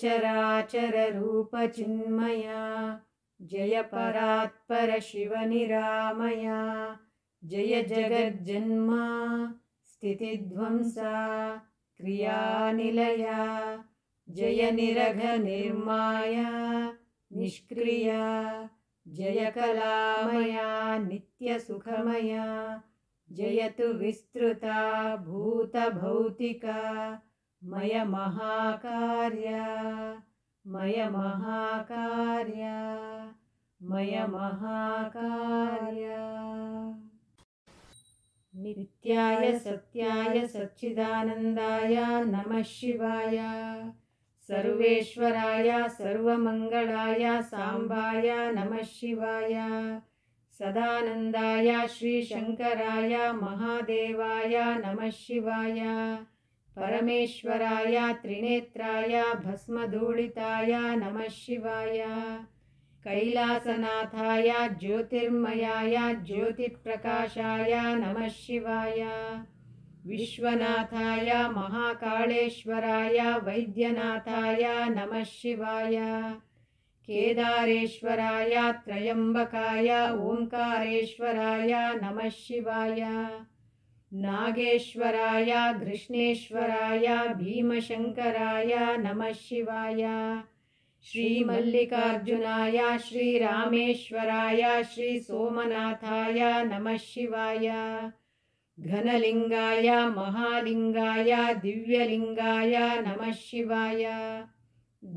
चराचररूपचिन्मया जय परात्परशिवनिरामया जय जगज्जन्मा स्थितिध्वंसा क्रियानिलया जय निरघनिर्माया निष्क्रिया जय कलामया नित्यसुखमया जयतु विस्तृता भूतभौतिका मयमहाकार्य मयमहाकार्या नित्याय सत्याय सच्चिदानन्दाय नमः शिवाय सर्वेश्वराय सर्वमङ्गलाय साम्बाय नमः शिवाय सदानन्दाय श्रीशङ्कराय महादेवाय नमः शिवाय परमेश्वराय त्रिनेत्राय भस्मधूलिताय नमः शिवाय कैलासनाथाय ज्योतिर्मयाय ज्योतिप्रकाशाय नमः शिवाय विश्वनाथाय महाकालेश्वराय वैद्यनाथाय नमः शिवाय केदारेश्वराय त्र्यम्बकाय ओङ्कारेश्वराय नमः शिवाय नागेश्वराय कृष्णेश्वराय भीमशङ्कराय नमः शिवाय श्रीमल्लिकार्जुनाय श्रीरामेश्वराय श्रीसोमनाथाय नमः शिवाय घनलिङ्गाय महालिङ्गाय दिव्यलिङ्गाय नमः शिवाय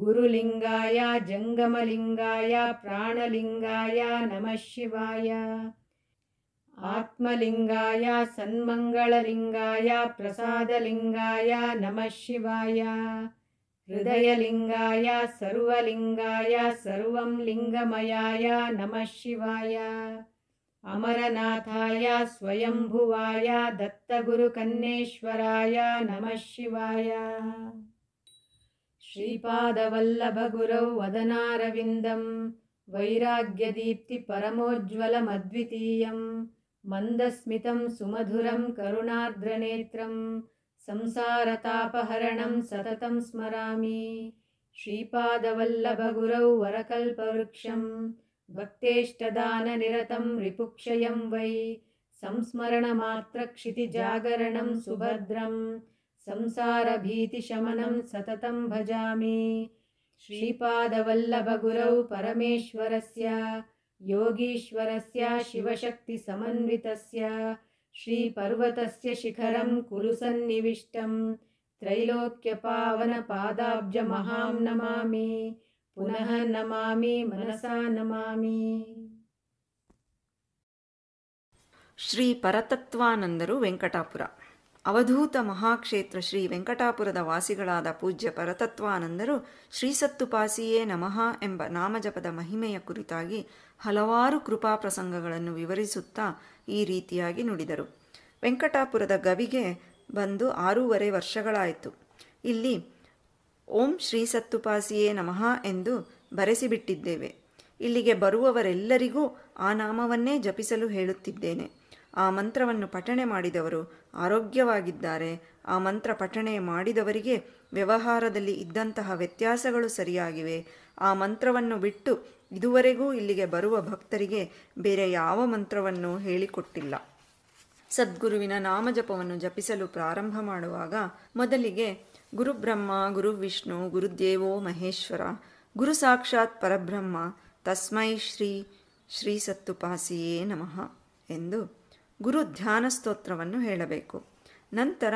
गुरुलिङ्गाय जङ्गमलिङ्गाय प्राणलिङ्गाय नमः शिवाय आत्मलिङ्गाय सन्मङ्गलिङ्गाय प्रसादलिङ्गाय नमः शिवाय हृदयलिङ्गाय सर्वलिङ्गाय सर्वं लिङ्गमयाय नमः शिवाय अमरनाथाय स्वयम्भुवाय दत्तगुरुकन्नेश्वराय नमः शिवाय श्रीपादवल्लभगुरौ वदनारविन्दं वैराग्यदीप्तिपरमोज्ज्वलमद्वितीयम् मन्दस्मितं सुमधुरं करुणार्द्रनेत्रं संसारतापहरणं सततं स्मरामि श्रीपादवल्लभगुरौ वरकल्पवृक्षं भक्तेष्टदाननिरतं रिपुक्षयं वै संस्मरणमात्रक्षितिजागरणं सुभद्रं संसारभीतिशमनं सततं भजामि श्रीपादवल्लभगुरौ परमेश्वरस्य योगीश्वरस्य शिवशक्तिसमन्वितस्य श्रीपर्वतस्य शिखरं कुरु सन्निविष्टं त्रैलोक्यपावनपादाब्जमहां नमामि पुनः नमामि मनसा नमामि श्रीपरतत्त्वानन्दरु वेङ्कटापुरा ಅವಧೂತ ಮಹಾಕ್ಷೇತ್ರ ಶ್ರೀ ವೆಂಕಟಾಪುರದ ವಾಸಿಗಳಾದ ಪೂಜ್ಯ ಪರತತ್ವಾನಂದರು ಶ್ರೀಸತ್ತುಪಾಸಿಯೇ ನಮಃ ಎಂಬ ನಾಮಜಪದ ಮಹಿಮೆಯ ಕುರಿತಾಗಿ ಹಲವಾರು ಕೃಪಾ ಪ್ರಸಂಗಗಳನ್ನು ವಿವರಿಸುತ್ತಾ ಈ ರೀತಿಯಾಗಿ ನುಡಿದರು ವೆಂಕಟಾಪುರದ ಗವಿಗೆ ಬಂದು ಆರೂವರೆ ವರ್ಷಗಳಾಯಿತು ಇಲ್ಲಿ ಓಂ ಶ್ರೀ ಸತ್ತುಪಾಸಿಯೇ ನಮಃ ಎಂದು ಬರೆಸಿಬಿಟ್ಟಿದ್ದೇವೆ ಇಲ್ಲಿಗೆ ಬರುವವರೆಲ್ಲರಿಗೂ ಆ ನಾಮವನ್ನೇ ಜಪಿಸಲು ಹೇಳುತ್ತಿದ್ದೇನೆ ಆ ಮಂತ್ರವನ್ನು ಪಠಣೆ ಮಾಡಿದವರು ಆರೋಗ್ಯವಾಗಿದ್ದಾರೆ ಆ ಮಂತ್ರ ಪಠಣೆ ಮಾಡಿದವರಿಗೆ ವ್ಯವಹಾರದಲ್ಲಿ ಇದ್ದಂತಹ ವ್ಯತ್ಯಾಸಗಳು ಸರಿಯಾಗಿವೆ ಆ ಮಂತ್ರವನ್ನು ಬಿಟ್ಟು ಇದುವರೆಗೂ ಇಲ್ಲಿಗೆ ಬರುವ ಭಕ್ತರಿಗೆ ಬೇರೆ ಯಾವ ಮಂತ್ರವನ್ನು ಹೇಳಿಕೊಟ್ಟಿಲ್ಲ ಸದ್ಗುರುವಿನ ನಾಮಜಪವನ್ನು ಜಪಿಸಲು ಪ್ರಾರಂಭ ಮಾಡುವಾಗ ಮೊದಲಿಗೆ ಗುರುಬ್ರಹ್ಮ ಗುರು ವಿಷ್ಣು ಗುರುದೇವೋ ಮಹೇಶ್ವರ ಗುರು ಸಾಕ್ಷಾತ್ ಪರಬ್ರಹ್ಮ ತಸ್ಮೈ ಶ್ರೀ ಶ್ರೀ ಸತ್ತುಪಾಸಿಯೇ ನಮಃ ಎಂದು ಗುರು ಧ್ಯಾನ ಸ್ತೋತ್ರವನ್ನು ಹೇಳಬೇಕು ನಂತರ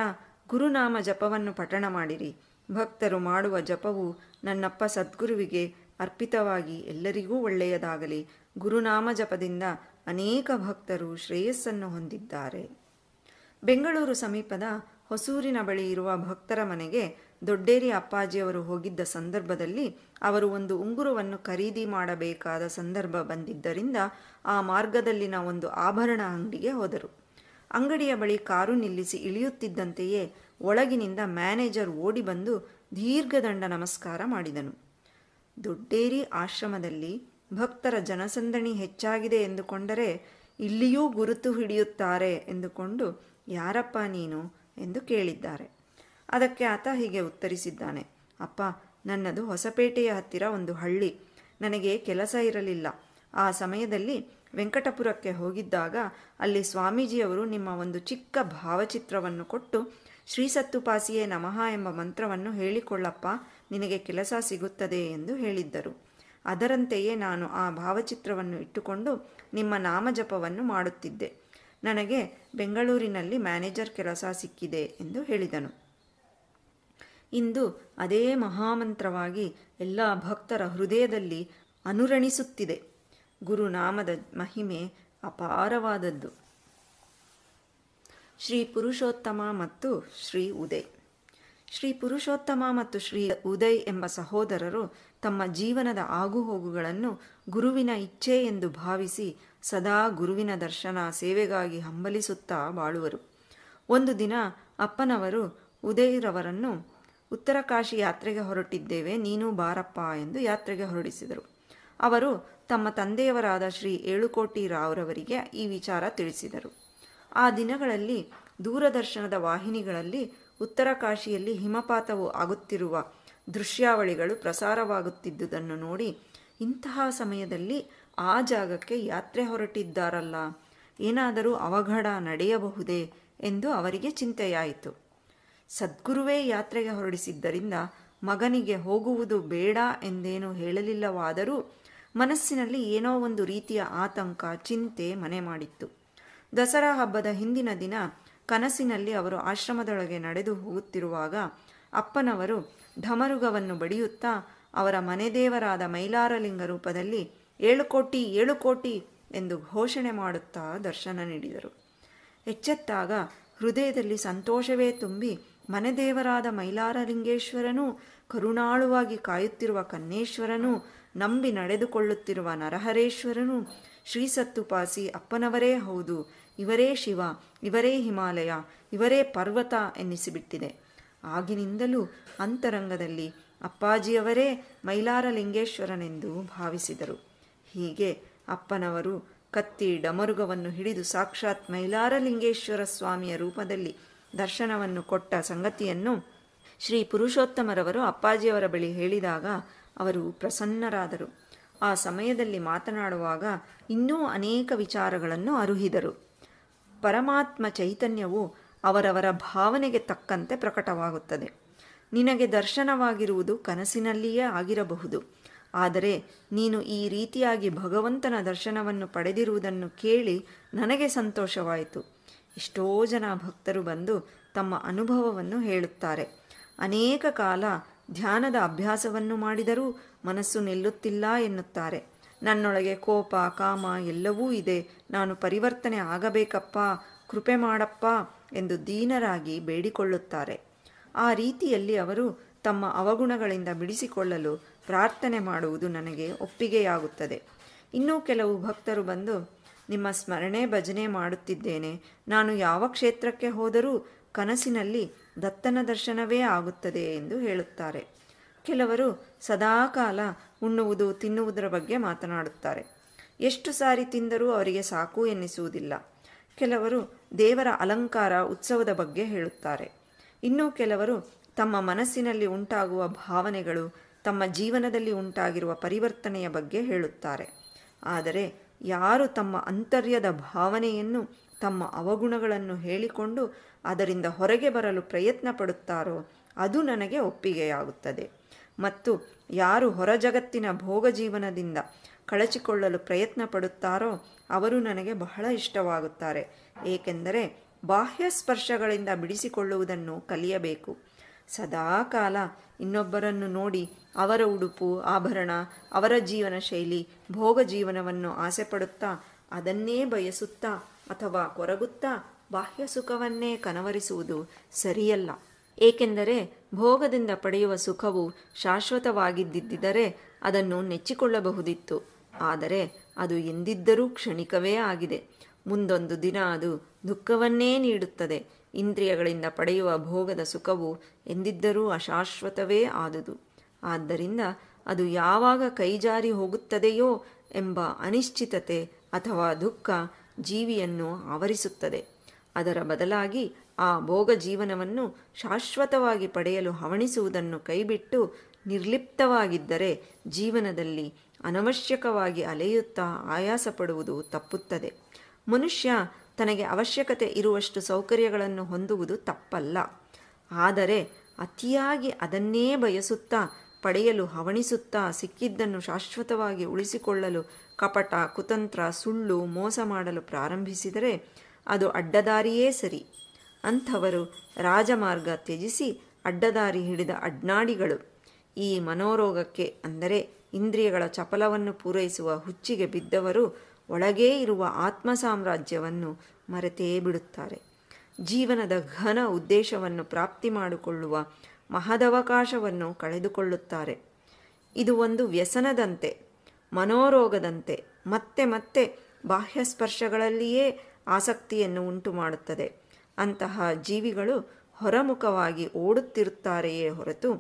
ಗುರುನಾಮ ಜಪವನ್ನು ಪಠಣ ಮಾಡಿರಿ ಭಕ್ತರು ಮಾಡುವ ಜಪವು ನನ್ನಪ್ಪ ಸದ್ಗುರುವಿಗೆ ಅರ್ಪಿತವಾಗಿ ಎಲ್ಲರಿಗೂ ಒಳ್ಳೆಯದಾಗಲಿ ಗುರುನಾಮ ಜಪದಿಂದ ಅನೇಕ ಭಕ್ತರು ಶ್ರೇಯಸ್ಸನ್ನು ಹೊಂದಿದ್ದಾರೆ ಬೆಂಗಳೂರು ಸಮೀಪದ ಹೊಸೂರಿನ ಬಳಿ ಇರುವ ಭಕ್ತರ ಮನೆಗೆ ದೊಡ್ಡೇರಿ ಅಪ್ಪಾಜಿಯವರು ಹೋಗಿದ್ದ ಸಂದರ್ಭದಲ್ಲಿ ಅವರು ಒಂದು ಉಂಗುರವನ್ನು ಖರೀದಿ ಮಾಡಬೇಕಾದ ಸಂದರ್ಭ ಬಂದಿದ್ದರಿಂದ ಆ ಮಾರ್ಗದಲ್ಲಿನ ಒಂದು ಆಭರಣ ಅಂಗಡಿಗೆ ಹೋದರು ಅಂಗಡಿಯ ಬಳಿ ಕಾರು ನಿಲ್ಲಿಸಿ ಇಳಿಯುತ್ತಿದ್ದಂತೆಯೇ ಒಳಗಿನಿಂದ ಮ್ಯಾನೇಜರ್ ಓಡಿ ಬಂದು ದೀರ್ಘದಂಡ ನಮಸ್ಕಾರ ಮಾಡಿದನು ದೊಡ್ಡೇರಿ ಆಶ್ರಮದಲ್ಲಿ ಭಕ್ತರ ಜನಸಂದಣಿ ಹೆಚ್ಚಾಗಿದೆ ಎಂದುಕೊಂಡರೆ ಇಲ್ಲಿಯೂ ಗುರುತು ಹಿಡಿಯುತ್ತಾರೆ ಎಂದುಕೊಂಡು ಯಾರಪ್ಪ ನೀನು ಎಂದು ಕೇಳಿದ್ದಾರೆ ಅದಕ್ಕೆ ಆತ ಹೀಗೆ ಉತ್ತರಿಸಿದ್ದಾನೆ ಅಪ್ಪ ನನ್ನದು ಹೊಸಪೇಟೆಯ ಹತ್ತಿರ ಒಂದು ಹಳ್ಳಿ ನನಗೆ ಕೆಲಸ ಇರಲಿಲ್ಲ ಆ ಸಮಯದಲ್ಲಿ ವೆಂಕಟಪುರಕ್ಕೆ ಹೋಗಿದ್ದಾಗ ಅಲ್ಲಿ ಸ್ವಾಮೀಜಿಯವರು ನಿಮ್ಮ ಒಂದು ಚಿಕ್ಕ ಭಾವಚಿತ್ರವನ್ನು ಕೊಟ್ಟು ಶ್ರೀಸತ್ತುಪಾಸಿಯೇ ನಮಃ ಎಂಬ ಮಂತ್ರವನ್ನು ಹೇಳಿಕೊಳ್ಳಪ್ಪ ನಿನಗೆ ಕೆಲಸ ಸಿಗುತ್ತದೆ ಎಂದು ಹೇಳಿದ್ದರು ಅದರಂತೆಯೇ ನಾನು ಆ ಭಾವಚಿತ್ರವನ್ನು ಇಟ್ಟುಕೊಂಡು ನಿಮ್ಮ ನಾಮಜಪವನ್ನು ಮಾಡುತ್ತಿದ್ದೆ ನನಗೆ ಬೆಂಗಳೂರಿನಲ್ಲಿ ಮ್ಯಾನೇಜರ್ ಕೆಲಸ ಸಿಕ್ಕಿದೆ ಎಂದು ಹೇಳಿದನು ಇಂದು ಅದೇ ಮಹಾಮಂತ್ರವಾಗಿ ಎಲ್ಲ ಭಕ್ತರ ಹೃದಯದಲ್ಲಿ ಅನುರಣಿಸುತ್ತಿದೆ ಗುರುನಾಮದ ಮಹಿಮೆ ಅಪಾರವಾದದ್ದು ಶ್ರೀ ಪುರುಷೋತ್ತಮ ಮತ್ತು ಶ್ರೀ ಉದಯ್ ಶ್ರೀ ಪುರುಷೋತ್ತಮ ಮತ್ತು ಶ್ರೀ ಉದಯ್ ಎಂಬ ಸಹೋದರರು ತಮ್ಮ ಜೀವನದ ಆಗುಹೋಗುಗಳನ್ನು ಗುರುವಿನ ಇಚ್ಛೆ ಎಂದು ಭಾವಿಸಿ ಸದಾ ಗುರುವಿನ ದರ್ಶನ ಸೇವೆಗಾಗಿ ಹಂಬಲಿಸುತ್ತಾ ಬಾಳುವರು ಒಂದು ದಿನ ಅಪ್ಪನವರು ಉದಯರವರನ್ನು ಉತ್ತರಕಾಶಿ ಯಾತ್ರೆಗೆ ಹೊರಟಿದ್ದೇವೆ ನೀನು ಬಾರಪ್ಪ ಎಂದು ಯಾತ್ರೆಗೆ ಹೊರಡಿಸಿದರು ಅವರು ತಮ್ಮ ತಂದೆಯವರಾದ ಶ್ರೀ ಏಳುಕೋಟಿ ರಾವ್ರವರಿಗೆ ಈ ವಿಚಾರ ತಿಳಿಸಿದರು ಆ ದಿನಗಳಲ್ಲಿ ದೂರದರ್ಶನದ ವಾಹಿನಿಗಳಲ್ಲಿ ಉತ್ತರಕಾಶಿಯಲ್ಲಿ ಹಿಮಪಾತವು ಆಗುತ್ತಿರುವ ದೃಶ್ಯಾವಳಿಗಳು ಪ್ರಸಾರವಾಗುತ್ತಿದ್ದುದನ್ನು ನೋಡಿ ಇಂತಹ ಸಮಯದಲ್ಲಿ ಆ ಜಾಗಕ್ಕೆ ಯಾತ್ರೆ ಹೊರಟಿದ್ದಾರಲ್ಲ ಏನಾದರೂ ಅವಘಡ ನಡೆಯಬಹುದೇ ಎಂದು ಅವರಿಗೆ ಚಿಂತೆಯಾಯಿತು ಸದ್ಗುರುವೇ ಯಾತ್ರೆಗೆ ಹೊರಡಿಸಿದ್ದರಿಂದ ಮಗನಿಗೆ ಹೋಗುವುದು ಬೇಡ ಎಂದೇನು ಹೇಳಲಿಲ್ಲವಾದರೂ ಮನಸ್ಸಿನಲ್ಲಿ ಏನೋ ಒಂದು ರೀತಿಯ ಆತಂಕ ಚಿಂತೆ ಮನೆ ಮಾಡಿತ್ತು ದಸರಾ ಹಬ್ಬದ ಹಿಂದಿನ ದಿನ ಕನಸಿನಲ್ಲಿ ಅವರು ಆಶ್ರಮದೊಳಗೆ ನಡೆದು ಹೋಗುತ್ತಿರುವಾಗ ಅಪ್ಪನವರು ಢಮರುಗವನ್ನು ಬಡಿಯುತ್ತಾ ಅವರ ಮನೆದೇವರಾದ ಮೈಲಾರಲಿಂಗ ರೂಪದಲ್ಲಿ ಏಳು ಕೋಟಿ ಏಳು ಕೋಟಿ ಎಂದು ಘೋಷಣೆ ಮಾಡುತ್ತಾ ದರ್ಶನ ನೀಡಿದರು ಎಚ್ಚೆತ್ತಾಗ ಹೃದಯದಲ್ಲಿ ಸಂತೋಷವೇ ತುಂಬಿ ಮನೆದೇವರಾದ ಮೈಲಾರಲಿಂಗೇಶ್ವರನೂ ಕರುಣಾಳುವಾಗಿ ಕಾಯುತ್ತಿರುವ ಕನ್ನೇಶ್ವರನೂ ನಂಬಿ ನಡೆದುಕೊಳ್ಳುತ್ತಿರುವ ನರಹರೇಶ್ವರನೂ ಶ್ರೀಸತ್ತುಪಾಸಿ ಅಪ್ಪನವರೇ ಹೌದು ಇವರೇ ಶಿವ ಇವರೇ ಹಿಮಾಲಯ ಇವರೇ ಪರ್ವತ ಎನ್ನಿಸಿಬಿಟ್ಟಿದೆ ಆಗಿನಿಂದಲೂ ಅಂತರಂಗದಲ್ಲಿ ಅಪ್ಪಾಜಿಯವರೇ ಮೈಲಾರಲಿಂಗೇಶ್ವರನೆಂದು ಭಾವಿಸಿದರು ಹೀಗೆ ಅಪ್ಪನವರು ಕತ್ತಿ ಡಮರುಗವನ್ನು ಹಿಡಿದು ಸಾಕ್ಷಾತ್ ಮೈಲಾರಲಿಂಗೇಶ್ವರ ಸ್ವಾಮಿಯ ರೂಪದಲ್ಲಿ ದರ್ಶನವನ್ನು ಕೊಟ್ಟ ಸಂಗತಿಯನ್ನು ಶ್ರೀ ಪುರುಷೋತ್ತಮರವರು ಅಪ್ಪಾಜಿಯವರ ಬಳಿ ಹೇಳಿದಾಗ ಅವರು ಪ್ರಸನ್ನರಾದರು ಆ ಸಮಯದಲ್ಲಿ ಮಾತನಾಡುವಾಗ ಇನ್ನೂ ಅನೇಕ ವಿಚಾರಗಳನ್ನು ಅರುಹಿದರು ಪರಮಾತ್ಮ ಚೈತನ್ಯವು ಅವರವರ ಭಾವನೆಗೆ ತಕ್ಕಂತೆ ಪ್ರಕಟವಾಗುತ್ತದೆ ನಿನಗೆ ದರ್ಶನವಾಗಿರುವುದು ಕನಸಿನಲ್ಲಿಯೇ ಆಗಿರಬಹುದು ಆದರೆ ನೀನು ಈ ರೀತಿಯಾಗಿ ಭಗವಂತನ ದರ್ಶನವನ್ನು ಪಡೆದಿರುವುದನ್ನು ಕೇಳಿ ನನಗೆ ಸಂತೋಷವಾಯಿತು ಎಷ್ಟೋ ಜನ ಭಕ್ತರು ಬಂದು ತಮ್ಮ ಅನುಭವವನ್ನು ಹೇಳುತ್ತಾರೆ ಅನೇಕ ಕಾಲ ಧ್ಯಾನದ ಅಭ್ಯಾಸವನ್ನು ಮಾಡಿದರೂ ಮನಸ್ಸು ನಿಲ್ಲುತ್ತಿಲ್ಲ ಎನ್ನುತ್ತಾರೆ ನನ್ನೊಳಗೆ ಕೋಪ ಕಾಮ ಎಲ್ಲವೂ ಇದೆ ನಾನು ಪರಿವರ್ತನೆ ಆಗಬೇಕಪ್ಪ ಕೃಪೆ ಮಾಡಪ್ಪ ಎಂದು ದೀನರಾಗಿ ಬೇಡಿಕೊಳ್ಳುತ್ತಾರೆ ಆ ರೀತಿಯಲ್ಲಿ ಅವರು ತಮ್ಮ ಅವಗುಣಗಳಿಂದ ಬಿಡಿಸಿಕೊಳ್ಳಲು ಪ್ರಾರ್ಥನೆ ಮಾಡುವುದು ನನಗೆ ಒಪ್ಪಿಗೆಯಾಗುತ್ತದೆ ಇನ್ನೂ ಕೆಲವು ಭಕ್ತರು ಬಂದು ನಿಮ್ಮ ಸ್ಮರಣೆ ಭಜನೆ ಮಾಡುತ್ತಿದ್ದೇನೆ ನಾನು ಯಾವ ಕ್ಷೇತ್ರಕ್ಕೆ ಹೋದರೂ ಕನಸಿನಲ್ಲಿ ದತ್ತನ ದರ್ಶನವೇ ಆಗುತ್ತದೆ ಎಂದು ಹೇಳುತ್ತಾರೆ ಕೆಲವರು ಸದಾಕಾಲ ಉಣ್ಣುವುದು ತಿನ್ನುವುದರ ಬಗ್ಗೆ ಮಾತನಾಡುತ್ತಾರೆ ಎಷ್ಟು ಸಾರಿ ತಿಂದರೂ ಅವರಿಗೆ ಸಾಕು ಎನ್ನಿಸುವುದಿಲ್ಲ ಕೆಲವರು ದೇವರ ಅಲಂಕಾರ ಉತ್ಸವದ ಬಗ್ಗೆ ಹೇಳುತ್ತಾರೆ ಇನ್ನೂ ಕೆಲವರು ತಮ್ಮ ಮನಸ್ಸಿನಲ್ಲಿ ಉಂಟಾಗುವ ಭಾವನೆಗಳು ತಮ್ಮ ಜೀವನದಲ್ಲಿ ಉಂಟಾಗಿರುವ ಪರಿವರ್ತನೆಯ ಬಗ್ಗೆ ಹೇಳುತ್ತಾರೆ ಆದರೆ ಯಾರು ತಮ್ಮ ಅಂತರ್ಯದ ಭಾವನೆಯನ್ನು ತಮ್ಮ ಅವಗುಣಗಳನ್ನು ಹೇಳಿಕೊಂಡು ಅದರಿಂದ ಹೊರಗೆ ಬರಲು ಪ್ರಯತ್ನ ಪಡುತ್ತಾರೋ ಅದು ನನಗೆ ಒಪ್ಪಿಗೆಯಾಗುತ್ತದೆ ಮತ್ತು ಯಾರು ಹೊರ ಜಗತ್ತಿನ ಭೋಗ ಜೀವನದಿಂದ ಕಳಚಿಕೊಳ್ಳಲು ಪ್ರಯತ್ನ ಪಡುತ್ತಾರೋ ಅವರು ನನಗೆ ಬಹಳ ಇಷ್ಟವಾಗುತ್ತಾರೆ ಏಕೆಂದರೆ ಬಾಹ್ಯ ಸ್ಪರ್ಶಗಳಿಂದ ಬಿಡಿಸಿಕೊಳ್ಳುವುದನ್ನು ಕಲಿಯಬೇಕು ಸದಾಕಾಲ ಇನ್ನೊಬ್ಬರನ್ನು ನೋಡಿ ಅವರ ಉಡುಪು ಆಭರಣ ಅವರ ಜೀವನ ಶೈಲಿ ಭೋಗ ಜೀವನವನ್ನು ಆಸೆಪಡುತ್ತಾ ಅದನ್ನೇ ಬಯಸುತ್ತಾ ಅಥವಾ ಕೊರಗುತ್ತಾ ಬಾಹ್ಯ ಸುಖವನ್ನೇ ಕನವರಿಸುವುದು ಸರಿಯಲ್ಲ ಏಕೆಂದರೆ ಭೋಗದಿಂದ ಪಡೆಯುವ ಸುಖವು ಶಾಶ್ವತವಾಗಿದ್ದಿದ್ದರೆ ಅದನ್ನು ನೆಚ್ಚಿಕೊಳ್ಳಬಹುದಿತ್ತು ಆದರೆ ಅದು ಎಂದಿದ್ದರೂ ಕ್ಷಣಿಕವೇ ಆಗಿದೆ ಮುಂದೊಂದು ದಿನ ಅದು ದುಃಖವನ್ನೇ ನೀಡುತ್ತದೆ ಇಂದ್ರಿಯಗಳಿಂದ ಪಡೆಯುವ ಭೋಗದ ಸುಖವು ಎಂದಿದ್ದರೂ ಅಶಾಶ್ವತವೇ ಆದುದು ಆದ್ದರಿಂದ ಅದು ಯಾವಾಗ ಕೈಜಾರಿ ಹೋಗುತ್ತದೆಯೋ ಎಂಬ ಅನಿಶ್ಚಿತತೆ ಅಥವಾ ದುಃಖ ಜೀವಿಯನ್ನು ಆವರಿಸುತ್ತದೆ ಅದರ ಬದಲಾಗಿ ಆ ಭೋಗ ಜೀವನವನ್ನು ಶಾಶ್ವತವಾಗಿ ಪಡೆಯಲು ಹವಣಿಸುವುದನ್ನು ಕೈಬಿಟ್ಟು ನಿರ್ಲಿಪ್ತವಾಗಿದ್ದರೆ ಜೀವನದಲ್ಲಿ ಅನವಶ್ಯಕವಾಗಿ ಅಲೆಯುತ್ತಾ ಆಯಾಸ ಪಡುವುದು ತಪ್ಪುತ್ತದೆ ಮನುಷ್ಯ ತನಗೆ ಅವಶ್ಯಕತೆ ಇರುವಷ್ಟು ಸೌಕರ್ಯಗಳನ್ನು ಹೊಂದುವುದು ತಪ್ಪಲ್ಲ ಆದರೆ ಅತಿಯಾಗಿ ಅದನ್ನೇ ಬಯಸುತ್ತಾ ಪಡೆಯಲು ಹವಣಿಸುತ್ತಾ ಸಿಕ್ಕಿದ್ದನ್ನು ಶಾಶ್ವತವಾಗಿ ಉಳಿಸಿಕೊಳ್ಳಲು ಕಪಟ ಕುತಂತ್ರ ಸುಳ್ಳು ಮೋಸ ಮಾಡಲು ಪ್ರಾರಂಭಿಸಿದರೆ ಅದು ಅಡ್ಡದಾರಿಯೇ ಸರಿ ಅಂಥವರು ರಾಜಮಾರ್ಗ ತ್ಯಜಿಸಿ ಅಡ್ಡದಾರಿ ಹಿಡಿದ ಅಡ್ನಾಡಿಗಳು ಈ ಮನೋರೋಗಕ್ಕೆ ಅಂದರೆ ಇಂದ್ರಿಯಗಳ ಚಪಲವನ್ನು ಪೂರೈಸುವ ಹುಚ್ಚಿಗೆ ಬಿದ್ದವರು ಒಳಗೇ ಇರುವ ಆತ್ಮ ಸಾಮ್ರಾಜ್ಯವನ್ನು ಮರೆತೇ ಬಿಡುತ್ತಾರೆ ಜೀವನದ ಘನ ಉದ್ದೇಶವನ್ನು ಪ್ರಾಪ್ತಿ ಮಾಡಿಕೊಳ್ಳುವ ಮಹದವಕಾಶವನ್ನು ಕಳೆದುಕೊಳ್ಳುತ್ತಾರೆ ಇದು ಒಂದು ವ್ಯಸನದಂತೆ ಮನೋರೋಗದಂತೆ ಮತ್ತೆ ಮತ್ತೆ ಬಾಹ್ಯ ಸ್ಪರ್ಶಗಳಲ್ಲಿಯೇ ಆಸಕ್ತಿಯನ್ನು ಉಂಟು ಮಾಡುತ್ತದೆ ಅಂತಹ ಜೀವಿಗಳು ಹೊರಮುಖವಾಗಿ ಓಡುತ್ತಿರುತ್ತಾರೆಯೇ ಹೊರತು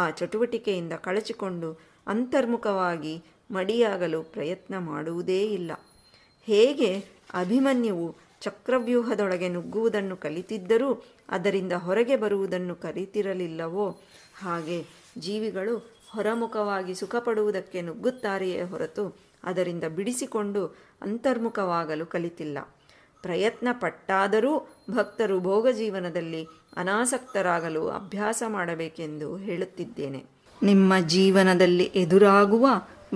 ಆ ಚಟುವಟಿಕೆಯಿಂದ ಕಳಚಿಕೊಂಡು ಅಂತರ್ಮುಖವಾಗಿ ಮಡಿಯಾಗಲು ಪ್ರಯತ್ನ ಮಾಡುವುದೇ ಇಲ್ಲ ಹೇಗೆ ಅಭಿಮನ್ಯುವು ಚಕ್ರವ್ಯೂಹದೊಳಗೆ ನುಗ್ಗುವುದನ್ನು ಕಲಿತಿದ್ದರೂ ಅದರಿಂದ ಹೊರಗೆ ಬರುವುದನ್ನು ಕಲಿತಿರಲಿಲ್ಲವೋ ಹಾಗೆ ಜೀವಿಗಳು ಹೊರಮುಖವಾಗಿ ಸುಖಪಡುವುದಕ್ಕೆ ನುಗ್ಗುತ್ತಾರೆಯೇ ಹೊರತು ಅದರಿಂದ ಬಿಡಿಸಿಕೊಂಡು ಅಂತರ್ಮುಖವಾಗಲು ಕಲಿತಿಲ್ಲ ಪ್ರಯತ್ನ ಪಟ್ಟಾದರೂ ಭಕ್ತರು ಭೋಗ ಜೀವನದಲ್ಲಿ ಅನಾಸಕ್ತರಾಗಲು ಅಭ್ಯಾಸ ಮಾಡಬೇಕೆಂದು ಹೇಳುತ್ತಿದ್ದೇನೆ ನಿಮ್ಮ ಜೀವನದಲ್ಲಿ ಎದುರಾಗುವ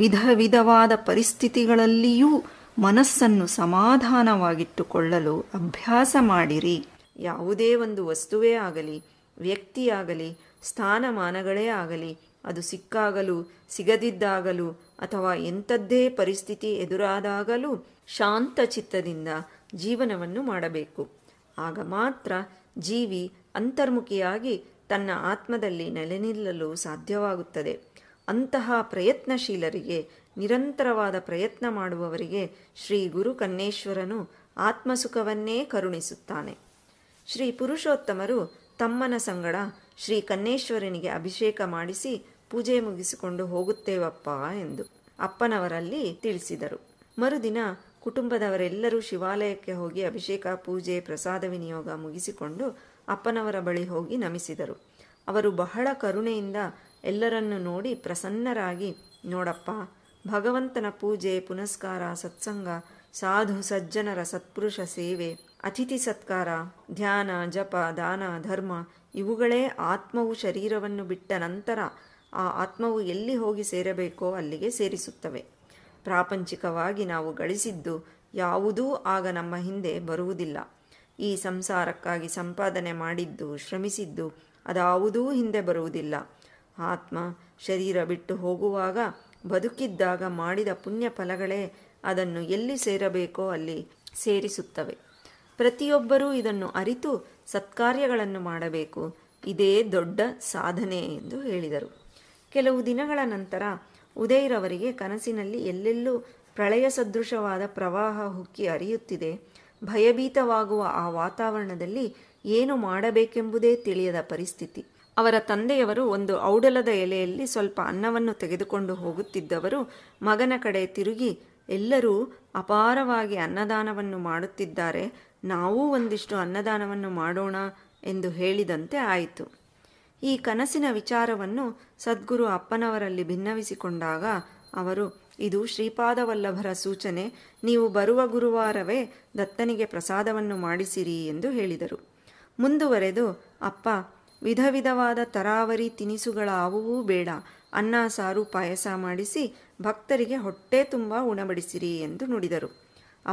ವಿಧ ವಿಧವಾದ ಪರಿಸ್ಥಿತಿಗಳಲ್ಲಿಯೂ ಮನಸ್ಸನ್ನು ಸಮಾಧಾನವಾಗಿಟ್ಟುಕೊಳ್ಳಲು ಅಭ್ಯಾಸ ಮಾಡಿರಿ ಯಾವುದೇ ಒಂದು ವಸ್ತುವೇ ಆಗಲಿ ವ್ಯಕ್ತಿಯಾಗಲಿ ಸ್ಥಾನಮಾನಗಳೇ ಆಗಲಿ ಅದು ಸಿಕ್ಕಾಗಲೂ ಸಿಗದಿದ್ದಾಗಲೂ ಅಥವಾ ಎಂಥದ್ದೇ ಪರಿಸ್ಥಿತಿ ಎದುರಾದಾಗಲೂ ಶಾಂತ ಚಿತ್ತದಿಂದ ಜೀವನವನ್ನು ಮಾಡಬೇಕು ಆಗ ಮಾತ್ರ ಜೀವಿ ಅಂತರ್ಮುಖಿಯಾಗಿ ತನ್ನ ಆತ್ಮದಲ್ಲಿ ನೆಲೆ ನಿಲ್ಲಲು ಸಾಧ್ಯವಾಗುತ್ತದೆ ಅಂತಹ ಪ್ರಯತ್ನಶೀಲರಿಗೆ ನಿರಂತರವಾದ ಪ್ರಯತ್ನ ಮಾಡುವವರಿಗೆ ಶ್ರೀ ಗುರು ಕನ್ನೇಶ್ವರನು ಆತ್ಮಸುಖವನ್ನೇ ಕರುಣಿಸುತ್ತಾನೆ ಶ್ರೀ ಪುರುಷೋತ್ತಮರು ತಮ್ಮನ ಸಂಗಡ ಶ್ರೀ ಕನ್ನೇಶ್ವರನಿಗೆ ಅಭಿಷೇಕ ಮಾಡಿಸಿ ಪೂಜೆ ಮುಗಿಸಿಕೊಂಡು ಹೋಗುತ್ತೇವಪ್ಪ ಎಂದು ಅಪ್ಪನವರಲ್ಲಿ ತಿಳಿಸಿದರು ಮರುದಿನ ಕುಟುಂಬದವರೆಲ್ಲರೂ ಶಿವಾಲಯಕ್ಕೆ ಹೋಗಿ ಅಭಿಷೇಕ ಪೂಜೆ ಪ್ರಸಾದ ವಿನಿಯೋಗ ಮುಗಿಸಿಕೊಂಡು ಅಪ್ಪನವರ ಬಳಿ ಹೋಗಿ ನಮಿಸಿದರು ಅವರು ಬಹಳ ಕರುಣೆಯಿಂದ ಎಲ್ಲರನ್ನು ನೋಡಿ ಪ್ರಸನ್ನರಾಗಿ ನೋಡಪ್ಪ ಭಗವಂತನ ಪೂಜೆ ಪುನಸ್ಕಾರ ಸತ್ಸಂಗ ಸಾಧು ಸಜ್ಜನರ ಸತ್ಪುರುಷ ಸೇವೆ ಅತಿಥಿ ಸತ್ಕಾರ ಧ್ಯಾನ ಜಪ ದಾನ ಧರ್ಮ ಇವುಗಳೇ ಆತ್ಮವು ಶರೀರವನ್ನು ಬಿಟ್ಟ ನಂತರ ಆ ಆತ್ಮವು ಎಲ್ಲಿ ಹೋಗಿ ಸೇರಬೇಕೋ ಅಲ್ಲಿಗೆ ಸೇರಿಸುತ್ತವೆ ಪ್ರಾಪಂಚಿಕವಾಗಿ ನಾವು ಗಳಿಸಿದ್ದು ಯಾವುದೂ ಆಗ ನಮ್ಮ ಹಿಂದೆ ಬರುವುದಿಲ್ಲ ಈ ಸಂಸಾರಕ್ಕಾಗಿ ಸಂಪಾದನೆ ಮಾಡಿದ್ದು ಶ್ರಮಿಸಿದ್ದು ಅದಾವುದೂ ಹಿಂದೆ ಬರುವುದಿಲ್ಲ ಆತ್ಮ ಶರೀರ ಬಿಟ್ಟು ಹೋಗುವಾಗ ಬದುಕಿದ್ದಾಗ ಮಾಡಿದ ಪುಣ್ಯ ಫಲಗಳೇ ಅದನ್ನು ಎಲ್ಲಿ ಸೇರಬೇಕೋ ಅಲ್ಲಿ ಸೇರಿಸುತ್ತವೆ ಪ್ರತಿಯೊಬ್ಬರೂ ಇದನ್ನು ಅರಿತು ಸತ್ಕಾರ್ಯಗಳನ್ನು ಮಾಡಬೇಕು ಇದೇ ದೊಡ್ಡ ಸಾಧನೆ ಎಂದು ಹೇಳಿದರು ಕೆಲವು ದಿನಗಳ ನಂತರ ಉದಯರವರಿಗೆ ಕನಸಿನಲ್ಲಿ ಎಲ್ಲೆಲ್ಲೂ ಪ್ರಳಯ ಸದೃಶವಾದ ಪ್ರವಾಹ ಹುಕ್ಕಿ ಅರಿಯುತ್ತಿದೆ ಭಯಭೀತವಾಗುವ ಆ ವಾತಾವರಣದಲ್ಲಿ ಏನು ಮಾಡಬೇಕೆಂಬುದೇ ತಿಳಿಯದ ಪರಿಸ್ಥಿತಿ ಅವರ ತಂದೆಯವರು ಒಂದು ಔಡಲದ ಎಲೆಯಲ್ಲಿ ಸ್ವಲ್ಪ ಅನ್ನವನ್ನು ತೆಗೆದುಕೊಂಡು ಹೋಗುತ್ತಿದ್ದವರು ಮಗನ ಕಡೆ ತಿರುಗಿ ಎಲ್ಲರೂ ಅಪಾರವಾಗಿ ಅನ್ನದಾನವನ್ನು ಮಾಡುತ್ತಿದ್ದಾರೆ ನಾವೂ ಒಂದಿಷ್ಟು ಅನ್ನದಾನವನ್ನು ಮಾಡೋಣ ಎಂದು ಹೇಳಿದಂತೆ ಆಯಿತು ಈ ಕನಸಿನ ವಿಚಾರವನ್ನು ಸದ್ಗುರು ಅಪ್ಪನವರಲ್ಲಿ ಭಿನ್ನವಿಸಿಕೊಂಡಾಗ ಅವರು ಇದು ಶ್ರೀಪಾದವಲ್ಲಭರ ಸೂಚನೆ ನೀವು ಬರುವ ಗುರುವಾರವೇ ದತ್ತನಿಗೆ ಪ್ರಸಾದವನ್ನು ಮಾಡಿಸಿರಿ ಎಂದು ಹೇಳಿದರು ಮುಂದುವರೆದು ಅಪ್ಪ ವಿಧ ವಿಧವಾದ ತರಾವರಿ ತಿನಿಸುಗಳಾವುವೂ ಬೇಡ ಅನ್ನ ಸಾರು ಪಾಯಸ ಮಾಡಿಸಿ ಭಕ್ತರಿಗೆ ಹೊಟ್ಟೆ ತುಂಬ ಉಣಬಡಿಸಿರಿ ಎಂದು ನುಡಿದರು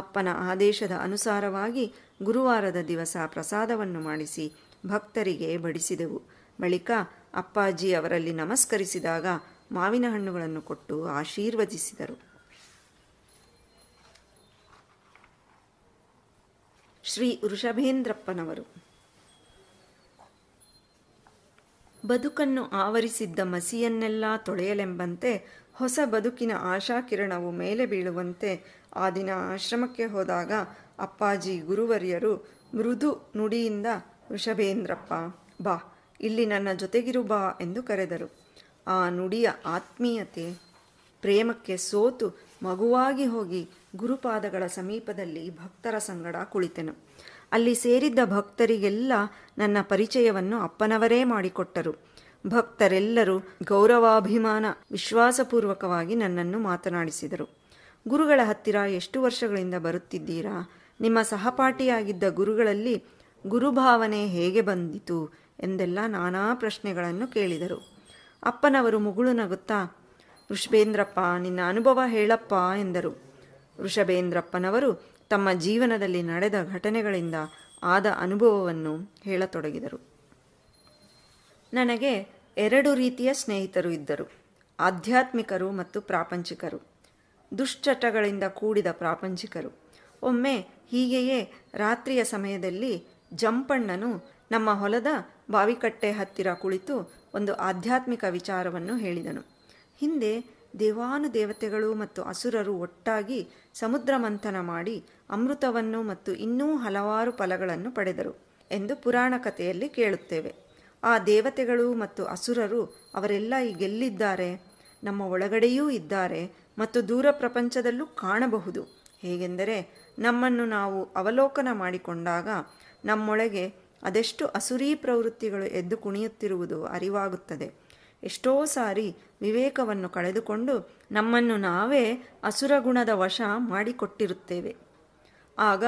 ಅಪ್ಪನ ಆದೇಶದ ಅನುಸಾರವಾಗಿ ಗುರುವಾರದ ದಿವಸ ಪ್ರಸಾದವನ್ನು ಮಾಡಿಸಿ ಭಕ್ತರಿಗೆ ಬಡಿಸಿದೆವು ಬಳಿಕ ಅಪ್ಪಾಜಿ ಅವರಲ್ಲಿ ನಮಸ್ಕರಿಸಿದಾಗ ಮಾವಿನ ಹಣ್ಣುಗಳನ್ನು ಕೊಟ್ಟು ಆಶೀರ್ವದಿಸಿದರು ಶ್ರೀ ವೃಷಭೇಂದ್ರಪ್ಪನವರು ಬದುಕನ್ನು ಆವರಿಸಿದ್ದ ಮಸಿಯನ್ನೆಲ್ಲ ತೊಳೆಯಲೆಂಬಂತೆ ಹೊಸ ಬದುಕಿನ ಆಶಾಕಿರಣವು ಮೇಲೆ ಬೀಳುವಂತೆ ಆ ದಿನ ಆಶ್ರಮಕ್ಕೆ ಹೋದಾಗ ಅಪ್ಪಾಜಿ ಗುರುವರಿಯರು ಮೃದು ನುಡಿಯಿಂದ ವೃಷಭೇಂದ್ರಪ್ಪ ಬಾ ಇಲ್ಲಿ ನನ್ನ ಜೊತೆಗಿರು ಬಾ ಎಂದು ಕರೆದರು ಆ ನುಡಿಯ ಆತ್ಮೀಯತೆ ಪ್ರೇಮಕ್ಕೆ ಸೋತು ಮಗುವಾಗಿ ಹೋಗಿ ಗುರುಪಾದಗಳ ಸಮೀಪದಲ್ಲಿ ಭಕ್ತರ ಸಂಗಡ ಕುಳಿತೆನು ಅಲ್ಲಿ ಸೇರಿದ್ದ ಭಕ್ತರಿಗೆಲ್ಲ ನನ್ನ ಪರಿಚಯವನ್ನು ಅಪ್ಪನವರೇ ಮಾಡಿಕೊಟ್ಟರು ಭಕ್ತರೆಲ್ಲರೂ ಗೌರವಾಭಿಮಾನ ವಿಶ್ವಾಸಪೂರ್ವಕವಾಗಿ ನನ್ನನ್ನು ಮಾತನಾಡಿಸಿದರು ಗುರುಗಳ ಹತ್ತಿರ ಎಷ್ಟು ವರ್ಷಗಳಿಂದ ಬರುತ್ತಿದ್ದೀರಾ ನಿಮ್ಮ ಸಹಪಾಠಿಯಾಗಿದ್ದ ಗುರುಗಳಲ್ಲಿ ಗುರುಭಾವನೆ ಹೇಗೆ ಬಂದಿತು ಎಂದೆಲ್ಲ ನಾನಾ ಪ್ರಶ್ನೆಗಳನ್ನು ಕೇಳಿದರು ಅಪ್ಪನವರು ಮುಗುಳು ನಗುತ್ತಾ ಋಷಭೇಂದ್ರಪ್ಪ ನಿನ್ನ ಅನುಭವ ಹೇಳಪ್ಪ ಎಂದರು ಋಷಭೇಂದ್ರಪ್ಪನವರು ತಮ್ಮ ಜೀವನದಲ್ಲಿ ನಡೆದ ಘಟನೆಗಳಿಂದ ಆದ ಅನುಭವವನ್ನು ಹೇಳತೊಡಗಿದರು ನನಗೆ ಎರಡು ರೀತಿಯ ಸ್ನೇಹಿತರು ಇದ್ದರು ಆಧ್ಯಾತ್ಮಿಕರು ಮತ್ತು ಪ್ರಾಪಂಚಿಕರು ದುಶ್ಚಟಗಳಿಂದ ಕೂಡಿದ ಪ್ರಾಪಂಚಿಕರು ಒಮ್ಮೆ ಹೀಗೆಯೇ ರಾತ್ರಿಯ ಸಮಯದಲ್ಲಿ ಜಂಪಣ್ಣನು ನಮ್ಮ ಹೊಲದ ಬಾವಿಕಟ್ಟೆ ಹತ್ತಿರ ಕುಳಿತು ಒಂದು ಆಧ್ಯಾತ್ಮಿಕ ವಿಚಾರವನ್ನು ಹೇಳಿದನು ಹಿಂದೆ ದೇವಾನು ದೇವತೆಗಳು ಮತ್ತು ಅಸುರರು ಒಟ್ಟಾಗಿ ಸಮುದ್ರ ಮಂಥನ ಮಾಡಿ ಅಮೃತವನ್ನು ಮತ್ತು ಇನ್ನೂ ಹಲವಾರು ಫಲಗಳನ್ನು ಪಡೆದರು ಎಂದು ಪುರಾಣ ಕಥೆಯಲ್ಲಿ ಕೇಳುತ್ತೇವೆ ಆ ದೇವತೆಗಳು ಮತ್ತು ಅಸುರರು ಅವರೆಲ್ಲ ಈ ಗೆಲ್ಲಿದ್ದಾರೆ ನಮ್ಮ ಒಳಗಡೆಯೂ ಇದ್ದಾರೆ ಮತ್ತು ದೂರ ಪ್ರಪಂಚದಲ್ಲೂ ಕಾಣಬಹುದು ಹೇಗೆಂದರೆ ನಮ್ಮನ್ನು ನಾವು ಅವಲೋಕನ ಮಾಡಿಕೊಂಡಾಗ ನಮ್ಮೊಳಗೆ ಅದೆಷ್ಟು ಅಸುರೀ ಪ್ರವೃತ್ತಿಗಳು ಎದ್ದು ಕುಣಿಯುತ್ತಿರುವುದು ಅರಿವಾಗುತ್ತದೆ ಎಷ್ಟೋ ಸಾರಿ ವಿವೇಕವನ್ನು ಕಳೆದುಕೊಂಡು ನಮ್ಮನ್ನು ನಾವೇ ಅಸುರಗುಣದ ವಶ ಮಾಡಿಕೊಟ್ಟಿರುತ್ತೇವೆ ಆಗ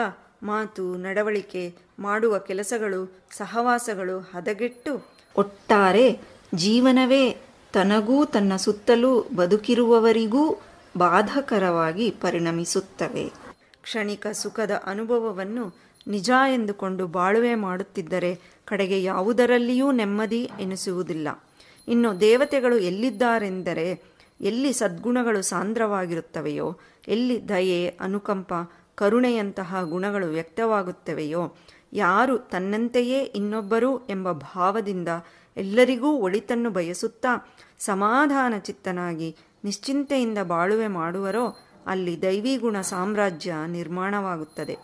ಮಾತು ನಡವಳಿಕೆ ಮಾಡುವ ಕೆಲಸಗಳು ಸಹವಾಸಗಳು ಹದಗೆಟ್ಟು ಒಟ್ಟಾರೆ ಜೀವನವೇ ತನಗೂ ತನ್ನ ಸುತ್ತಲೂ ಬದುಕಿರುವವರಿಗೂ ಬಾಧಕರವಾಗಿ ಪರಿಣಮಿಸುತ್ತವೆ ಕ್ಷಣಿಕ ಸುಖದ ಅನುಭವವನ್ನು ನಿಜ ಎಂದುಕೊಂಡು ಬಾಳುವೆ ಮಾಡುತ್ತಿದ್ದರೆ ಕಡೆಗೆ ಯಾವುದರಲ್ಲಿಯೂ ನೆಮ್ಮದಿ ಎನಿಸುವುದಿಲ್ಲ ಇನ್ನು ದೇವತೆಗಳು ಎಲ್ಲಿದ್ದಾರೆಂದರೆ ಎಲ್ಲಿ ಸದ್ಗುಣಗಳು ಸಾಂದ್ರವಾಗಿರುತ್ತವೆಯೋ ಎಲ್ಲಿ ದಯೆ ಅನುಕಂಪ ಕರುಣೆಯಂತಹ ಗುಣಗಳು ವ್ಯಕ್ತವಾಗುತ್ತವೆಯೋ ಯಾರು ತನ್ನಂತೆಯೇ ಇನ್ನೊಬ್ಬರು ಎಂಬ ಭಾವದಿಂದ ಎಲ್ಲರಿಗೂ ಒಳಿತನ್ನು ಬಯಸುತ್ತಾ ಸಮಾಧಾನ ಚಿತ್ತನಾಗಿ ನಿಶ್ಚಿಂತೆಯಿಂದ ಬಾಳುವೆ ಮಾಡುವರೋ ಅಲ್ಲಿ ದೈವಿ ಗುಣ ಸಾಮ್ರಾಜ್ಯ ನಿರ್ಮಾಣವಾಗುತ್ತದೆ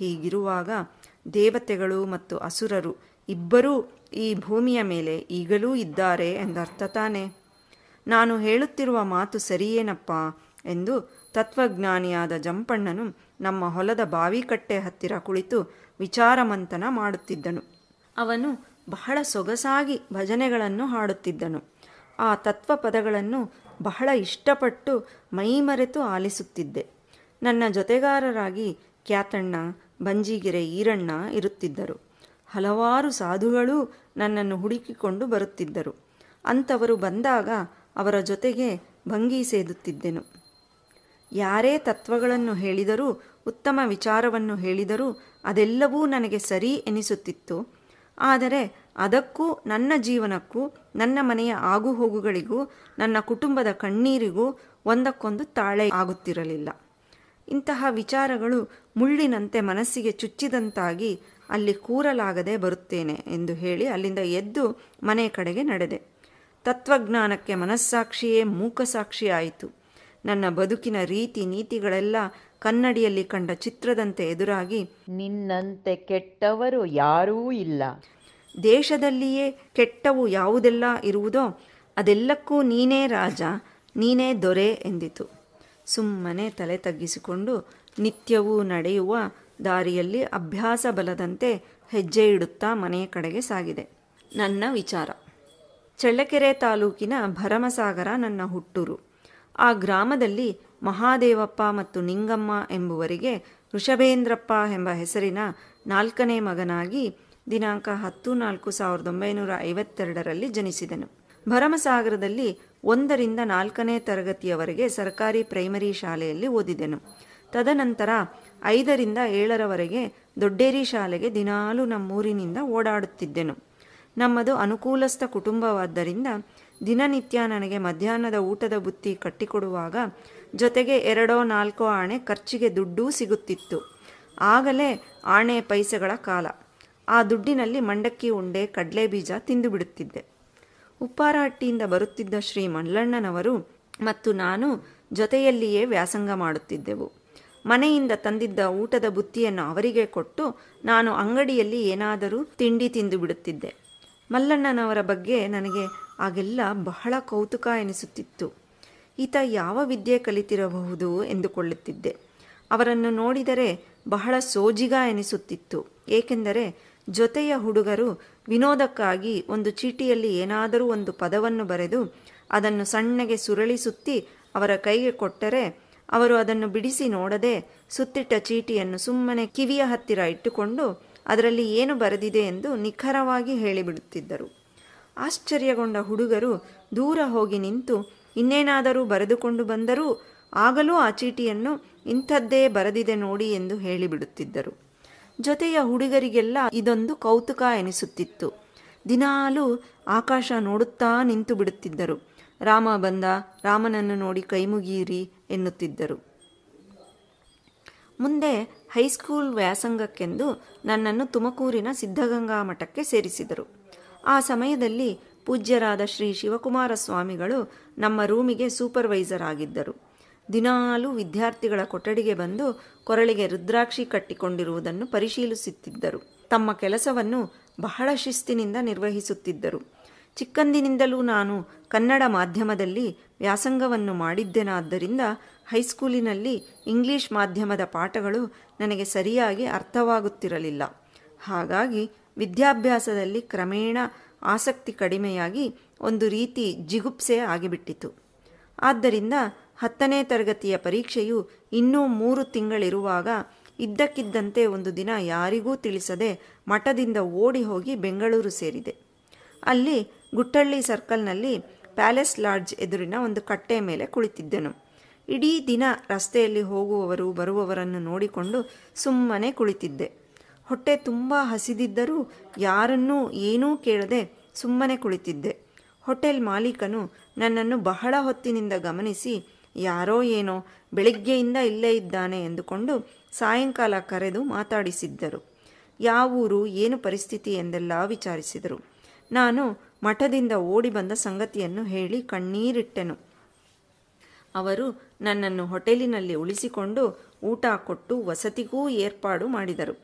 ಹೀಗಿರುವಾಗ ದೇವತೆಗಳು ಮತ್ತು ಅಸುರರು ಇಬ್ಬರೂ ಈ ಭೂಮಿಯ ಮೇಲೆ ಈಗಲೂ ಇದ್ದಾರೆ ಎಂದರ್ಥ ತಾನೆ ನಾನು ಹೇಳುತ್ತಿರುವ ಮಾತು ಸರಿಯೇನಪ್ಪ ಎಂದು ತತ್ವಜ್ಞಾನಿಯಾದ ಜಂಪಣ್ಣನು ನಮ್ಮ ಹೊಲದ ಬಾವಿಕಟ್ಟೆ ಹತ್ತಿರ ಕುಳಿತು ವಿಚಾರಮಂಥನ ಮಾಡುತ್ತಿದ್ದನು ಅವನು ಬಹಳ ಸೊಗಸಾಗಿ ಭಜನೆಗಳನ್ನು ಹಾಡುತ್ತಿದ್ದನು ಆ ತತ್ವ ಪದಗಳನ್ನು ಬಹಳ ಇಷ್ಟಪಟ್ಟು ಮೈಮರೆತು ಆಲಿಸುತ್ತಿದ್ದೆ ನನ್ನ ಜೊತೆಗಾರರಾಗಿ ಕ್ಯಾತಣ್ಣ ಬಂಜಿಗೆರೆ ಈರಣ್ಣ ಇರುತ್ತಿದ್ದರು ಹಲವಾರು ಸಾಧುಗಳು ನನ್ನನ್ನು ಹುಡುಕಿಕೊಂಡು ಬರುತ್ತಿದ್ದರು ಅಂಥವರು ಬಂದಾಗ ಅವರ ಜೊತೆಗೆ ಭಂಗಿ ಸೇದುತ್ತಿದ್ದೆನು ಯಾರೇ ತತ್ವಗಳನ್ನು ಹೇಳಿದರೂ ಉತ್ತಮ ವಿಚಾರವನ್ನು ಹೇಳಿದರೂ ಅದೆಲ್ಲವೂ ನನಗೆ ಸರಿ ಎನಿಸುತ್ತಿತ್ತು ಆದರೆ ಅದಕ್ಕೂ ನನ್ನ ಜೀವನಕ್ಕೂ ನನ್ನ ಮನೆಯ ಆಗುಹೋಗುಗಳಿಗೂ ನನ್ನ ಕುಟುಂಬದ ಕಣ್ಣೀರಿಗೂ ಒಂದಕ್ಕೊಂದು ತಾಳೆ ಆಗುತ್ತಿರಲಿಲ್ಲ ಇಂತಹ ವಿಚಾರಗಳು ಮುಳ್ಳಿನಂತೆ ಮನಸ್ಸಿಗೆ ಚುಚ್ಚಿದಂತಾಗಿ ಅಲ್ಲಿ ಕೂರಲಾಗದೆ ಬರುತ್ತೇನೆ ಎಂದು ಹೇಳಿ ಅಲ್ಲಿಂದ ಎದ್ದು ಮನೆ ಕಡೆಗೆ ನಡೆದೆ ತತ್ವಜ್ಞಾನಕ್ಕೆ ಮನಸ್ಸಾಕ್ಷಿಯೇ ಆಯಿತು ನನ್ನ ಬದುಕಿನ ರೀತಿ ನೀತಿಗಳೆಲ್ಲ ಕನ್ನಡಿಯಲ್ಲಿ ಕಂಡ ಚಿತ್ರದಂತೆ ಎದುರಾಗಿ ನಿನ್ನಂತೆ ಕೆಟ್ಟವರು ಯಾರೂ ಇಲ್ಲ ದೇಶದಲ್ಲಿಯೇ ಕೆಟ್ಟವು ಯಾವುದೆಲ್ಲ ಇರುವುದೋ ಅದೆಲ್ಲಕ್ಕೂ ನೀನೇ ರಾಜ ನೀನೇ ದೊರೆ ಎಂದಿತು ಸುಮ್ಮನೆ ತಲೆ ತಗ್ಗಿಸಿಕೊಂಡು ನಿತ್ಯವೂ ನಡೆಯುವ ದಾರಿಯಲ್ಲಿ ಅಭ್ಯಾಸ ಬಲದಂತೆ ಹೆಜ್ಜೆ ಇಡುತ್ತಾ ಮನೆಯ ಕಡೆಗೆ ಸಾಗಿದೆ ನನ್ನ ವಿಚಾರ ಚಳ್ಳಕೆರೆ ತಾಲೂಕಿನ ಭರಮಸಾಗರ ನನ್ನ ಹುಟ್ಟೂರು ಆ ಗ್ರಾಮದಲ್ಲಿ ಮಹಾದೇವಪ್ಪ ಮತ್ತು ನಿಂಗಮ್ಮ ಎಂಬುವರಿಗೆ ಋಷಭೇಂದ್ರಪ್ಪ ಎಂಬ ಹೆಸರಿನ ನಾಲ್ಕನೇ ಮಗನಾಗಿ ದಿನಾಂಕ ಹತ್ತು ನಾಲ್ಕು ಸಾವಿರದ ಒಂಬೈನೂರ ಐವತ್ತೆರಡರಲ್ಲಿ ಜನಿಸಿದನು ಭರಮಸಾಗರದಲ್ಲಿ ಒಂದರಿಂದ ನಾಲ್ಕನೇ ತರಗತಿಯವರೆಗೆ ಸರ್ಕಾರಿ ಪ್ರೈಮರಿ ಶಾಲೆಯಲ್ಲಿ ಓದಿದೆನು ತದನಂತರ ಐದರಿಂದ ಏಳರವರೆಗೆ ದೊಡ್ಡೇರಿ ಶಾಲೆಗೆ ದಿನಾಲೂ ನಮ್ಮೂರಿನಿಂದ ಓಡಾಡುತ್ತಿದ್ದೆನು ನಮ್ಮದು ಅನುಕೂಲಸ್ಥ ಕುಟುಂಬವಾದ್ದರಿಂದ ದಿನನಿತ್ಯ ನನಗೆ ಮಧ್ಯಾಹ್ನದ ಊಟದ ಬುತ್ತಿ ಕಟ್ಟಿಕೊಡುವಾಗ ಜೊತೆಗೆ ಎರಡೋ ನಾಲ್ಕೋ ಆಣೆ ಖರ್ಚಿಗೆ ದುಡ್ಡೂ ಸಿಗುತ್ತಿತ್ತು ಆಗಲೇ ಆಣೆ ಪೈಸೆಗಳ ಕಾಲ ಆ ದುಡ್ಡಿನಲ್ಲಿ ಮಂಡಕ್ಕಿ ಉಂಡೆ ಕಡಲೆ ಬೀಜ ತಿಂದು ಬಿಡುತ್ತಿದ್ದೆ ಉಪ್ಪಾರಹಟ್ಟಿಯಿಂದ ಬರುತ್ತಿದ್ದ ಶ್ರೀ ಮಲ್ಲಣ್ಣನವರು ಮತ್ತು ನಾನು ಜೊತೆಯಲ್ಲಿಯೇ ವ್ಯಾಸಂಗ ಮಾಡುತ್ತಿದ್ದೆವು ಮನೆಯಿಂದ ತಂದಿದ್ದ ಊಟದ ಬುತ್ತಿಯನ್ನು ಅವರಿಗೆ ಕೊಟ್ಟು ನಾನು ಅಂಗಡಿಯಲ್ಲಿ ಏನಾದರೂ ತಿಂಡಿ ತಿಂದು ಬಿಡುತ್ತಿದ್ದೆ ಮಲ್ಲಣ್ಣನವರ ಬಗ್ಗೆ ನನಗೆ ಆಗೆಲ್ಲ ಬಹಳ ಕೌತುಕ ಎನಿಸುತ್ತಿತ್ತು ಈತ ಯಾವ ವಿದ್ಯೆ ಕಲಿತಿರಬಹುದು ಎಂದುಕೊಳ್ಳುತ್ತಿದ್ದೆ ಅವರನ್ನು ನೋಡಿದರೆ ಬಹಳ ಸೋಜಿಗ ಎನಿಸುತ್ತಿತ್ತು ಏಕೆಂದರೆ ಜೊತೆಯ ಹುಡುಗರು ವಿನೋದಕ್ಕಾಗಿ ಒಂದು ಚೀಟಿಯಲ್ಲಿ ಏನಾದರೂ ಒಂದು ಪದವನ್ನು ಬರೆದು ಅದನ್ನು ಸಣ್ಣಗೆ ಸುರಳಿಸುತ್ತಿ ಅವರ ಕೈಗೆ ಕೊಟ್ಟರೆ ಅವರು ಅದನ್ನು ಬಿಡಿಸಿ ನೋಡದೆ ಸುತ್ತಿಟ್ಟ ಚೀಟಿಯನ್ನು ಸುಮ್ಮನೆ ಕಿವಿಯ ಹತ್ತಿರ ಇಟ್ಟುಕೊಂಡು ಅದರಲ್ಲಿ ಏನು ಬರೆದಿದೆ ಎಂದು ನಿಖರವಾಗಿ ಹೇಳಿಬಿಡುತ್ತಿದ್ದರು ಆಶ್ಚರ್ಯಗೊಂಡ ಹುಡುಗರು ದೂರ ಹೋಗಿ ನಿಂತು ಇನ್ನೇನಾದರೂ ಬರೆದುಕೊಂಡು ಬಂದರೂ ಆಗಲೂ ಆ ಚೀಟಿಯನ್ನು ಇಂಥದ್ದೇ ಬರೆದಿದೆ ನೋಡಿ ಎಂದು ಹೇಳಿಬಿಡುತ್ತಿದ್ದರು ಜೊತೆಯ ಹುಡುಗರಿಗೆಲ್ಲ ಇದೊಂದು ಕೌತುಕ ಎನಿಸುತ್ತಿತ್ತು ದಿನಾಲೂ ಆಕಾಶ ನೋಡುತ್ತಾ ನಿಂತು ಬಿಡುತ್ತಿದ್ದರು ರಾಮ ಬಂದ ರಾಮನನ್ನು ನೋಡಿ ಕೈಮುಗಿಯಿರಿ ಎನ್ನುತ್ತಿದ್ದರು ಮುಂದೆ ಹೈಸ್ಕೂಲ್ ವ್ಯಾಸಂಗಕ್ಕೆಂದು ನನ್ನನ್ನು ತುಮಕೂರಿನ ಸಿದ್ಧಗಂಗಾ ಮಠಕ್ಕೆ ಸೇರಿಸಿದರು ಆ ಸಮಯದಲ್ಲಿ ಪೂಜ್ಯರಾದ ಶ್ರೀ ಶಿವಕುಮಾರ ಸ್ವಾಮಿಗಳು ನಮ್ಮ ರೂಮಿಗೆ ಸೂಪರ್ವೈಸರ್ ಆಗಿದ್ದರು ದಿನಾಲೂ ವಿದ್ಯಾರ್ಥಿಗಳ ಕೊಠಡಿಗೆ ಬಂದು ಕೊರಳಿಗೆ ರುದ್ರಾಕ್ಷಿ ಕಟ್ಟಿಕೊಂಡಿರುವುದನ್ನು ಪರಿಶೀಲಿಸುತ್ತಿದ್ದರು ತಮ್ಮ ಕೆಲಸವನ್ನು ಬಹಳ ಶಿಸ್ತಿನಿಂದ ನಿರ್ವಹಿಸುತ್ತಿದ್ದರು ಚಿಕ್ಕಂದಿನಿಂದಲೂ ನಾನು ಕನ್ನಡ ಮಾಧ್ಯಮದಲ್ಲಿ ವ್ಯಾಸಂಗವನ್ನು ಮಾಡಿದ್ದೆನಾದ್ದರಿಂದ ಹೈಸ್ಕೂಲಿನಲ್ಲಿ ಇಂಗ್ಲಿಷ್ ಮಾಧ್ಯಮದ ಪಾಠಗಳು ನನಗೆ ಸರಿಯಾಗಿ ಅರ್ಥವಾಗುತ್ತಿರಲಿಲ್ಲ ಹಾಗಾಗಿ ವಿದ್ಯಾಭ್ಯಾಸದಲ್ಲಿ ಕ್ರಮೇಣ ಆಸಕ್ತಿ ಕಡಿಮೆಯಾಗಿ ಒಂದು ರೀತಿ ಜಿಗುಪ್ಸೆ ಆಗಿಬಿಟ್ಟಿತು ಆದ್ದರಿಂದ ಹತ್ತನೇ ತರಗತಿಯ ಪರೀಕ್ಷೆಯು ಇನ್ನೂ ಮೂರು ತಿಂಗಳಿರುವಾಗ ಇದ್ದಕ್ಕಿದ್ದಂತೆ ಒಂದು ದಿನ ಯಾರಿಗೂ ತಿಳಿಸದೆ ಮಠದಿಂದ ಓಡಿ ಹೋಗಿ ಬೆಂಗಳೂರು ಸೇರಿದೆ ಅಲ್ಲಿ ಗುಟ್ಟಳ್ಳಿ ಸರ್ಕಲ್ನಲ್ಲಿ ಪ್ಯಾಲೇಸ್ ಲಾಡ್ಜ್ ಎದುರಿನ ಒಂದು ಕಟ್ಟೆ ಮೇಲೆ ಕುಳಿತಿದ್ದನು ಇಡೀ ದಿನ ರಸ್ತೆಯಲ್ಲಿ ಹೋಗುವವರು ಬರುವವರನ್ನು ನೋಡಿಕೊಂಡು ಸುಮ್ಮನೆ ಕುಳಿತಿದ್ದೆ ಹೊಟ್ಟೆ ತುಂಬ ಹಸಿದಿದ್ದರೂ ಯಾರನ್ನೂ ಏನೂ ಕೇಳದೆ ಸುಮ್ಮನೆ ಕುಳಿತಿದ್ದೆ ಹೋಟೆಲ್ ಮಾಲೀಕನು ನನ್ನನ್ನು ಬಹಳ ಹೊತ್ತಿನಿಂದ ಗಮನಿಸಿ ಯಾರೋ ಏನೋ ಬೆಳಿಗ್ಗೆಯಿಂದ ಇಲ್ಲೇ ಇದ್ದಾನೆ ಎಂದುಕೊಂಡು ಸಾಯಂಕಾಲ ಕರೆದು ಮಾತಾಡಿಸಿದ್ದರು ಯಾವೂರು ಏನು ಪರಿಸ್ಥಿತಿ ಎಂದೆಲ್ಲ ವಿಚಾರಿಸಿದರು ನಾನು ಮಠದಿಂದ ಓಡಿ ಬಂದ ಸಂಗತಿಯನ್ನು ಹೇಳಿ ಕಣ್ಣೀರಿಟ್ಟೆನು ಅವರು ನನ್ನನ್ನು ಹೋಟೆಲಿನಲ್ಲಿ ಉಳಿಸಿಕೊಂಡು ಊಟ ಕೊಟ್ಟು ವಸತಿಗೂ ಏರ್ಪಾಡು ಮಾಡಿದರು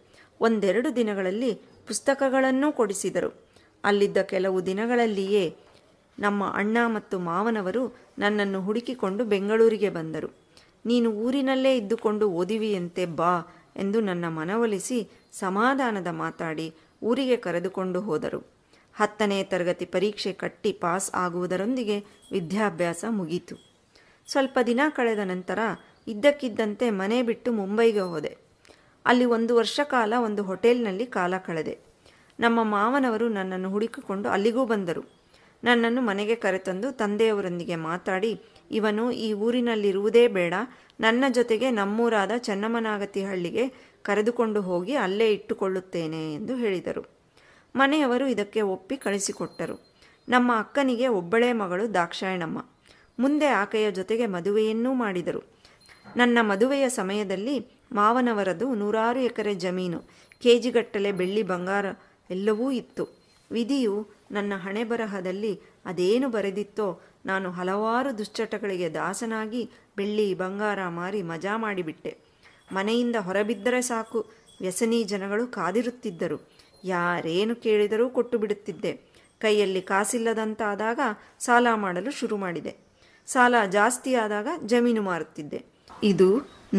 ಒಂದೆರಡು ದಿನಗಳಲ್ಲಿ ಪುಸ್ತಕಗಳನ್ನೂ ಕೊಡಿಸಿದರು ಅಲ್ಲಿದ್ದ ಕೆಲವು ದಿನಗಳಲ್ಲಿಯೇ ನಮ್ಮ ಅಣ್ಣ ಮತ್ತು ಮಾವನವರು ನನ್ನನ್ನು ಹುಡುಕಿಕೊಂಡು ಬೆಂಗಳೂರಿಗೆ ಬಂದರು ನೀನು ಊರಿನಲ್ಲೇ ಇದ್ದುಕೊಂಡು ಓದಿವಿಯಂತೆ ಬಾ ಎಂದು ನನ್ನ ಮನವೊಲಿಸಿ ಸಮಾಧಾನದ ಮಾತಾಡಿ ಊರಿಗೆ ಕರೆದುಕೊಂಡು ಹೋದರು ಹತ್ತನೇ ತರಗತಿ ಪರೀಕ್ಷೆ ಕಟ್ಟಿ ಪಾಸ್ ಆಗುವುದರೊಂದಿಗೆ ವಿದ್ಯಾಭ್ಯಾಸ ಮುಗೀತು ಸ್ವಲ್ಪ ದಿನ ಕಳೆದ ನಂತರ ಇದ್ದಕ್ಕಿದ್ದಂತೆ ಮನೆ ಬಿಟ್ಟು ಮುಂಬೈಗೆ ಹೋದೆ ಅಲ್ಲಿ ಒಂದು ವರ್ಷ ಕಾಲ ಒಂದು ಹೋಟೆಲ್ನಲ್ಲಿ ಕಾಲ ಕಳೆದೆ ನಮ್ಮ ಮಾವನವರು ನನ್ನನ್ನು ಹುಡುಕಿಕೊಂಡು ಅಲ್ಲಿಗೂ ಬಂದರು ನನ್ನನ್ನು ಮನೆಗೆ ಕರೆತಂದು ತಂದೆಯವರೊಂದಿಗೆ ಮಾತಾಡಿ ಇವನು ಈ ಊರಿನಲ್ಲಿರುವುದೇ ಬೇಡ ನನ್ನ ಜೊತೆಗೆ ನಮ್ಮೂರಾದ ಚನ್ನಮನಾಗತಿ ಹಳ್ಳಿಗೆ ಕರೆದುಕೊಂಡು ಹೋಗಿ ಅಲ್ಲೇ ಇಟ್ಟುಕೊಳ್ಳುತ್ತೇನೆ ಎಂದು ಹೇಳಿದರು ಮನೆಯವರು ಇದಕ್ಕೆ ಒಪ್ಪಿ ಕಳಿಸಿಕೊಟ್ಟರು ನಮ್ಮ ಅಕ್ಕನಿಗೆ ಒಬ್ಬಳೇ ಮಗಳು ದಾಕ್ಷಾಯಣಮ್ಮ ಮುಂದೆ ಆಕೆಯ ಜೊತೆಗೆ ಮದುವೆಯನ್ನೂ ಮಾಡಿದರು ನನ್ನ ಮದುವೆಯ ಸಮಯದಲ್ಲಿ ಮಾವನವರದು ನೂರಾರು ಎಕರೆ ಜಮೀನು ಕೆಜಿಗಟ್ಟಲೆ ಬೆಳ್ಳಿ ಬಂಗಾರ ಎಲ್ಲವೂ ಇತ್ತು ವಿಧಿಯು ನನ್ನ ಹಣೆ ಬರಹದಲ್ಲಿ ಅದೇನು ಬರೆದಿತ್ತೋ ನಾನು ಹಲವಾರು ದುಶ್ಚಟಗಳಿಗೆ ದಾಸನಾಗಿ ಬೆಳ್ಳಿ ಬಂಗಾರ ಮಾರಿ ಮಜಾ ಮಾಡಿಬಿಟ್ಟೆ ಮನೆಯಿಂದ ಹೊರಬಿದ್ದರೆ ಸಾಕು ವ್ಯಸನಿ ಜನಗಳು ಕಾದಿರುತ್ತಿದ್ದರು ಯಾರೇನು ಕೇಳಿದರೂ ಕೊಟ್ಟು ಬಿಡುತ್ತಿದ್ದೆ ಕೈಯಲ್ಲಿ ಕಾಸಿಲ್ಲದಂತಾದಾಗ ಸಾಲ ಮಾಡಲು ಶುರು ಮಾಡಿದೆ ಸಾಲ ಜಾಸ್ತಿಯಾದಾಗ ಜಮೀನು ಮಾರುತ್ತಿದ್ದೆ ಇದು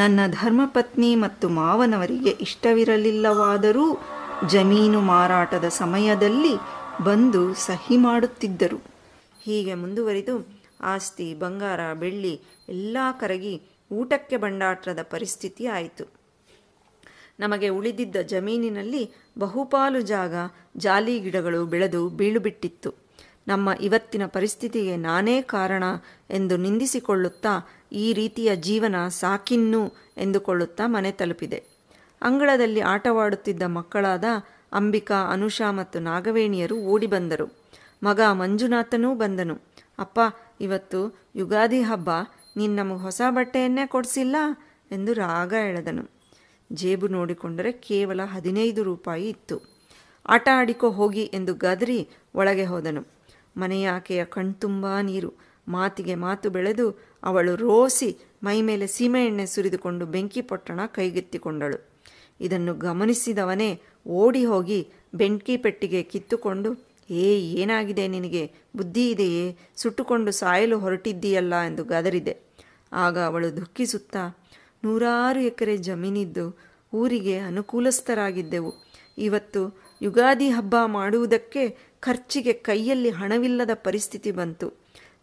ನನ್ನ ಧರ್ಮಪತ್ನಿ ಮತ್ತು ಮಾವನವರಿಗೆ ಇಷ್ಟವಿರಲಿಲ್ಲವಾದರೂ ಜಮೀನು ಮಾರಾಟದ ಸಮಯದಲ್ಲಿ ಬಂದು ಸಹಿ ಮಾಡುತ್ತಿದ್ದರು ಹೀಗೆ ಮುಂದುವರಿದು ಆಸ್ತಿ ಬಂಗಾರ ಬೆಳ್ಳಿ ಎಲ್ಲ ಕರಗಿ ಊಟಕ್ಕೆ ಬಂಡಾಟದ ಪರಿಸ್ಥಿತಿ ಆಯಿತು ನಮಗೆ ಉಳಿದಿದ್ದ ಜಮೀನಿನಲ್ಲಿ ಬಹುಪಾಲು ಜಾಗ ಜಾಲಿ ಗಿಡಗಳು ಬೆಳೆದು ಬೀಳುಬಿಟ್ಟಿತ್ತು ನಮ್ಮ ಇವತ್ತಿನ ಪರಿಸ್ಥಿತಿಗೆ ನಾನೇ ಕಾರಣ ಎಂದು ನಿಂದಿಸಿಕೊಳ್ಳುತ್ತಾ ಈ ರೀತಿಯ ಜೀವನ ಸಾಕಿನ್ನು ಎಂದುಕೊಳ್ಳುತ್ತಾ ಮನೆ ತಲುಪಿದೆ ಅಂಗಳದಲ್ಲಿ ಆಟವಾಡುತ್ತಿದ್ದ ಮಕ್ಕಳಾದ ಅಂಬಿಕಾ ಅನುಷಾ ಮತ್ತು ನಾಗವೇಣಿಯರು ಓಡಿ ಬಂದರು ಮಗ ಮಂಜುನಾಥನೂ ಬಂದನು ಅಪ್ಪ ಇವತ್ತು ಯುಗಾದಿ ಹಬ್ಬ ನೀನು ನಮಗೆ ಹೊಸ ಬಟ್ಟೆಯನ್ನೇ ಕೊಡಿಸಿಲ್ಲ ಎಂದು ರಾಗ ಎಳೆದನು ಜೇಬು ನೋಡಿಕೊಂಡರೆ ಕೇವಲ ಹದಿನೈದು ರೂಪಾಯಿ ಇತ್ತು ಆಟ ಆಡಿಕೋ ಹೋಗಿ ಎಂದು ಗದರಿ ಒಳಗೆ ಹೋದನು ಮನೆಯಾಕೆಯ ಕಣ್ತುಂಬ ನೀರು ಮಾತಿಗೆ ಮಾತು ಬೆಳೆದು ಅವಳು ರೋಸಿ ಮೈ ಮೇಲೆ ಸೀಮೆಎಣ್ಣೆ ಸುರಿದುಕೊಂಡು ಬೆಂಕಿ ಪೊಟ್ಟಣ ಕೈಗೆತ್ತಿಕೊಂಡಳು ಇದನ್ನು ಗಮನಿಸಿದವನೇ ಓಡಿ ಹೋಗಿ ಬೆಂಕಿ ಪೆಟ್ಟಿಗೆ ಕಿತ್ತುಕೊಂಡು ಏ ಏನಾಗಿದೆ ನಿನಗೆ ಬುದ್ಧಿ ಇದೆಯೇ ಸುಟ್ಟುಕೊಂಡು ಸಾಯಲು ಹೊರಟಿದ್ದೀಯಲ್ಲ ಎಂದು ಗದರಿದೆ ಆಗ ಅವಳು ದುಃಖಿಸುತ್ತಾ ನೂರಾರು ಎಕರೆ ಜಮೀನಿದ್ದು ಊರಿಗೆ ಅನುಕೂಲಸ್ಥರಾಗಿದ್ದೆವು ಇವತ್ತು ಯುಗಾದಿ ಹಬ್ಬ ಮಾಡುವುದಕ್ಕೆ ಖರ್ಚಿಗೆ ಕೈಯಲ್ಲಿ ಹಣವಿಲ್ಲದ ಪರಿಸ್ಥಿತಿ ಬಂತು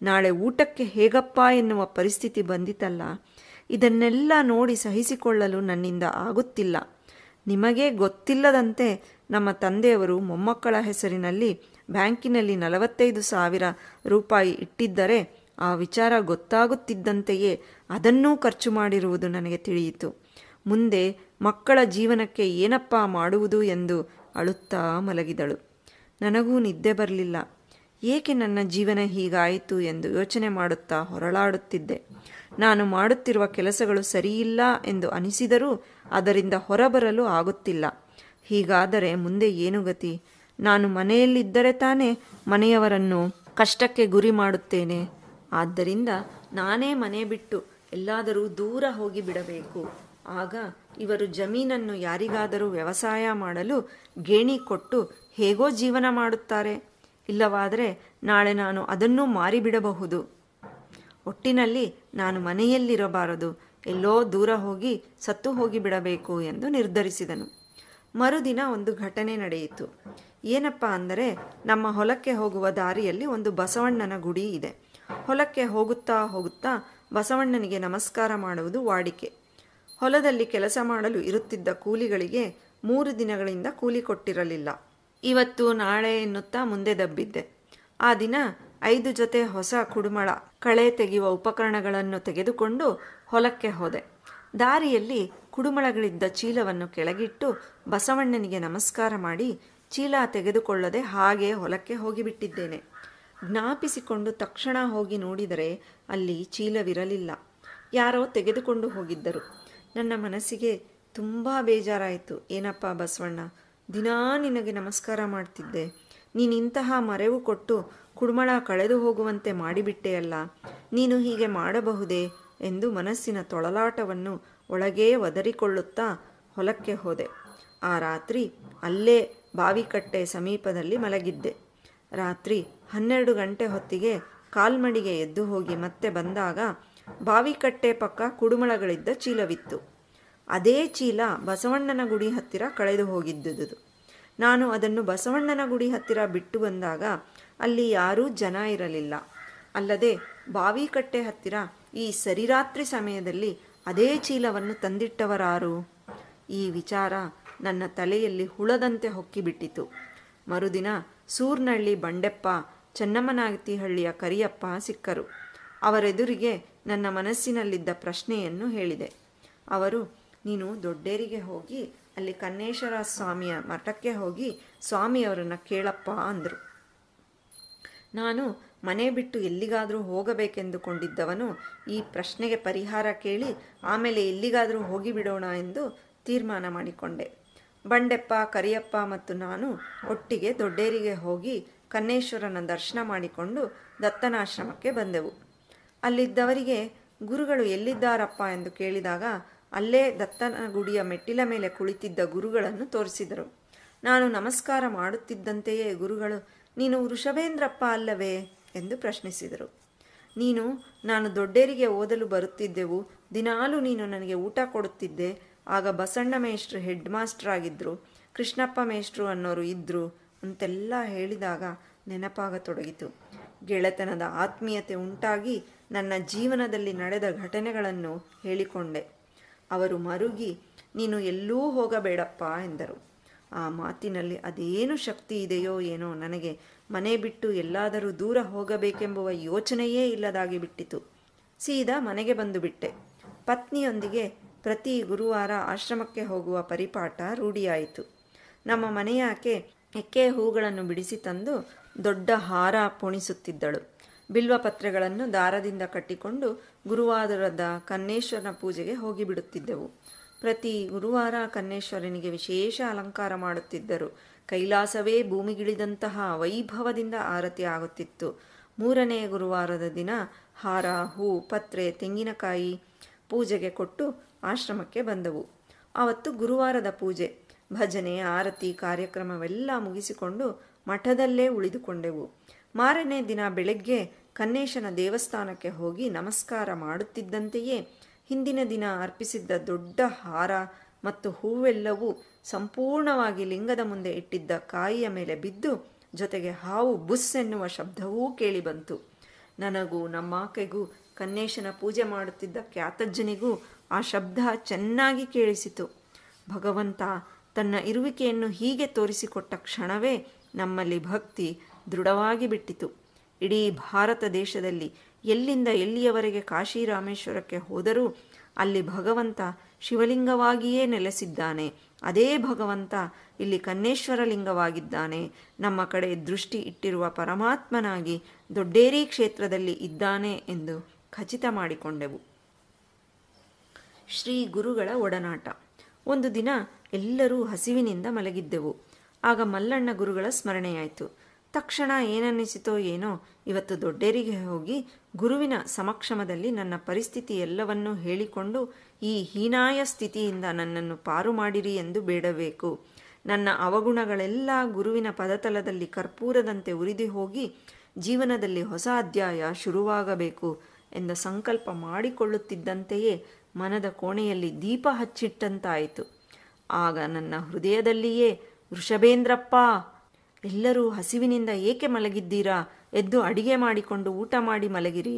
ನಾಳೆ ಊಟಕ್ಕೆ ಹೇಗಪ್ಪ ಎನ್ನುವ ಪರಿಸ್ಥಿತಿ ಬಂದಿತಲ್ಲ ಇದನ್ನೆಲ್ಲ ನೋಡಿ ಸಹಿಸಿಕೊಳ್ಳಲು ನನ್ನಿಂದ ಆಗುತ್ತಿಲ್ಲ ನಿಮಗೇ ಗೊತ್ತಿಲ್ಲದಂತೆ ನಮ್ಮ ತಂದೆಯವರು ಮೊಮ್ಮಕ್ಕಳ ಹೆಸರಿನಲ್ಲಿ ಬ್ಯಾಂಕಿನಲ್ಲಿ ನಲವತ್ತೈದು ಸಾವಿರ ರೂಪಾಯಿ ಇಟ್ಟಿದ್ದರೆ ಆ ವಿಚಾರ ಗೊತ್ತಾಗುತ್ತಿದ್ದಂತೆಯೇ ಅದನ್ನೂ ಖರ್ಚು ಮಾಡಿರುವುದು ನನಗೆ ತಿಳಿಯಿತು ಮುಂದೆ ಮಕ್ಕಳ ಜೀವನಕ್ಕೆ ಏನಪ್ಪಾ ಮಾಡುವುದು ಎಂದು ಅಳುತ್ತಾ ಮಲಗಿದಳು ನನಗೂ ನಿದ್ದೆ ಬರಲಿಲ್ಲ ಏಕೆ ನನ್ನ ಜೀವನ ಹೀಗಾಯಿತು ಎಂದು ಯೋಚನೆ ಮಾಡುತ್ತಾ ಹೊರಳಾಡುತ್ತಿದ್ದೆ ನಾನು ಮಾಡುತ್ತಿರುವ ಕೆಲಸಗಳು ಸರಿಯಿಲ್ಲ ಎಂದು ಅನಿಸಿದರೂ ಅದರಿಂದ ಹೊರಬರಲು ಆಗುತ್ತಿಲ್ಲ ಹೀಗಾದರೆ ಮುಂದೆ ಏನು ಗತಿ ನಾನು ಮನೆಯಲ್ಲಿದ್ದರೆ ತಾನೇ ಮನೆಯವರನ್ನು ಕಷ್ಟಕ್ಕೆ ಗುರಿ ಮಾಡುತ್ತೇನೆ ಆದ್ದರಿಂದ ನಾನೇ ಮನೆ ಬಿಟ್ಟು ಎಲ್ಲಾದರೂ ದೂರ ಹೋಗಿ ಬಿಡಬೇಕು ಆಗ ಇವರು ಜಮೀನನ್ನು ಯಾರಿಗಾದರೂ ವ್ಯವಸಾಯ ಮಾಡಲು ಗೇಣಿ ಕೊಟ್ಟು ಹೇಗೋ ಜೀವನ ಮಾಡುತ್ತಾರೆ ಇಲ್ಲವಾದರೆ ನಾಳೆ ನಾನು ಅದನ್ನೂ ಮಾರಿಬಿಡಬಹುದು ಒಟ್ಟಿನಲ್ಲಿ ನಾನು ಮನೆಯಲ್ಲಿರಬಾರದು ಎಲ್ಲೋ ದೂರ ಹೋಗಿ ಸತ್ತು ಹೋಗಿ ಬಿಡಬೇಕು ಎಂದು ನಿರ್ಧರಿಸಿದನು ಮರುದಿನ ಒಂದು ಘಟನೆ ನಡೆಯಿತು ಏನಪ್ಪ ಅಂದರೆ ನಮ್ಮ ಹೊಲಕ್ಕೆ ಹೋಗುವ ದಾರಿಯಲ್ಲಿ ಒಂದು ಬಸವಣ್ಣನ ಗುಡಿ ಇದೆ ಹೊಲಕ್ಕೆ ಹೋಗುತ್ತಾ ಹೋಗುತ್ತಾ ಬಸವಣ್ಣನಿಗೆ ನಮಸ್ಕಾರ ಮಾಡುವುದು ವಾಡಿಕೆ ಹೊಲದಲ್ಲಿ ಕೆಲಸ ಮಾಡಲು ಇರುತ್ತಿದ್ದ ಕೂಲಿಗಳಿಗೆ ಮೂರು ದಿನಗಳಿಂದ ಕೂಲಿ ಕೊಟ್ಟಿರಲಿಲ್ಲ ಇವತ್ತು ನಾಳೆ ಎನ್ನುತ್ತಾ ಮುಂದೆ ದಬ್ಬಿದ್ದೆ ಆ ದಿನ ಐದು ಜೊತೆ ಹೊಸ ಕುಡುಮಳ ಕಳೆ ತೆಗೆಯುವ ಉಪಕರಣಗಳನ್ನು ತೆಗೆದುಕೊಂಡು ಹೊಲಕ್ಕೆ ಹೋದೆ ದಾರಿಯಲ್ಲಿ ಕುಡುಮಳಗಳಿದ್ದ ಚೀಲವನ್ನು ಕೆಳಗಿಟ್ಟು ಬಸವಣ್ಣನಿಗೆ ನಮಸ್ಕಾರ ಮಾಡಿ ಚೀಲ ತೆಗೆದುಕೊಳ್ಳದೆ ಹಾಗೆ ಹೊಲಕ್ಕೆ ಹೋಗಿಬಿಟ್ಟಿದ್ದೇನೆ ಜ್ಞಾಪಿಸಿಕೊಂಡು ತಕ್ಷಣ ಹೋಗಿ ನೋಡಿದರೆ ಅಲ್ಲಿ ಚೀಲವಿರಲಿಲ್ಲ ಯಾರೋ ತೆಗೆದುಕೊಂಡು ಹೋಗಿದ್ದರು ನನ್ನ ಮನಸ್ಸಿಗೆ ತುಂಬ ಬೇಜಾರಾಯಿತು ಏನಪ್ಪ ಬಸವಣ್ಣ ದಿನಾ ನಿನಗೆ ನಮಸ್ಕಾರ ಮಾಡ್ತಿದ್ದೆ ನೀನು ಇಂತಹ ಮರೆವು ಕೊಟ್ಟು ಕುಡ್ಮಳ ಕಳೆದು ಹೋಗುವಂತೆ ಮಾಡಿಬಿಟ್ಟೆಯಲ್ಲ ನೀನು ಹೀಗೆ ಮಾಡಬಹುದೇ ಎಂದು ಮನಸ್ಸಿನ ತೊಳಲಾಟವನ್ನು ಒಳಗೇ ಒದರಿಕೊಳ್ಳುತ್ತಾ ಹೊಲಕ್ಕೆ ಹೋದೆ ಆ ರಾತ್ರಿ ಅಲ್ಲೇ ಬಾವಿಕಟ್ಟೆ ಸಮೀಪದಲ್ಲಿ ಮಲಗಿದ್ದೆ ರಾತ್ರಿ ಹನ್ನೆರಡು ಗಂಟೆ ಹೊತ್ತಿಗೆ ಕಾಲ್ಮಡಿಗೆ ಎದ್ದು ಹೋಗಿ ಮತ್ತೆ ಬಂದಾಗ ಬಾವಿಕಟ್ಟೆ ಪಕ್ಕ ಕುಡುಮಳಗಳಿದ್ದ ಚೀಲವಿತ್ತು ಅದೇ ಚೀಲ ಬಸವಣ್ಣನ ಗುಡಿ ಹತ್ತಿರ ಕಳೆದು ಹೋಗಿದ್ದುದು ನಾನು ಅದನ್ನು ಬಸವಣ್ಣನ ಗುಡಿ ಹತ್ತಿರ ಬಿಟ್ಟು ಬಂದಾಗ ಅಲ್ಲಿ ಯಾರೂ ಜನ ಇರಲಿಲ್ಲ ಅಲ್ಲದೆ ಬಾವಿಕಟ್ಟೆ ಹತ್ತಿರ ಈ ಸರಿರಾತ್ರಿ ಸಮಯದಲ್ಲಿ ಅದೇ ಚೀಲವನ್ನು ತಂದಿಟ್ಟವರಾರು ಈ ವಿಚಾರ ನನ್ನ ತಲೆಯಲ್ಲಿ ಹುಳದಂತೆ ಹೊಕ್ಕಿಬಿಟ್ಟಿತು ಮರುದಿನ ಸೂರ್ನಳ್ಳಿ ಬಂಡೆಪ್ಪ ಹಳ್ಳಿಯ ಕರಿಯಪ್ಪ ಸಿಕ್ಕರು ಅವರೆದುರಿಗೆ ನನ್ನ ಮನಸ್ಸಿನಲ್ಲಿದ್ದ ಪ್ರಶ್ನೆಯನ್ನು ಹೇಳಿದೆ ಅವರು ನೀನು ದೊಡ್ಡೇರಿಗೆ ಹೋಗಿ ಅಲ್ಲಿ ಕನ್ನೇಶ್ವರ ಸ್ವಾಮಿಯ ಮಠಕ್ಕೆ ಹೋಗಿ ಸ್ವಾಮಿಯವರನ್ನು ಕೇಳಪ್ಪ ಅಂದರು ನಾನು ಮನೆ ಬಿಟ್ಟು ಎಲ್ಲಿಗಾದರೂ ಹೋಗಬೇಕೆಂದುಕೊಂಡಿದ್ದವನು ಈ ಪ್ರಶ್ನೆಗೆ ಪರಿಹಾರ ಕೇಳಿ ಆಮೇಲೆ ಎಲ್ಲಿಗಾದರೂ ಹೋಗಿಬಿಡೋಣ ಎಂದು ತೀರ್ಮಾನ ಮಾಡಿಕೊಂಡೆ ಬಂಡೆಪ್ಪ ಕರಿಯಪ್ಪ ಮತ್ತು ನಾನು ಒಟ್ಟಿಗೆ ದೊಡ್ಡೇರಿಗೆ ಹೋಗಿ ಕನ್ನೇಶ್ವರನ ದರ್ಶನ ಮಾಡಿಕೊಂಡು ದತ್ತನಾಶ್ರಮಕ್ಕೆ ಬಂದೆವು ಅಲ್ಲಿದ್ದವರಿಗೆ ಗುರುಗಳು ಎಲ್ಲಿದ್ದಾರಪ್ಪ ಎಂದು ಕೇಳಿದಾಗ ಅಲ್ಲೇ ದತ್ತನ ಗುಡಿಯ ಮೆಟ್ಟಿಲ ಮೇಲೆ ಕುಳಿತಿದ್ದ ಗುರುಗಳನ್ನು ತೋರಿಸಿದರು ನಾನು ನಮಸ್ಕಾರ ಮಾಡುತ್ತಿದ್ದಂತೆಯೇ ಗುರುಗಳು ನೀನು ವೃಷಭೇಂದ್ರಪ್ಪ ಅಲ್ಲವೇ ಎಂದು ಪ್ರಶ್ನಿಸಿದರು ನೀನು ನಾನು ದೊಡ್ಡೇರಿಗೆ ಓದಲು ಬರುತ್ತಿದ್ದೆವು ದಿನಾಲು ನೀನು ನನಗೆ ಊಟ ಕೊಡುತ್ತಿದ್ದೆ ಆಗ ಬಸಣ್ಣ ಮೇಷ್ಟ್ರು ಹೆಡ್ ಮಾಸ್ಟರ್ ಆಗಿದ್ದರು ಕೃಷ್ಣಪ್ಪ ಮೇಷ್ಟ್ರು ಅನ್ನೋರು ಇದ್ದರು ಅಂತೆಲ್ಲ ಹೇಳಿದಾಗ ನೆನಪಾಗತೊಡಗಿತು ಗೆಳೆತನದ ಆತ್ಮೀಯತೆ ಉಂಟಾಗಿ ನನ್ನ ಜೀವನದಲ್ಲಿ ನಡೆದ ಘಟನೆಗಳನ್ನು ಹೇಳಿಕೊಂಡೆ ಅವರು ಮರುಗಿ ನೀನು ಎಲ್ಲೂ ಹೋಗಬೇಡಪ್ಪ ಎಂದರು ಆ ಮಾತಿನಲ್ಲಿ ಅದೇನು ಶಕ್ತಿ ಇದೆಯೋ ಏನೋ ನನಗೆ ಮನೆ ಬಿಟ್ಟು ಎಲ್ಲಾದರೂ ದೂರ ಹೋಗಬೇಕೆಂಬುವ ಯೋಚನೆಯೇ ಇಲ್ಲದಾಗಿ ಬಿಟ್ಟಿತು ಸೀದಾ ಮನೆಗೆ ಬಂದು ಬಿಟ್ಟೆ ಪತ್ನಿಯೊಂದಿಗೆ ಪ್ರತಿ ಗುರುವಾರ ಆಶ್ರಮಕ್ಕೆ ಹೋಗುವ ಪರಿಪಾಠ ರೂಢಿಯಾಯಿತು ನಮ್ಮ ಮನೆಯಾಕೆ ಎಕ್ಕೆ ಹೂಗಳನ್ನು ಬಿಡಿಸಿ ತಂದು ದೊಡ್ಡ ಹಾರ ಪುಣಿಸುತ್ತಿದ್ದಳು ಬಿಲ್ವ ಪತ್ರೆಗಳನ್ನು ದಾರದಿಂದ ಕಟ್ಟಿಕೊಂಡು ಗುರುವಾರದ ಕನ್ನೇಶ್ವರನ ಪೂಜೆಗೆ ಹೋಗಿಬಿಡುತ್ತಿದ್ದೆವು ಪ್ರತಿ ಗುರುವಾರ ಕನ್ನೇಶ್ವರನಿಗೆ ವಿಶೇಷ ಅಲಂಕಾರ ಮಾಡುತ್ತಿದ್ದರು ಕೈಲಾಸವೇ ಭೂಮಿಗಿಳಿದಂತಹ ವೈಭವದಿಂದ ಆರತಿ ಆಗುತ್ತಿತ್ತು ಮೂರನೆಯ ಗುರುವಾರದ ದಿನ ಹಾರ ಹೂ ಪತ್ರೆ ತೆಂಗಿನಕಾಯಿ ಪೂಜೆಗೆ ಕೊಟ್ಟು ಆಶ್ರಮಕ್ಕೆ ಬಂದವು ಆವತ್ತು ಗುರುವಾರದ ಪೂಜೆ ಭಜನೆ ಆರತಿ ಕಾರ್ಯಕ್ರಮವೆಲ್ಲ ಮುಗಿಸಿಕೊಂಡು ಮಠದಲ್ಲೇ ಉಳಿದುಕೊಂಡೆವು ಮಾರನೇ ದಿನ ಬೆಳಗ್ಗೆ ಕನ್ನೇಶನ ದೇವಸ್ಥಾನಕ್ಕೆ ಹೋಗಿ ನಮಸ್ಕಾರ ಮಾಡುತ್ತಿದ್ದಂತೆಯೇ ಹಿಂದಿನ ದಿನ ಅರ್ಪಿಸಿದ್ದ ದೊಡ್ಡ ಹಾರ ಮತ್ತು ಹೂವೆಲ್ಲವೂ ಸಂಪೂರ್ಣವಾಗಿ ಲಿಂಗದ ಮುಂದೆ ಇಟ್ಟಿದ್ದ ಕಾಯಿಯ ಮೇಲೆ ಬಿದ್ದು ಜೊತೆಗೆ ಹಾವು ಬುಸ್ ಎನ್ನುವ ಶಬ್ದವೂ ಕೇಳಿಬಂತು ನನಗೂ ನಮ್ಮಾಕೆಗೂ ಕನ್ನೇಶನ ಪೂಜೆ ಮಾಡುತ್ತಿದ್ದ ಖ್ಯಾತಜ್ಜನಿಗೂ ಆ ಶಬ್ದ ಚೆನ್ನಾಗಿ ಕೇಳಿಸಿತು ಭಗವಂತ ತನ್ನ ಇರುವಿಕೆಯನ್ನು ಹೀಗೆ ತೋರಿಸಿಕೊಟ್ಟ ಕ್ಷಣವೇ ನಮ್ಮಲ್ಲಿ ಭಕ್ತಿ ದೃಢವಾಗಿ ಬಿಟ್ಟಿತು ಇಡೀ ಭಾರತ ದೇಶದಲ್ಲಿ ಎಲ್ಲಿಂದ ಎಲ್ಲಿಯವರೆಗೆ ಕಾಶಿ ರಾಮೇಶ್ವರಕ್ಕೆ ಹೋದರೂ ಅಲ್ಲಿ ಭಗವಂತ ಶಿವಲಿಂಗವಾಗಿಯೇ ನೆಲೆಸಿದ್ದಾನೆ ಅದೇ ಭಗವಂತ ಇಲ್ಲಿ ಕನ್ನೇಶ್ವರ ಲಿಂಗವಾಗಿದ್ದಾನೆ ನಮ್ಮ ಕಡೆ ದೃಷ್ಟಿ ಇಟ್ಟಿರುವ ಪರಮಾತ್ಮನಾಗಿ ದೊಡ್ಡೇರಿ ಕ್ಷೇತ್ರದಲ್ಲಿ ಇದ್ದಾನೆ ಎಂದು ಖಚಿತ ಮಾಡಿಕೊಂಡೆವು ಶ್ರೀ ಗುರುಗಳ ಒಡನಾಟ ಒಂದು ದಿನ ಎಲ್ಲರೂ ಹಸಿವಿನಿಂದ ಮಲಗಿದ್ದೆವು ಆಗ ಮಲ್ಲಣ್ಣ ಗುರುಗಳ ಸ್ಮರಣೆಯಾಯಿತು ತಕ್ಷಣ ಏನನ್ನಿಸಿತೋ ಏನೋ ಇವತ್ತು ದೊಡ್ಡೇರಿಗೆ ಹೋಗಿ ಗುರುವಿನ ಸಮಕ್ಷಮದಲ್ಲಿ ನನ್ನ ಪರಿಸ್ಥಿತಿ ಎಲ್ಲವನ್ನೂ ಹೇಳಿಕೊಂಡು ಈ ಹೀನಾಯ ಸ್ಥಿತಿಯಿಂದ ನನ್ನನ್ನು ಪಾರು ಮಾಡಿರಿ ಎಂದು ಬೇಡಬೇಕು ನನ್ನ ಅವಗುಣಗಳೆಲ್ಲ ಗುರುವಿನ ಪದತಲದಲ್ಲಿ ಕರ್ಪೂರದಂತೆ ಉರಿದು ಹೋಗಿ ಜೀವನದಲ್ಲಿ ಹೊಸ ಅಧ್ಯಾಯ ಶುರುವಾಗಬೇಕು ಎಂದ ಸಂಕಲ್ಪ ಮಾಡಿಕೊಳ್ಳುತ್ತಿದ್ದಂತೆಯೇ ಮನದ ಕೋಣೆಯಲ್ಲಿ ದೀಪ ಹಚ್ಚಿಟ್ಟಂತಾಯಿತು ಆಗ ನನ್ನ ಹೃದಯದಲ್ಲಿಯೇ ವೃಷಭೇಂದ್ರಪ್ಪ ಎಲ್ಲರೂ ಹಸಿವಿನಿಂದ ಏಕೆ ಮಲಗಿದ್ದೀರಾ ಎದ್ದು ಅಡಿಗೆ ಮಾಡಿಕೊಂಡು ಊಟ ಮಾಡಿ ಮಲಗಿರಿ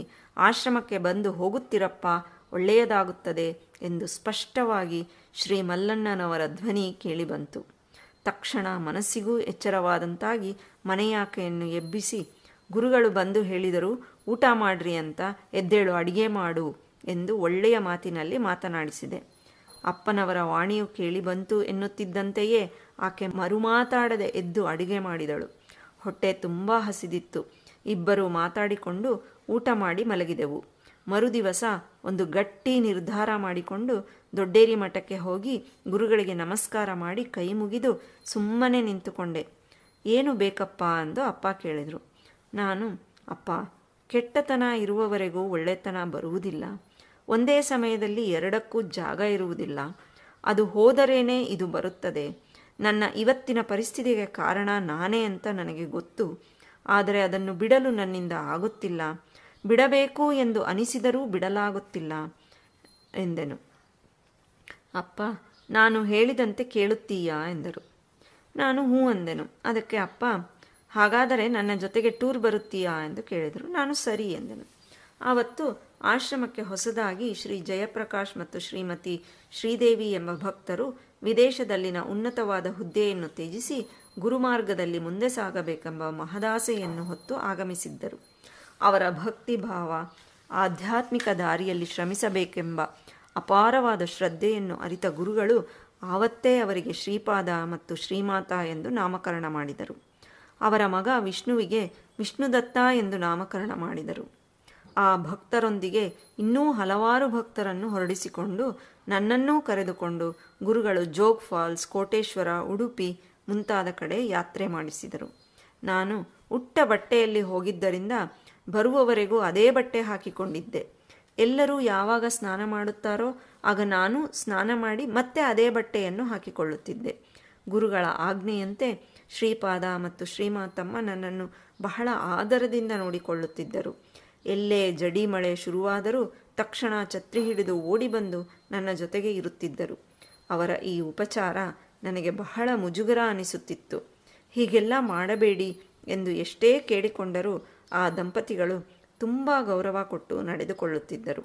ಆಶ್ರಮಕ್ಕೆ ಬಂದು ಹೋಗುತ್ತಿರಪ್ಪ ಒಳ್ಳೆಯದಾಗುತ್ತದೆ ಎಂದು ಸ್ಪಷ್ಟವಾಗಿ ಶ್ರೀ ಮಲ್ಲಣ್ಣನವರ ಧ್ವನಿ ಕೇಳಿಬಂತು ತಕ್ಷಣ ಮನಸ್ಸಿಗೂ ಎಚ್ಚರವಾದಂತಾಗಿ ಮನೆಯಾಕೆಯನ್ನು ಎಬ್ಬಿಸಿ ಗುರುಗಳು ಬಂದು ಹೇಳಿದರು ಊಟ ಮಾಡ್ರಿ ಅಂತ ಎದ್ದೇಳು ಅಡಿಗೆ ಮಾಡು ಎಂದು ಒಳ್ಳೆಯ ಮಾತಿನಲ್ಲಿ ಮಾತನಾಡಿಸಿದೆ ಅಪ್ಪನವರ ವಾಣಿಯು ಕೇಳಿ ಬಂತು ಎನ್ನುತ್ತಿದ್ದಂತೆಯೇ ಆಕೆ ಮರುಮಾತಾಡದೆ ಎದ್ದು ಅಡುಗೆ ಮಾಡಿದಳು ಹೊಟ್ಟೆ ತುಂಬ ಹಸಿದಿತ್ತು ಇಬ್ಬರು ಮಾತಾಡಿಕೊಂಡು ಊಟ ಮಾಡಿ ಮಲಗಿದೆವು ಮರುದಿವಸ ಒಂದು ಗಟ್ಟಿ ನಿರ್ಧಾರ ಮಾಡಿಕೊಂಡು ದೊಡ್ಡೇರಿ ಮಠಕ್ಕೆ ಹೋಗಿ ಗುರುಗಳಿಗೆ ನಮಸ್ಕಾರ ಮಾಡಿ ಕೈ ಮುಗಿದು ಸುಮ್ಮನೆ ನಿಂತುಕೊಂಡೆ ಏನು ಬೇಕಪ್ಪ ಅಂದು ಅಪ್ಪ ಕೇಳಿದರು ನಾನು ಅಪ್ಪ ಕೆಟ್ಟತನ ಇರುವವರೆಗೂ ಒಳ್ಳೆತನ ಬರುವುದಿಲ್ಲ ಒಂದೇ ಸಮಯದಲ್ಲಿ ಎರಡಕ್ಕೂ ಜಾಗ ಇರುವುದಿಲ್ಲ ಅದು ಹೋದರೇನೇ ಇದು ಬರುತ್ತದೆ ನನ್ನ ಇವತ್ತಿನ ಪರಿಸ್ಥಿತಿಗೆ ಕಾರಣ ನಾನೇ ಅಂತ ನನಗೆ ಗೊತ್ತು ಆದರೆ ಅದನ್ನು ಬಿಡಲು ನನ್ನಿಂದ ಆಗುತ್ತಿಲ್ಲ ಬಿಡಬೇಕು ಎಂದು ಅನಿಸಿದರೂ ಬಿಡಲಾಗುತ್ತಿಲ್ಲ ಎಂದೆನು ಅಪ್ಪ ನಾನು ಹೇಳಿದಂತೆ ಕೇಳುತ್ತೀಯಾ ಎಂದರು ನಾನು ಹ್ಞೂ ಅಂದೆನು ಅದಕ್ಕೆ ಅಪ್ಪ ಹಾಗಾದರೆ ನನ್ನ ಜೊತೆಗೆ ಟೂರ್ ಬರುತ್ತೀಯಾ ಎಂದು ಕೇಳಿದರು ನಾನು ಸರಿ ಎಂದೆನು ಆವತ್ತು ಆಶ್ರಮಕ್ಕೆ ಹೊಸದಾಗಿ ಶ್ರೀ ಜಯಪ್ರಕಾಶ್ ಮತ್ತು ಶ್ರೀಮತಿ ಶ್ರೀದೇವಿ ಎಂಬ ಭಕ್ತರು ವಿದೇಶದಲ್ಲಿನ ಉನ್ನತವಾದ ಹುದ್ದೆಯನ್ನು ತ್ಯಜಿಸಿ ಗುರುಮಾರ್ಗದಲ್ಲಿ ಮುಂದೆ ಸಾಗಬೇಕೆಂಬ ಮಹದಾಸೆಯನ್ನು ಹೊತ್ತು ಆಗಮಿಸಿದ್ದರು ಅವರ ಭಕ್ತಿಭಾವ ಆಧ್ಯಾತ್ಮಿಕ ದಾರಿಯಲ್ಲಿ ಶ್ರಮಿಸಬೇಕೆಂಬ ಅಪಾರವಾದ ಶ್ರದ್ಧೆಯನ್ನು ಅರಿತ ಗುರುಗಳು ಆವತ್ತೇ ಅವರಿಗೆ ಶ್ರೀಪಾದ ಮತ್ತು ಶ್ರೀಮಾತ ಎಂದು ನಾಮಕರಣ ಮಾಡಿದರು ಅವರ ಮಗ ವಿಷ್ಣುವಿಗೆ ವಿಷ್ಣುದತ್ತ ಎಂದು ನಾಮಕರಣ ಮಾಡಿದರು ಆ ಭಕ್ತರೊಂದಿಗೆ ಇನ್ನೂ ಹಲವಾರು ಭಕ್ತರನ್ನು ಹೊರಡಿಸಿಕೊಂಡು ನನ್ನನ್ನೂ ಕರೆದುಕೊಂಡು ಗುರುಗಳು ಜೋಗ್ ಫಾಲ್ಸ್ ಕೋಟೇಶ್ವರ ಉಡುಪಿ ಮುಂತಾದ ಕಡೆ ಯಾತ್ರೆ ಮಾಡಿಸಿದರು ನಾನು ಉಟ್ಟ ಬಟ್ಟೆಯಲ್ಲಿ ಹೋಗಿದ್ದರಿಂದ ಬರುವವರೆಗೂ ಅದೇ ಬಟ್ಟೆ ಹಾಕಿಕೊಂಡಿದ್ದೆ ಎಲ್ಲರೂ ಯಾವಾಗ ಸ್ನಾನ ಮಾಡುತ್ತಾರೋ ಆಗ ನಾನು ಸ್ನಾನ ಮಾಡಿ ಮತ್ತೆ ಅದೇ ಬಟ್ಟೆಯನ್ನು ಹಾಕಿಕೊಳ್ಳುತ್ತಿದ್ದೆ ಗುರುಗಳ ಆಜ್ಞೆಯಂತೆ ಶ್ರೀಪಾದ ಮತ್ತು ಶ್ರೀಮಾತಮ್ಮ ನನ್ನನ್ನು ಬಹಳ ಆದರದಿಂದ ನೋಡಿಕೊಳ್ಳುತ್ತಿದ್ದರು ಎಲ್ಲೇ ಜಡಿ ಮಳೆ ಶುರುವಾದರೂ ತಕ್ಷಣ ಛತ್ರಿ ಹಿಡಿದು ಓಡಿಬಂದು ನನ್ನ ಜೊತೆಗೆ ಇರುತ್ತಿದ್ದರು ಅವರ ಈ ಉಪಚಾರ ನನಗೆ ಬಹಳ ಮುಜುಗರ ಅನಿಸುತ್ತಿತ್ತು ಹೀಗೆಲ್ಲ ಮಾಡಬೇಡಿ ಎಂದು ಎಷ್ಟೇ ಕೇಳಿಕೊಂಡರೂ ಆ ದಂಪತಿಗಳು ತುಂಬ ಗೌರವ ಕೊಟ್ಟು ನಡೆದುಕೊಳ್ಳುತ್ತಿದ್ದರು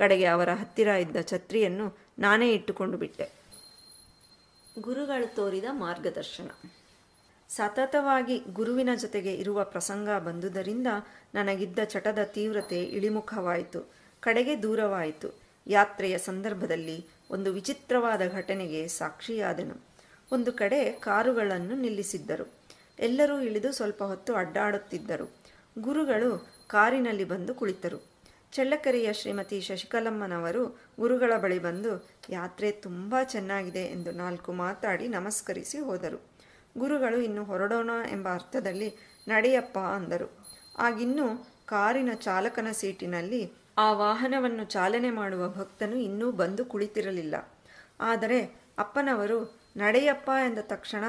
ಕಡೆಗೆ ಅವರ ಹತ್ತಿರ ಇದ್ದ ಛತ್ರಿಯನ್ನು ನಾನೇ ಇಟ್ಟುಕೊಂಡು ಬಿಟ್ಟೆ ಗುರುಗಳು ತೋರಿದ ಮಾರ್ಗದರ್ಶನ ಸತತವಾಗಿ ಗುರುವಿನ ಜೊತೆಗೆ ಇರುವ ಪ್ರಸಂಗ ಬಂದುದರಿಂದ ನನಗಿದ್ದ ಚಟದ ತೀವ್ರತೆ ಇಳಿಮುಖವಾಯಿತು ಕಡೆಗೆ ದೂರವಾಯಿತು ಯಾತ್ರೆಯ ಸಂದರ್ಭದಲ್ಲಿ ಒಂದು ವಿಚಿತ್ರವಾದ ಘಟನೆಗೆ ಸಾಕ್ಷಿಯಾದನು ಒಂದು ಕಡೆ ಕಾರುಗಳನ್ನು ನಿಲ್ಲಿಸಿದ್ದರು ಎಲ್ಲರೂ ಇಳಿದು ಸ್ವಲ್ಪ ಹೊತ್ತು ಅಡ್ಡಾಡುತ್ತಿದ್ದರು ಗುರುಗಳು ಕಾರಿನಲ್ಲಿ ಬಂದು ಕುಳಿತರು ಚಳ್ಳಕೆರೆಯ ಶ್ರೀಮತಿ ಶಶಿಕಲಮ್ಮನವರು ಗುರುಗಳ ಬಳಿ ಬಂದು ಯಾತ್ರೆ ತುಂಬ ಚೆನ್ನಾಗಿದೆ ಎಂದು ನಾಲ್ಕು ಮಾತಾಡಿ ನಮಸ್ಕರಿಸಿ ಹೋದರು ಗುರುಗಳು ಇನ್ನು ಹೊರಡೋಣ ಎಂಬ ಅರ್ಥದಲ್ಲಿ ನಡೆಯಪ್ಪ ಅಂದರು ಆಗಿನ್ನೂ ಕಾರಿನ ಚಾಲಕನ ಸೀಟಿನಲ್ಲಿ ಆ ವಾಹನವನ್ನು ಚಾಲನೆ ಮಾಡುವ ಭಕ್ತನು ಇನ್ನೂ ಬಂದು ಕುಳಿತಿರಲಿಲ್ಲ ಆದರೆ ಅಪ್ಪನವರು ನಡೆಯಪ್ಪ ಎಂದ ತಕ್ಷಣ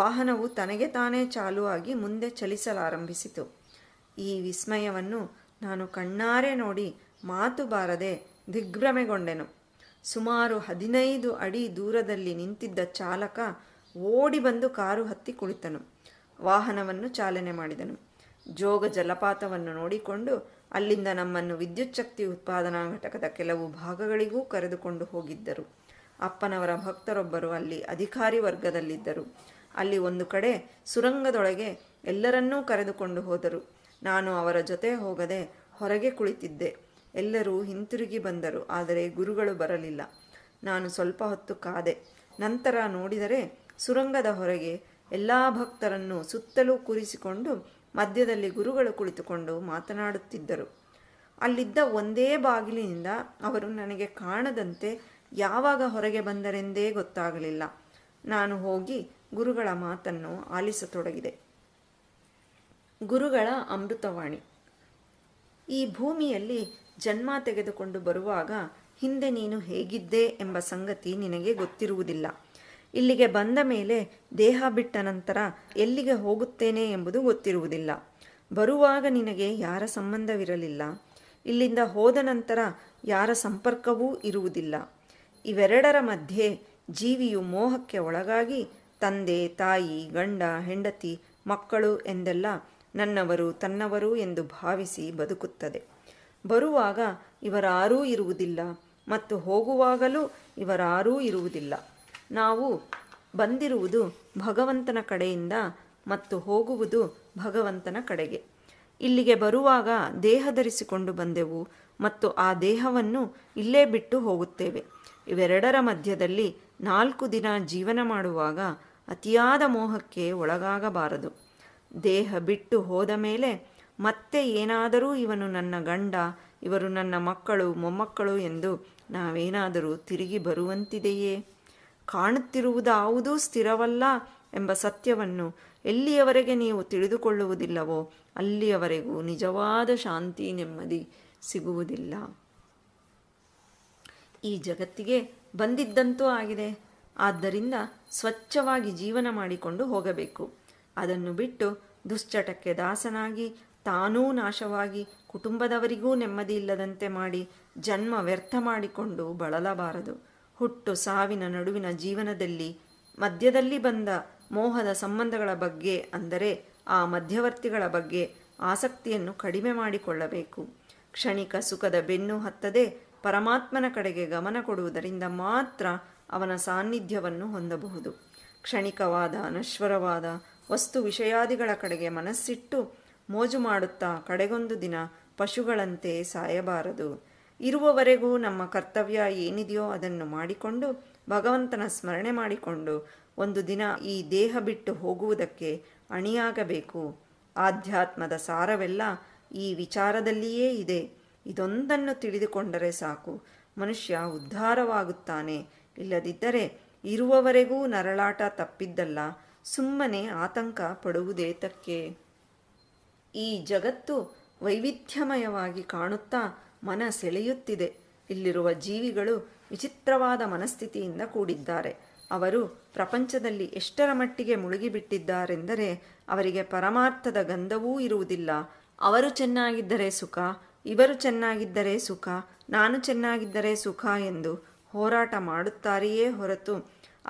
ವಾಹನವು ತನಗೆ ತಾನೇ ಚಾಲು ಆಗಿ ಮುಂದೆ ಚಲಿಸಲಾರಂಭಿಸಿತು ಈ ವಿಸ್ಮಯವನ್ನು ನಾನು ಕಣ್ಣಾರೆ ನೋಡಿ ಮಾತು ಬಾರದೆ ದಿಗ್ಭ್ರಮೆಗೊಂಡೆನು ಸುಮಾರು ಹದಿನೈದು ಅಡಿ ದೂರದಲ್ಲಿ ನಿಂತಿದ್ದ ಚಾಲಕ ಓಡಿ ಬಂದು ಕಾರು ಹತ್ತಿ ಕುಳಿತನು ವಾಹನವನ್ನು ಚಾಲನೆ ಮಾಡಿದನು ಜೋಗ ಜಲಪಾತವನ್ನು ನೋಡಿಕೊಂಡು ಅಲ್ಲಿಂದ ನಮ್ಮನ್ನು ವಿದ್ಯುಚ್ಛಕ್ತಿ ಉತ್ಪಾದನಾ ಘಟಕದ ಕೆಲವು ಭಾಗಗಳಿಗೂ ಕರೆದುಕೊಂಡು ಹೋಗಿದ್ದರು ಅಪ್ಪನವರ ಭಕ್ತರೊಬ್ಬರು ಅಲ್ಲಿ ಅಧಿಕಾರಿ ವರ್ಗದಲ್ಲಿದ್ದರು ಅಲ್ಲಿ ಒಂದು ಕಡೆ ಸುರಂಗದೊಳಗೆ ಎಲ್ಲರನ್ನೂ ಕರೆದುಕೊಂಡು ಹೋದರು ನಾನು ಅವರ ಜೊತೆ ಹೋಗದೆ ಹೊರಗೆ ಕುಳಿತಿದ್ದೆ ಎಲ್ಲರೂ ಹಿಂತಿರುಗಿ ಬಂದರು ಆದರೆ ಗುರುಗಳು ಬರಲಿಲ್ಲ ನಾನು ಸ್ವಲ್ಪ ಹೊತ್ತು ಕಾದೆ ನಂತರ ನೋಡಿದರೆ ಸುರಂಗದ ಹೊರಗೆ ಎಲ್ಲ ಭಕ್ತರನ್ನು ಸುತ್ತಲೂ ಕೂರಿಸಿಕೊಂಡು ಮಧ್ಯದಲ್ಲಿ ಗುರುಗಳು ಕುಳಿತುಕೊಂಡು ಮಾತನಾಡುತ್ತಿದ್ದರು ಅಲ್ಲಿದ್ದ ಒಂದೇ ಬಾಗಿಲಿನಿಂದ ಅವರು ನನಗೆ ಕಾಣದಂತೆ ಯಾವಾಗ ಹೊರಗೆ ಬಂದರೆಂದೇ ಗೊತ್ತಾಗಲಿಲ್ಲ ನಾನು ಹೋಗಿ ಗುರುಗಳ ಮಾತನ್ನು ಆಲಿಸತೊಡಗಿದೆ ಗುರುಗಳ ಅಮೃತವಾಣಿ ಈ ಭೂಮಿಯಲ್ಲಿ ಜನ್ಮ ತೆಗೆದುಕೊಂಡು ಬರುವಾಗ ಹಿಂದೆ ನೀನು ಹೇಗಿದ್ದೆ ಎಂಬ ಸಂಗತಿ ನಿನಗೆ ಗೊತ್ತಿರುವುದಿಲ್ಲ ಇಲ್ಲಿಗೆ ಬಂದ ಮೇಲೆ ದೇಹ ಬಿಟ್ಟ ನಂತರ ಎಲ್ಲಿಗೆ ಹೋಗುತ್ತೇನೆ ಎಂಬುದು ಗೊತ್ತಿರುವುದಿಲ್ಲ ಬರುವಾಗ ನಿನಗೆ ಯಾರ ಸಂಬಂಧವಿರಲಿಲ್ಲ ಇಲ್ಲಿಂದ ಹೋದ ನಂತರ ಯಾರ ಸಂಪರ್ಕವೂ ಇರುವುದಿಲ್ಲ ಇವೆರಡರ ಮಧ್ಯೆ ಜೀವಿಯು ಮೋಹಕ್ಕೆ ಒಳಗಾಗಿ ತಂದೆ ತಾಯಿ ಗಂಡ ಹೆಂಡತಿ ಮಕ್ಕಳು ಎಂದೆಲ್ಲ ನನ್ನವರು ತನ್ನವರು ಎಂದು ಭಾವಿಸಿ ಬದುಕುತ್ತದೆ ಬರುವಾಗ ಇವರಾರೂ ಇರುವುದಿಲ್ಲ ಮತ್ತು ಹೋಗುವಾಗಲೂ ಇವರಾರೂ ಇರುವುದಿಲ್ಲ ನಾವು ಬಂದಿರುವುದು ಭಗವಂತನ ಕಡೆಯಿಂದ ಮತ್ತು ಹೋಗುವುದು ಭಗವಂತನ ಕಡೆಗೆ ಇಲ್ಲಿಗೆ ಬರುವಾಗ ದೇಹ ಧರಿಸಿಕೊಂಡು ಬಂದೆವು ಮತ್ತು ಆ ದೇಹವನ್ನು ಇಲ್ಲೇ ಬಿಟ್ಟು ಹೋಗುತ್ತೇವೆ ಇವೆರಡರ ಮಧ್ಯದಲ್ಲಿ ನಾಲ್ಕು ದಿನ ಜೀವನ ಮಾಡುವಾಗ ಅತಿಯಾದ ಮೋಹಕ್ಕೆ ಒಳಗಾಗಬಾರದು ದೇಹ ಬಿಟ್ಟು ಹೋದ ಮೇಲೆ ಮತ್ತೆ ಏನಾದರೂ ಇವನು ನನ್ನ ಗಂಡ ಇವರು ನನ್ನ ಮಕ್ಕಳು ಮೊಮ್ಮಕ್ಕಳು ಎಂದು ನಾವೇನಾದರೂ ತಿರುಗಿ ಬರುವಂತಿದೆಯೇ ಕಾಣುತ್ತಿರುವುದಾವುದೂ ಸ್ಥಿರವಲ್ಲ ಎಂಬ ಸತ್ಯವನ್ನು ಎಲ್ಲಿಯವರೆಗೆ ನೀವು ತಿಳಿದುಕೊಳ್ಳುವುದಿಲ್ಲವೋ ಅಲ್ಲಿಯವರೆಗೂ ನಿಜವಾದ ಶಾಂತಿ ನೆಮ್ಮದಿ ಸಿಗುವುದಿಲ್ಲ ಈ ಜಗತ್ತಿಗೆ ಬಂದಿದ್ದಂತೂ ಆಗಿದೆ ಆದ್ದರಿಂದ ಸ್ವಚ್ಛವಾಗಿ ಜೀವನ ಮಾಡಿಕೊಂಡು ಹೋಗಬೇಕು ಅದನ್ನು ಬಿಟ್ಟು ದುಶ್ಚಟಕ್ಕೆ ದಾಸನಾಗಿ ತಾನೂ ನಾಶವಾಗಿ ಕುಟುಂಬದವರಿಗೂ ನೆಮ್ಮದಿ ಇಲ್ಲದಂತೆ ಮಾಡಿ ಜನ್ಮ ವ್ಯರ್ಥ ಮಾಡಿಕೊಂಡು ಬಳಲಬಾರದು ಹುಟ್ಟು ಸಾವಿನ ನಡುವಿನ ಜೀವನದಲ್ಲಿ ಮಧ್ಯದಲ್ಲಿ ಬಂದ ಮೋಹದ ಸಂಬಂಧಗಳ ಬಗ್ಗೆ ಅಂದರೆ ಆ ಮಧ್ಯವರ್ತಿಗಳ ಬಗ್ಗೆ ಆಸಕ್ತಿಯನ್ನು ಕಡಿಮೆ ಮಾಡಿಕೊಳ್ಳಬೇಕು ಕ್ಷಣಿಕ ಸುಖದ ಬೆನ್ನು ಹತ್ತದೆ ಪರಮಾತ್ಮನ ಕಡೆಗೆ ಗಮನ ಕೊಡುವುದರಿಂದ ಮಾತ್ರ ಅವನ ಸಾನ್ನಿಧ್ಯವನ್ನು ಹೊಂದಬಹುದು ಕ್ಷಣಿಕವಾದ ಅನಶ್ವರವಾದ ವಸ್ತು ವಿಷಯಾದಿಗಳ ಕಡೆಗೆ ಮನಸ್ಸಿಟ್ಟು ಮೋಜು ಮಾಡುತ್ತಾ ಕಡೆಗೊಂದು ದಿನ ಪಶುಗಳಂತೆ ಸಾಯಬಾರದು ಇರುವವರೆಗೂ ನಮ್ಮ ಕರ್ತವ್ಯ ಏನಿದೆಯೋ ಅದನ್ನು ಮಾಡಿಕೊಂಡು ಭಗವಂತನ ಸ್ಮರಣೆ ಮಾಡಿಕೊಂಡು ಒಂದು ದಿನ ಈ ದೇಹ ಬಿಟ್ಟು ಹೋಗುವುದಕ್ಕೆ ಅಣಿಯಾಗಬೇಕು ಆಧ್ಯಾತ್ಮದ ಸಾರವೆಲ್ಲ ಈ ವಿಚಾರದಲ್ಲಿಯೇ ಇದೆ ಇದೊಂದನ್ನು ತಿಳಿದುಕೊಂಡರೆ ಸಾಕು ಮನುಷ್ಯ ಉದ್ಧಾರವಾಗುತ್ತಾನೆ ಇಲ್ಲದಿದ್ದರೆ ಇರುವವರೆಗೂ ನರಳಾಟ ತಪ್ಪಿದ್ದಲ್ಲ ಸುಮ್ಮನೆ ಆತಂಕ ಪಡುವುದೇ ತಕ್ಕೆ ಈ ಜಗತ್ತು ವೈವಿಧ್ಯಮಯವಾಗಿ ಕಾಣುತ್ತಾ ಮನ ಸೆಳೆಯುತ್ತಿದೆ ಇಲ್ಲಿರುವ ಜೀವಿಗಳು ವಿಚಿತ್ರವಾದ ಮನಸ್ಥಿತಿಯಿಂದ ಕೂಡಿದ್ದಾರೆ ಅವರು ಪ್ರಪಂಚದಲ್ಲಿ ಎಷ್ಟರ ಮಟ್ಟಿಗೆ ಮುಳುಗಿಬಿಟ್ಟಿದ್ದಾರೆಂದರೆ ಅವರಿಗೆ ಪರಮಾರ್ಥದ ಗಂಧವೂ ಇರುವುದಿಲ್ಲ ಅವರು ಚೆನ್ನಾಗಿದ್ದರೆ ಸುಖ ಇವರು ಚೆನ್ನಾಗಿದ್ದರೆ ಸುಖ ನಾನು ಚೆನ್ನಾಗಿದ್ದರೆ ಸುಖ ಎಂದು ಹೋರಾಟ ಮಾಡುತ್ತಾರೆಯೇ ಹೊರತು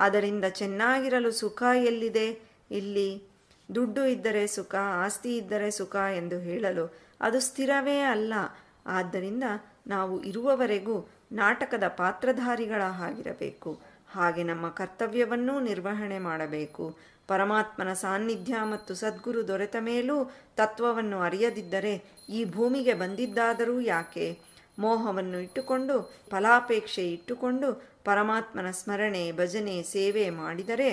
ಅದರಿಂದ ಚೆನ್ನಾಗಿರಲು ಸುಖ ಎಲ್ಲಿದೆ ಇಲ್ಲಿ ದುಡ್ಡು ಇದ್ದರೆ ಸುಖ ಆಸ್ತಿ ಇದ್ದರೆ ಸುಖ ಎಂದು ಹೇಳಲು ಅದು ಸ್ಥಿರವೇ ಅಲ್ಲ ಆದ್ದರಿಂದ ನಾವು ಇರುವವರೆಗೂ ನಾಟಕದ ಪಾತ್ರಧಾರಿಗಳ ಹಾಗಿರಬೇಕು ಹಾಗೆ ನಮ್ಮ ಕರ್ತವ್ಯವನ್ನೂ ನಿರ್ವಹಣೆ ಮಾಡಬೇಕು ಪರಮಾತ್ಮನ ಸಾನ್ನಿಧ್ಯ ಮತ್ತು ಸದ್ಗುರು ದೊರೆತ ಮೇಲೂ ತತ್ವವನ್ನು ಅರಿಯದಿದ್ದರೆ ಈ ಭೂಮಿಗೆ ಬಂದಿದ್ದಾದರೂ ಯಾಕೆ ಮೋಹವನ್ನು ಇಟ್ಟುಕೊಂಡು ಫಲಾಪೇಕ್ಷೆ ಇಟ್ಟುಕೊಂಡು ಪರಮಾತ್ಮನ ಸ್ಮರಣೆ ಭಜನೆ ಸೇವೆ ಮಾಡಿದರೆ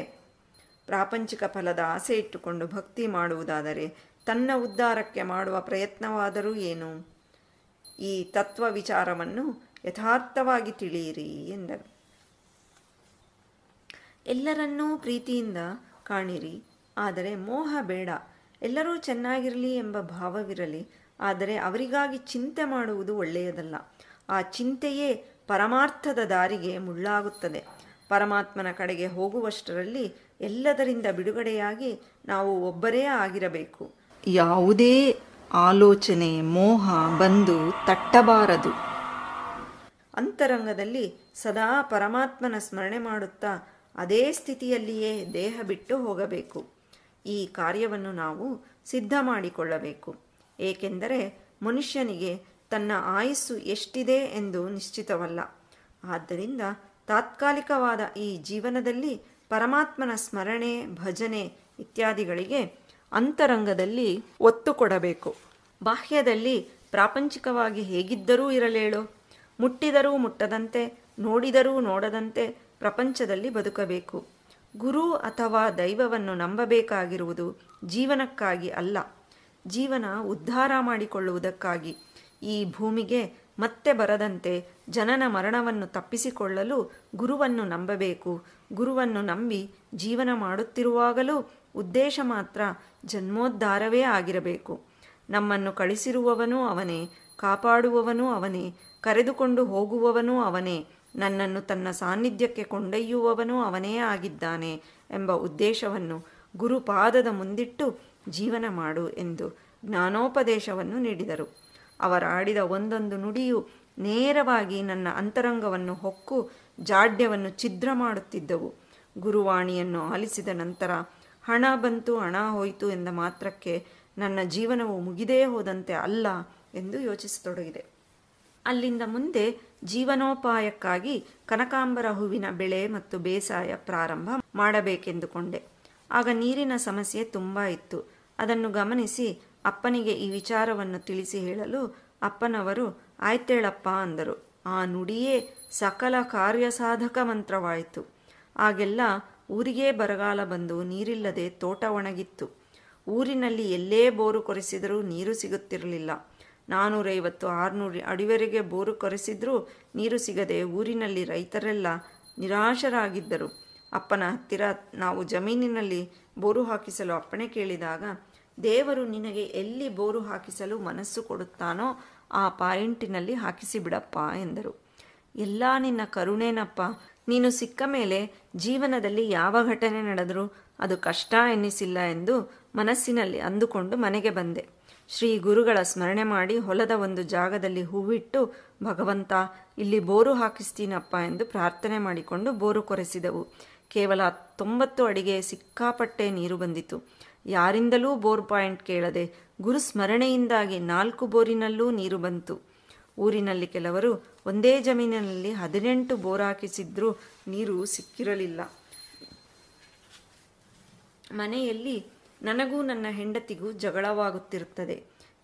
ಪ್ರಾಪಂಚಿಕ ಫಲದ ಆಸೆ ಇಟ್ಟುಕೊಂಡು ಭಕ್ತಿ ಮಾಡುವುದಾದರೆ ತನ್ನ ಉದ್ಧಾರಕ್ಕೆ ಮಾಡುವ ಪ್ರಯತ್ನವಾದರೂ ಏನು ಈ ತತ್ವ ವಿಚಾರವನ್ನು ಯಥಾರ್ಥವಾಗಿ ತಿಳಿಯಿರಿ ಎಂದರು ಎಲ್ಲರನ್ನೂ ಪ್ರೀತಿಯಿಂದ ಕಾಣಿರಿ ಆದರೆ ಮೋಹ ಬೇಡ ಎಲ್ಲರೂ ಚೆನ್ನಾಗಿರಲಿ ಎಂಬ ಭಾವವಿರಲಿ ಆದರೆ ಅವರಿಗಾಗಿ ಚಿಂತೆ ಮಾಡುವುದು ಒಳ್ಳೆಯದಲ್ಲ ಆ ಚಿಂತೆಯೇ ಪರಮಾರ್ಥದ ದಾರಿಗೆ ಮುಳ್ಳಾಗುತ್ತದೆ ಪರಮಾತ್ಮನ ಕಡೆಗೆ ಹೋಗುವಷ್ಟರಲ್ಲಿ ಎಲ್ಲದರಿಂದ ಬಿಡುಗಡೆಯಾಗಿ ನಾವು ಒಬ್ಬರೇ ಆಗಿರಬೇಕು ಯಾವುದೇ ಆಲೋಚನೆ ಮೋಹ ಬಂದು ತಟ್ಟಬಾರದು ಅಂತರಂಗದಲ್ಲಿ ಸದಾ ಪರಮಾತ್ಮನ ಸ್ಮರಣೆ ಮಾಡುತ್ತಾ ಅದೇ ಸ್ಥಿತಿಯಲ್ಲಿಯೇ ದೇಹ ಬಿಟ್ಟು ಹೋಗಬೇಕು ಈ ಕಾರ್ಯವನ್ನು ನಾವು ಸಿದ್ಧ ಮಾಡಿಕೊಳ್ಳಬೇಕು ಏಕೆಂದರೆ ಮನುಷ್ಯನಿಗೆ ತನ್ನ ಆಯಸ್ಸು ಎಷ್ಟಿದೆ ಎಂದು ನಿಶ್ಚಿತವಲ್ಲ ಆದ್ದರಿಂದ ತಾತ್ಕಾಲಿಕವಾದ ಈ ಜೀವನದಲ್ಲಿ ಪರಮಾತ್ಮನ ಸ್ಮರಣೆ ಭಜನೆ ಇತ್ಯಾದಿಗಳಿಗೆ ಅಂತರಂಗದಲ್ಲಿ ಒತ್ತು ಕೊಡಬೇಕು ಬಾಹ್ಯದಲ್ಲಿ ಪ್ರಾಪಂಚಿಕವಾಗಿ ಹೇಗಿದ್ದರೂ ಇರಲೇಳು ಮುಟ್ಟಿದರೂ ಮುಟ್ಟದಂತೆ ನೋಡಿದರೂ ನೋಡದಂತೆ ಪ್ರಪಂಚದಲ್ಲಿ ಬದುಕಬೇಕು ಗುರು ಅಥವಾ ದೈವವನ್ನು ನಂಬಬೇಕಾಗಿರುವುದು ಜೀವನಕ್ಕಾಗಿ ಅಲ್ಲ ಜೀವನ ಉದ್ಧಾರ ಮಾಡಿಕೊಳ್ಳುವುದಕ್ಕಾಗಿ ಈ ಭೂಮಿಗೆ ಮತ್ತೆ ಬರದಂತೆ ಜನನ ಮರಣವನ್ನು ತಪ್ಪಿಸಿಕೊಳ್ಳಲು ಗುರುವನ್ನು ನಂಬಬೇಕು ಗುರುವನ್ನು ನಂಬಿ ಜೀವನ ಮಾಡುತ್ತಿರುವಾಗಲೂ ಉದ್ದೇಶ ಮಾತ್ರ ಜನ್ಮೋದ್ಧಾರವೇ ಆಗಿರಬೇಕು ನಮ್ಮನ್ನು ಕಳಿಸಿರುವವನು ಅವನೇ ಕಾಪಾಡುವವನು ಅವನೇ ಕರೆದುಕೊಂಡು ಹೋಗುವವನು ಅವನೇ ನನ್ನನ್ನು ತನ್ನ ಸಾನ್ನಿಧ್ಯಕ್ಕೆ ಕೊಂಡೊಯ್ಯುವವನೂ ಅವನೇ ಆಗಿದ್ದಾನೆ ಎಂಬ ಉದ್ದೇಶವನ್ನು ಗುರುಪಾದದ ಮುಂದಿಟ್ಟು ಜೀವನ ಮಾಡು ಎಂದು ಜ್ಞಾನೋಪದೇಶವನ್ನು ನೀಡಿದರು ಅವರಾಡಿದ ಒಂದೊಂದು ನುಡಿಯು ನೇರವಾಗಿ ನನ್ನ ಅಂತರಂಗವನ್ನು ಹೊಕ್ಕು ಜಾಡ್ಯವನ್ನು ಛಿದ್ರ ಮಾಡುತ್ತಿದ್ದವು ಗುರುವಾಣಿಯನ್ನು ಆಲಿಸಿದ ನಂತರ ಹಣ ಬಂತು ಹಣ ಹೋಯಿತು ಎಂದ ಮಾತ್ರಕ್ಕೆ ನನ್ನ ಜೀವನವು ಮುಗಿದೇ ಹೋದಂತೆ ಅಲ್ಲ ಎಂದು ಯೋಚಿಸತೊಡಗಿದೆ ಅಲ್ಲಿಂದ ಮುಂದೆ ಜೀವನೋಪಾಯಕ್ಕಾಗಿ ಕನಕಾಂಬರ ಹೂವಿನ ಬೆಳೆ ಮತ್ತು ಬೇಸಾಯ ಪ್ರಾರಂಭ ಮಾಡಬೇಕೆಂದುಕೊಂಡೆ ಆಗ ನೀರಿನ ಸಮಸ್ಯೆ ತುಂಬ ಇತ್ತು ಅದನ್ನು ಗಮನಿಸಿ ಅಪ್ಪನಿಗೆ ಈ ವಿಚಾರವನ್ನು ತಿಳಿಸಿ ಹೇಳಲು ಅಪ್ಪನವರು ಆಯ್ತೇಳಪ್ಪ ಅಂದರು ಆ ನುಡಿಯೇ ಸಕಲ ಕಾರ್ಯಸಾಧಕ ಮಂತ್ರವಾಯಿತು ಆಗೆಲ್ಲ ಊರಿಗೆ ಬರಗಾಲ ಬಂದು ನೀರಿಲ್ಲದೆ ತೋಟ ಒಣಗಿತ್ತು ಊರಿನಲ್ಲಿ ಎಲ್ಲೇ ಬೋರು ಕೊರೆಸಿದರೂ ನೀರು ಸಿಗುತ್ತಿರಲಿಲ್ಲ ನಾನ್ನೂರೈವತ್ತು ಆರುನೂರು ಅಡಿವರೆಗೆ ಬೋರು ಕೊರೆಸಿದ್ರೂ ನೀರು ಸಿಗದೆ ಊರಿನಲ್ಲಿ ರೈತರೆಲ್ಲ ನಿರಾಶರಾಗಿದ್ದರು ಅಪ್ಪನ ಹತ್ತಿರ ನಾವು ಜಮೀನಿನಲ್ಲಿ ಬೋರು ಹಾಕಿಸಲು ಅಪ್ಪಣೆ ಕೇಳಿದಾಗ ದೇವರು ನಿನಗೆ ಎಲ್ಲಿ ಬೋರು ಹಾಕಿಸಲು ಮನಸ್ಸು ಕೊಡುತ್ತಾನೋ ಆ ಪಾಯಿಂಟಿನಲ್ಲಿ ಹಾಕಿಸಿಬಿಡಪ್ಪ ಎಂದರು ಎಲ್ಲ ನಿನ್ನ ಕರುಣೇನಪ್ಪ ನೀನು ಸಿಕ್ಕ ಮೇಲೆ ಜೀವನದಲ್ಲಿ ಯಾವ ಘಟನೆ ನಡೆದರೂ ಅದು ಕಷ್ಟ ಎನ್ನಿಸಿಲ್ಲ ಎಂದು ಮನಸ್ಸಿನಲ್ಲಿ ಅಂದುಕೊಂಡು ಮನೆಗೆ ಬಂದೆ ಶ್ರೀ ಗುರುಗಳ ಸ್ಮರಣೆ ಮಾಡಿ ಹೊಲದ ಒಂದು ಜಾಗದಲ್ಲಿ ಹೂವಿಟ್ಟು ಭಗವಂತ ಇಲ್ಲಿ ಬೋರು ಹಾಕಿಸ್ತೀನಪ್ಪ ಎಂದು ಪ್ರಾರ್ಥನೆ ಮಾಡಿಕೊಂಡು ಬೋರು ಕೊರೆಸಿದವು ಕೇವಲ ತೊಂಬತ್ತು ಅಡಿಗೆ ಸಿಕ್ಕಾಪಟ್ಟೆ ನೀರು ಬಂದಿತು ಯಾರಿಂದಲೂ ಬೋರ್ ಪಾಯಿಂಟ್ ಕೇಳದೆ ಗುರು ಸ್ಮರಣೆಯಿಂದಾಗಿ ನಾಲ್ಕು ಬೋರಿನಲ್ಲೂ ನೀರು ಬಂತು ಊರಿನಲ್ಲಿ ಕೆಲವರು ಒಂದೇ ಜಮೀನಿನಲ್ಲಿ ಹದಿನೆಂಟು ಬೋರ್ ಹಾಕಿಸಿದ್ರೂ ನೀರು ಸಿಕ್ಕಿರಲಿಲ್ಲ ಮನೆಯಲ್ಲಿ ನನಗೂ ನನ್ನ ಹೆಂಡತಿಗೂ ಜಗಳವಾಗುತ್ತಿರುತ್ತದೆ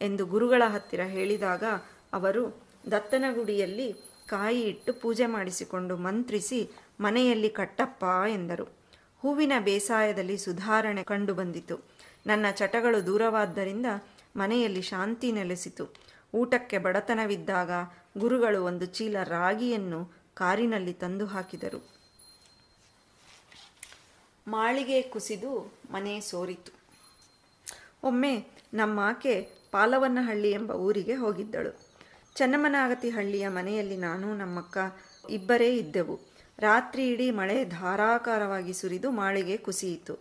ಎಂದು ಗುರುಗಳ ಹತ್ತಿರ ಹೇಳಿದಾಗ ಅವರು ದತ್ತನಗುಡಿಯಲ್ಲಿ ಕಾಯಿ ಇಟ್ಟು ಪೂಜೆ ಮಾಡಿಸಿಕೊಂಡು ಮಂತ್ರಿಸಿ ಮನೆಯಲ್ಲಿ ಕಟ್ಟಪ್ಪ ಎಂದರು ಹೂವಿನ ಬೇಸಾಯದಲ್ಲಿ ಸುಧಾರಣೆ ಕಂಡುಬಂದಿತು ನನ್ನ ಚಟಗಳು ದೂರವಾದ್ದರಿಂದ ಮನೆಯಲ್ಲಿ ಶಾಂತಿ ನೆಲೆಸಿತು ಊಟಕ್ಕೆ ಬಡತನವಿದ್ದಾಗ ಗುರುಗಳು ಒಂದು ಚೀಲ ರಾಗಿಯನ್ನು ಕಾರಿನಲ್ಲಿ ತಂದು ಹಾಕಿದರು ಮಾಳಿಗೆ ಕುಸಿದು ಮನೆ ಸೋರಿತು ಒಮ್ಮೆ ನಮ್ಮ ಆಕೆ ಪಾಲವನ್ನಹಳ್ಳಿ ಎಂಬ ಊರಿಗೆ ಹೋಗಿದ್ದಳು ಚನ್ನಮನಾಗತಿ ಹಳ್ಳಿಯ ಮನೆಯಲ್ಲಿ ನಾನು ನಮ್ಮಕ್ಕ ಇಬ್ಬರೇ ಇದ್ದೆವು ರಾತ್ರಿ ಇಡೀ ಮಳೆ ಧಾರಾಕಾರವಾಗಿ ಸುರಿದು ಮಾಳಿಗೆ ಕುಸಿಯಿತು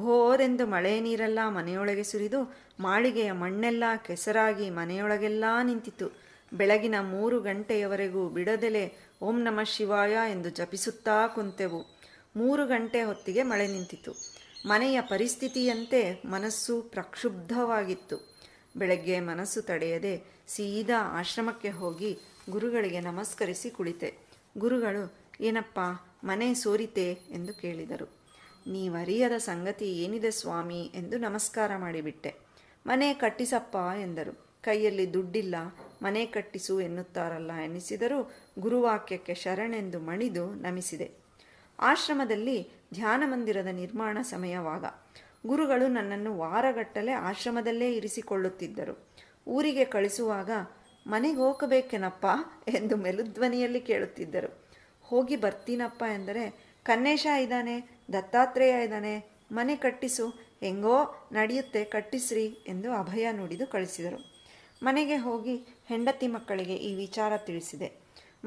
ಭೋರೆಂದು ಮಳೆ ನೀರೆಲ್ಲ ಮನೆಯೊಳಗೆ ಸುರಿದು ಮಾಳಿಗೆಯ ಮಣ್ಣೆಲ್ಲ ಕೆಸರಾಗಿ ಮನೆಯೊಳಗೆಲ್ಲ ನಿಂತಿತು ಬೆಳಗಿನ ಮೂರು ಗಂಟೆಯವರೆಗೂ ಬಿಡದೆಲೆ ಓಂ ನಮ ಶಿವಾಯ ಎಂದು ಜಪಿಸುತ್ತಾ ಕುಂತೆವು ಮೂರು ಗಂಟೆ ಹೊತ್ತಿಗೆ ಮಳೆ ನಿಂತಿತು ಮನೆಯ ಪರಿಸ್ಥಿತಿಯಂತೆ ಮನಸ್ಸು ಪ್ರಕ್ಷುಬ್ಧವಾಗಿತ್ತು ಬೆಳಗ್ಗೆ ಮನಸ್ಸು ತಡೆಯದೆ ಸೀದಾ ಆಶ್ರಮಕ್ಕೆ ಹೋಗಿ ಗುರುಗಳಿಗೆ ನಮಸ್ಕರಿಸಿ ಕುಳಿತೆ ಗುರುಗಳು ಏನಪ್ಪ ಮನೆ ಸೋರಿತೆ ಎಂದು ಕೇಳಿದರು ನೀವರಿಯದ ಸಂಗತಿ ಏನಿದೆ ಸ್ವಾಮಿ ಎಂದು ನಮಸ್ಕಾರ ಮಾಡಿಬಿಟ್ಟೆ ಮನೆ ಕಟ್ಟಿಸಪ್ಪ ಎಂದರು ಕೈಯಲ್ಲಿ ದುಡ್ಡಿಲ್ಲ ಮನೆ ಕಟ್ಟಿಸು ಎನ್ನುತ್ತಾರಲ್ಲ ಎನಿಸಿದರೂ ಗುರುವಾಕ್ಯಕ್ಕೆ ಶರಣೆಂದು ಮಣಿದು ನಮಿಸಿದೆ ಆಶ್ರಮದಲ್ಲಿ ಧ್ಯಾನ ಮಂದಿರದ ನಿರ್ಮಾಣ ಸಮಯವಾಗ ಗುರುಗಳು ನನ್ನನ್ನು ವಾರಗಟ್ಟಲೆ ಆಶ್ರಮದಲ್ಲೇ ಇರಿಸಿಕೊಳ್ಳುತ್ತಿದ್ದರು ಊರಿಗೆ ಕಳಿಸುವಾಗ ಮನೆಗೆ ಹೋಗಬೇಕೇನಪ್ಪ ಎಂದು ಮೆಲುಧ್ವನಿಯಲ್ಲಿ ಕೇಳುತ್ತಿದ್ದರು ಹೋಗಿ ಬರ್ತೀನಪ್ಪ ಎಂದರೆ ಕನ್ನೇಶ ಇದ್ದಾನೆ ದತ್ತಾತ್ರೇಯ ಇದ್ದಾನೆ ಮನೆ ಕಟ್ಟಿಸು ಹೆಂಗೋ ನಡೆಯುತ್ತೆ ಕಟ್ಟಿಸ್ರಿ ಎಂದು ಅಭಯ ನುಡಿದು ಕಳಿಸಿದರು ಮನೆಗೆ ಹೋಗಿ ಹೆಂಡತಿ ಮಕ್ಕಳಿಗೆ ಈ ವಿಚಾರ ತಿಳಿಸಿದೆ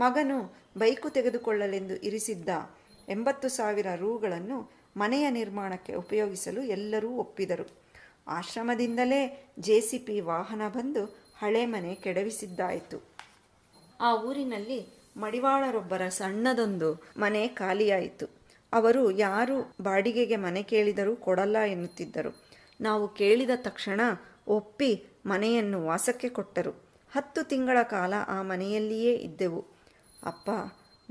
ಮಗನು ಬೈಕು ತೆಗೆದುಕೊಳ್ಳಲೆಂದು ಇರಿಸಿದ್ದ ಎಂಬತ್ತು ಸಾವಿರ ರೂಗಳನ್ನು ಮನೆಯ ನಿರ್ಮಾಣಕ್ಕೆ ಉಪಯೋಗಿಸಲು ಎಲ್ಲರೂ ಒಪ್ಪಿದರು ಆಶ್ರಮದಿಂದಲೇ ಜೆ ಸಿ ಪಿ ವಾಹನ ಬಂದು ಹಳೆ ಮನೆ ಕೆಡವಿಸಿದ್ದಾಯಿತು ಆ ಊರಿನಲ್ಲಿ ಮಡಿವಾಳರೊಬ್ಬರ ಸಣ್ಣದೊಂದು ಮನೆ ಖಾಲಿಯಾಯಿತು ಅವರು ಯಾರು ಬಾಡಿಗೆಗೆ ಮನೆ ಕೇಳಿದರೂ ಕೊಡಲ್ಲ ಎನ್ನುತ್ತಿದ್ದರು ನಾವು ಕೇಳಿದ ತಕ್ಷಣ ಒಪ್ಪಿ ಮನೆಯನ್ನು ವಾಸಕ್ಕೆ ಕೊಟ್ಟರು ಹತ್ತು ತಿಂಗಳ ಕಾಲ ಆ ಮನೆಯಲ್ಲಿಯೇ ಇದ್ದೆವು ಅಪ್ಪ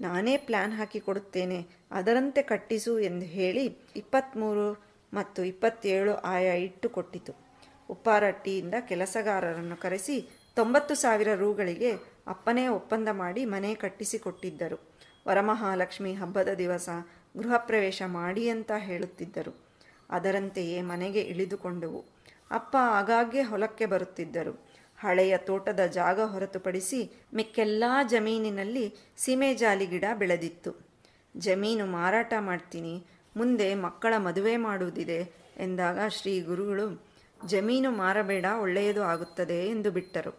ನಾನೇ ಪ್ಲ್ಯಾನ್ ಹಾಕಿಕೊಡುತ್ತೇನೆ ಅದರಂತೆ ಕಟ್ಟಿಸು ಎಂದು ಹೇಳಿ ಇಪ್ಪತ್ತ್ಮೂರು ಮತ್ತು ಇಪ್ಪತ್ತೇಳು ಆಯಾ ಇಟ್ಟು ಕೊಟ್ಟಿತು ಉಪ್ಪಾರಟ್ಟಿಯಿಂದ ಕೆಲಸಗಾರರನ್ನು ಕರೆಸಿ ತೊಂಬತ್ತು ಸಾವಿರ ರೂಗಳಿಗೆ ಅಪ್ಪನೇ ಒಪ್ಪಂದ ಮಾಡಿ ಮನೆ ಕಟ್ಟಿಸಿಕೊಟ್ಟಿದ್ದರು ವರಮಹಾಲಕ್ಷ್ಮಿ ಹಬ್ಬದ ದಿವಸ ಗೃಹ ಪ್ರವೇಶ ಮಾಡಿ ಅಂತ ಹೇಳುತ್ತಿದ್ದರು ಅದರಂತೆಯೇ ಮನೆಗೆ ಇಳಿದುಕೊಂಡವು ಅಪ್ಪ ಆಗಾಗ್ಗೆ ಹೊಲಕ್ಕೆ ಬರುತ್ತಿದ್ದರು ಹಳೆಯ ತೋಟದ ಜಾಗ ಹೊರತುಪಡಿಸಿ ಮಿಕ್ಕೆಲ್ಲ ಜಮೀನಿನಲ್ಲಿ ಸೀಮೆ ಜಾಲಿ ಗಿಡ ಬೆಳೆದಿತ್ತು ಜಮೀನು ಮಾರಾಟ ಮಾಡ್ತೀನಿ ಮುಂದೆ ಮಕ್ಕಳ ಮದುವೆ ಮಾಡುವುದಿದೆ ಎಂದಾಗ ಶ್ರೀ ಗುರುಗಳು ಜಮೀನು ಮಾರಬೇಡ ಒಳ್ಳೆಯದು ಆಗುತ್ತದೆ ಎಂದು ಬಿಟ್ಟರು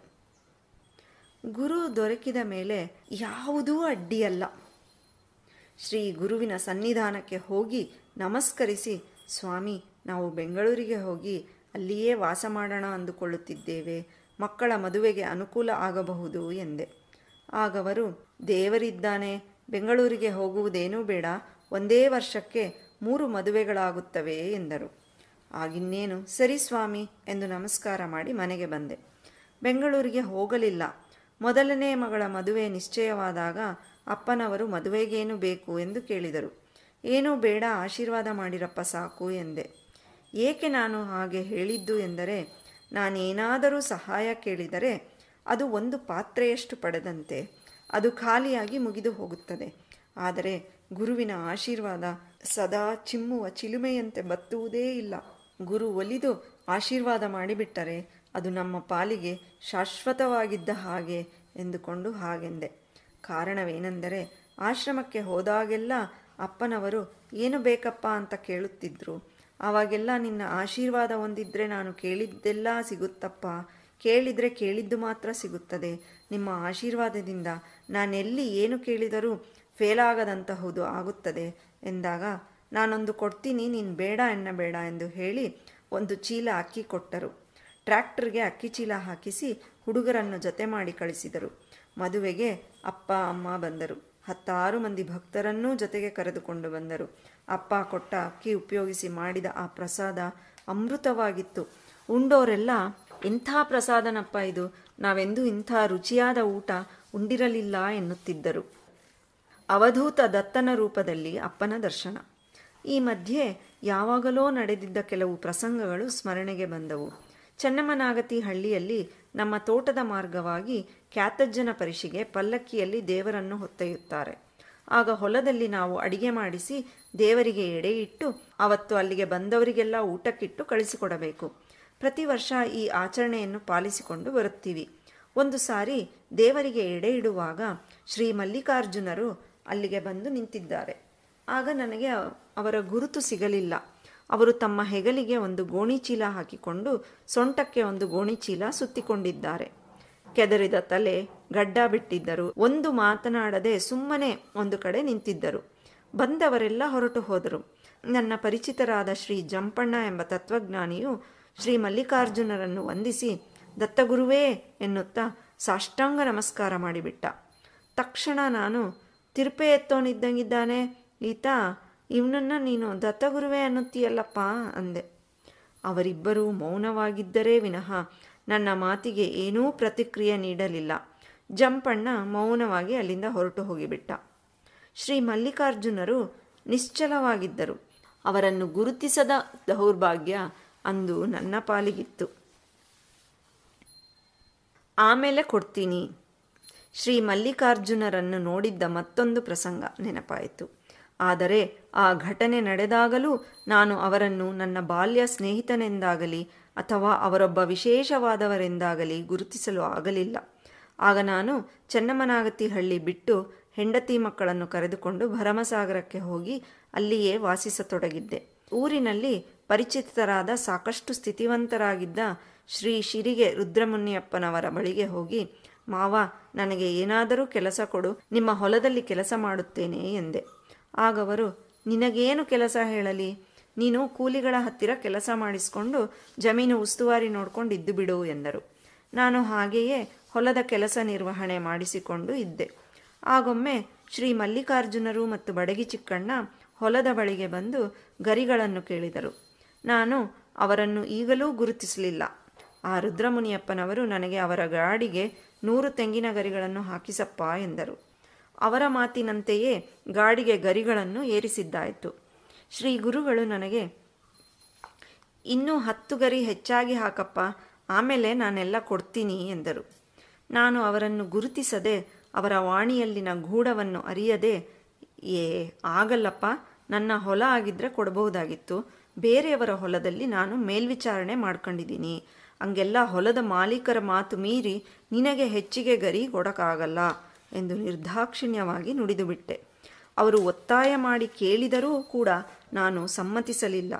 ಗುರು ದೊರಕಿದ ಮೇಲೆ ಯಾವುದೂ ಅಡ್ಡಿಯಲ್ಲ ಶ್ರೀ ಗುರುವಿನ ಸನ್ನಿಧಾನಕ್ಕೆ ಹೋಗಿ ನಮಸ್ಕರಿಸಿ ಸ್ವಾಮಿ ನಾವು ಬೆಂಗಳೂರಿಗೆ ಹೋಗಿ ಅಲ್ಲಿಯೇ ವಾಸ ಮಾಡೋಣ ಅಂದುಕೊಳ್ಳುತ್ತಿದ್ದೇವೆ ಮಕ್ಕಳ ಮದುವೆಗೆ ಅನುಕೂಲ ಆಗಬಹುದು ಎಂದೆ ಆಗವರು ದೇವರಿದ್ದಾನೆ ಬೆಂಗಳೂರಿಗೆ ಹೋಗುವುದೇನೂ ಬೇಡ ಒಂದೇ ವರ್ಷಕ್ಕೆ ಮೂರು ಮದುವೆಗಳಾಗುತ್ತವೆ ಎಂದರು ಆಗಿನ್ನೇನು ಸರಿ ಸ್ವಾಮಿ ಎಂದು ನಮಸ್ಕಾರ ಮಾಡಿ ಮನೆಗೆ ಬಂದೆ ಬೆಂಗಳೂರಿಗೆ ಹೋಗಲಿಲ್ಲ ಮೊದಲನೇ ಮಗಳ ಮದುವೆ ನಿಶ್ಚಯವಾದಾಗ ಅಪ್ಪನವರು ಮದುವೆಗೇನು ಬೇಕು ಎಂದು ಕೇಳಿದರು ಏನೂ ಬೇಡ ಆಶೀರ್ವಾದ ಮಾಡಿರಪ್ಪ ಸಾಕು ಎಂದೆ ಏಕೆ ನಾನು ಹಾಗೆ ಹೇಳಿದ್ದು ಎಂದರೆ ನಾನೇನಾದರೂ ಸಹಾಯ ಕೇಳಿದರೆ ಅದು ಒಂದು ಪಾತ್ರೆಯಷ್ಟು ಪಡೆದಂತೆ ಅದು ಖಾಲಿಯಾಗಿ ಮುಗಿದು ಹೋಗುತ್ತದೆ ಆದರೆ ಗುರುವಿನ ಆಶೀರ್ವಾದ ಸದಾ ಚಿಮ್ಮುವ ಚಿಲುಮೆಯಂತೆ ಬತ್ತುವುದೇ ಇಲ್ಲ ಗುರು ಒಲಿದು ಆಶೀರ್ವಾದ ಮಾಡಿಬಿಟ್ಟರೆ ಅದು ನಮ್ಮ ಪಾಲಿಗೆ ಶಾಶ್ವತವಾಗಿದ್ದ ಹಾಗೆ ಎಂದುಕೊಂಡು ಹಾಗೆಂದೆ ಕಾರಣವೇನೆಂದರೆ ಆಶ್ರಮಕ್ಕೆ ಹೋದಾಗೆಲ್ಲ ಅಪ್ಪನವರು ಏನು ಬೇಕಪ್ಪ ಅಂತ ಕೇಳುತ್ತಿದ್ದರು ಆವಾಗೆಲ್ಲ ನಿನ್ನ ಆಶೀರ್ವಾದ ಹೊಂದಿದ್ರೆ ನಾನು ಕೇಳಿದ್ದೆಲ್ಲ ಸಿಗುತ್ತಪ್ಪ ಕೇಳಿದರೆ ಕೇಳಿದ್ದು ಮಾತ್ರ ಸಿಗುತ್ತದೆ ನಿಮ್ಮ ಆಶೀರ್ವಾದದಿಂದ ನಾನೆಲ್ಲಿ ಏನು ಕೇಳಿದರೂ ಫೇಲಾಗದಂತಹುದು ಆಗುತ್ತದೆ ಎಂದಾಗ ನಾನೊಂದು ಕೊಡ್ತೀನಿ ನೀನು ಬೇಡ ಎನ್ನಬೇಡ ಎಂದು ಹೇಳಿ ಒಂದು ಚೀಲ ಅಕ್ಕಿ ಕೊಟ್ಟರು ಟ್ರ್ಯಾಕ್ಟರ್ಗೆ ಅಕ್ಕಿ ಚೀಲ ಹಾಕಿಸಿ ಹುಡುಗರನ್ನು ಜತೆ ಮಾಡಿ ಕಳಿಸಿದರು ಮದುವೆಗೆ ಅಪ್ಪ ಅಮ್ಮ ಬಂದರು ಹತ್ತಾರು ಮಂದಿ ಭಕ್ತರನ್ನೂ ಜೊತೆಗೆ ಕರೆದುಕೊಂಡು ಬಂದರು ಅಪ್ಪ ಕೊಟ್ಟ ಅಕ್ಕಿ ಉಪಯೋಗಿಸಿ ಮಾಡಿದ ಆ ಪ್ರಸಾದ ಅಮೃತವಾಗಿತ್ತು ಉಂಡೋರೆಲ್ಲ ಎಂಥ ಪ್ರಸಾದನಪ್ಪ ಇದು ನಾವೆಂದೂ ಇಂಥ ರುಚಿಯಾದ ಊಟ ಉಂಡಿರಲಿಲ್ಲ ಎನ್ನುತ್ತಿದ್ದರು ಅವಧೂತ ದತ್ತನ ರೂಪದಲ್ಲಿ ಅಪ್ಪನ ದರ್ಶನ ಈ ಮಧ್ಯೆ ಯಾವಾಗಲೋ ನಡೆದಿದ್ದ ಕೆಲವು ಪ್ರಸಂಗಗಳು ಸ್ಮರಣೆಗೆ ಬಂದವು ಚನ್ನಮನಾಗತಿ ಹಳ್ಳಿಯಲ್ಲಿ ನಮ್ಮ ತೋಟದ ಮಾರ್ಗವಾಗಿ ಖ್ಯಾತಜ್ಜನ ಪರಿಷೆಗೆ ಪಲ್ಲಕ್ಕಿಯಲ್ಲಿ ದೇವರನ್ನು ಹೊತ್ತೊಯ್ಯುತ್ತಾರೆ ಆಗ ಹೊಲದಲ್ಲಿ ನಾವು ಅಡಿಗೆ ಮಾಡಿಸಿ ದೇವರಿಗೆ ಎಡೆ ಇಟ್ಟು ಅವತ್ತು ಅಲ್ಲಿಗೆ ಬಂದವರಿಗೆಲ್ಲ ಊಟಕ್ಕಿಟ್ಟು ಕಳಿಸಿಕೊಡಬೇಕು ಪ್ರತಿ ವರ್ಷ ಈ ಆಚರಣೆಯನ್ನು ಪಾಲಿಸಿಕೊಂಡು ಬರುತ್ತೀವಿ ಒಂದು ಸಾರಿ ದೇವರಿಗೆ ಎಡೆ ಇಡುವಾಗ ಶ್ರೀ ಮಲ್ಲಿಕಾರ್ಜುನರು ಅಲ್ಲಿಗೆ ಬಂದು ನಿಂತಿದ್ದಾರೆ ಆಗ ನನಗೆ ಅವರ ಗುರುತು ಸಿಗಲಿಲ್ಲ ಅವರು ತಮ್ಮ ಹೆಗಲಿಗೆ ಒಂದು ಗೋಣಿಚೀಲ ಹಾಕಿಕೊಂಡು ಸೊಂಟಕ್ಕೆ ಒಂದು ಗೋಣಿಚೀಲ ಸುತ್ತಿಕೊಂಡಿದ್ದಾರೆ ಕೆದರಿದ ತಲೆ ಗಡ್ಡ ಬಿಟ್ಟಿದ್ದರು ಒಂದು ಮಾತನಾಡದೆ ಸುಮ್ಮನೆ ಒಂದು ಕಡೆ ನಿಂತಿದ್ದರು ಬಂದವರೆಲ್ಲ ಹೊರಟು ಹೋದರು ನನ್ನ ಪರಿಚಿತರಾದ ಶ್ರೀ ಜಂಪಣ್ಣ ಎಂಬ ತತ್ವಜ್ಞಾನಿಯು ಶ್ರೀ ಮಲ್ಲಿಕಾರ್ಜುನರನ್ನು ವಂದಿಸಿ ದತ್ತಗುರುವೇ ಎನ್ನುತ್ತಾ ಸಾಷ್ಟಾಂಗ ನಮಸ್ಕಾರ ಮಾಡಿಬಿಟ್ಟ ತಕ್ಷಣ ನಾನು ತಿರುಪೆ ಎತ್ತೋನಿದ್ದಂಗಿದ್ದಾನೆ ಈತ ಇವನನ್ನು ನೀನು ದತ್ತಗುರುವೆ ಅನ್ನುತ್ತೀಯಲ್ಲಪ್ಪ ಅಂದೆ ಅವರಿಬ್ಬರೂ ಮೌನವಾಗಿದ್ದರೇ ವಿನಃ ನನ್ನ ಮಾತಿಗೆ ಏನೂ ಪ್ರತಿಕ್ರಿಯೆ ನೀಡಲಿಲ್ಲ ಜಂಪಣ್ಣ ಮೌನವಾಗಿ ಅಲ್ಲಿಂದ ಹೊರಟು ಹೋಗಿಬಿಟ್ಟ ಶ್ರೀ ಮಲ್ಲಿಕಾರ್ಜುನರು ನಿಶ್ಚಲವಾಗಿದ್ದರು ಅವರನ್ನು ಗುರುತಿಸದ ದೌರ್ಭಾಗ್ಯ ಅಂದು ನನ್ನ ಪಾಲಿಗಿತ್ತು ಆಮೇಲೆ ಕೊಡ್ತೀನಿ ಶ್ರೀ ಮಲ್ಲಿಕಾರ್ಜುನರನ್ನು ನೋಡಿದ್ದ ಮತ್ತೊಂದು ಪ್ರಸಂಗ ನೆನಪಾಯಿತು ಆದರೆ ಆ ಘಟನೆ ನಡೆದಾಗಲೂ ನಾನು ಅವರನ್ನು ನನ್ನ ಬಾಲ್ಯ ಸ್ನೇಹಿತನೆಂದಾಗಲಿ ಅಥವಾ ಅವರೊಬ್ಬ ವಿಶೇಷವಾದವರೆಂದಾಗಲಿ ಗುರುತಿಸಲು ಆಗಲಿಲ್ಲ ಆಗ ನಾನು ಚನ್ನಮನಾಗತಿಹಳ್ಳಿ ಬಿಟ್ಟು ಹೆಂಡತಿ ಮಕ್ಕಳನ್ನು ಕರೆದುಕೊಂಡು ಭರಮಸಾಗರಕ್ಕೆ ಹೋಗಿ ಅಲ್ಲಿಯೇ ವಾಸಿಸತೊಡಗಿದ್ದೆ ಊರಿನಲ್ಲಿ ಪರಿಚಿತರಾದ ಸಾಕಷ್ಟು ಸ್ಥಿತಿವಂತರಾಗಿದ್ದ ಶ್ರೀ ಶಿರಿಗೆ ರುದ್ರಮುನಿಯಪ್ಪನವರ ಬಳಿಗೆ ಹೋಗಿ ಮಾವ ನನಗೆ ಏನಾದರೂ ಕೆಲಸ ಕೊಡು ನಿಮ್ಮ ಹೊಲದಲ್ಲಿ ಕೆಲಸ ಮಾಡುತ್ತೇನೆ ಎಂದೆ ಆಗವರು ನಿನಗೇನು ಕೆಲಸ ಹೇಳಲಿ ನೀನು ಕೂಲಿಗಳ ಹತ್ತಿರ ಕೆಲಸ ಮಾಡಿಸಿಕೊಂಡು ಜಮೀನು ಉಸ್ತುವಾರಿ ನೋಡಿಕೊಂಡು ಇದ್ದು ಬಿಡು ಎಂದರು ನಾನು ಹಾಗೆಯೇ ಹೊಲದ ಕೆಲಸ ನಿರ್ವಹಣೆ ಮಾಡಿಸಿಕೊಂಡು ಇದ್ದೆ ಆಗೊಮ್ಮೆ ಶ್ರೀ ಮಲ್ಲಿಕಾರ್ಜುನರು ಮತ್ತು ಬಡಗಿ ಚಿಕ್ಕಣ್ಣ ಹೊಲದ ಬಳಿಗೆ ಬಂದು ಗರಿಗಳನ್ನು ಕೇಳಿದರು ನಾನು ಅವರನ್ನು ಈಗಲೂ ಗುರುತಿಸಲಿಲ್ಲ ಆ ರುದ್ರಮುನಿಯಪ್ಪನವರು ನನಗೆ ಅವರ ಗಾಡಿಗೆ ನೂರು ತೆಂಗಿನ ಗರಿಗಳನ್ನು ಹಾಕಿಸಪ್ಪ ಎಂದರು ಅವರ ಮಾತಿನಂತೆಯೇ ಗಾಡಿಗೆ ಗರಿಗಳನ್ನು ಏರಿಸಿದ್ದಾಯಿತು ಶ್ರೀ ಗುರುಗಳು ನನಗೆ ಇನ್ನೂ ಹತ್ತು ಗರಿ ಹೆಚ್ಚಾಗಿ ಹಾಕಪ್ಪ ಆಮೇಲೆ ನಾನೆಲ್ಲ ಕೊಡ್ತೀನಿ ಎಂದರು ನಾನು ಅವರನ್ನು ಗುರುತಿಸದೆ ಅವರ ವಾಣಿಯಲ್ಲಿನ ಗೂಢವನ್ನು ಅರಿಯದೆ ಏ ಆಗಲ್ಲಪ್ಪ ನನ್ನ ಹೊಲ ಆಗಿದ್ದರೆ ಕೊಡಬಹುದಾಗಿತ್ತು ಬೇರೆಯವರ ಹೊಲದಲ್ಲಿ ನಾನು ಮೇಲ್ವಿಚಾರಣೆ ಮಾಡ್ಕೊಂಡಿದ್ದೀನಿ ಹಂಗೆಲ್ಲ ಹೊಲದ ಮಾಲೀಕರ ಮಾತು ಮೀರಿ ನಿನಗೆ ಹೆಚ್ಚಿಗೆ ಗರಿ ಕೊಡೋಕ್ಕಾಗಲ್ಲ ಎಂದು ನಿರ್ದಾಕ್ಷಿಣ್ಯವಾಗಿ ನುಡಿದುಬಿಟ್ಟೆ ಅವರು ಒತ್ತಾಯ ಮಾಡಿ ಕೇಳಿದರೂ ಕೂಡ ನಾನು ಸಮ್ಮತಿಸಲಿಲ್ಲ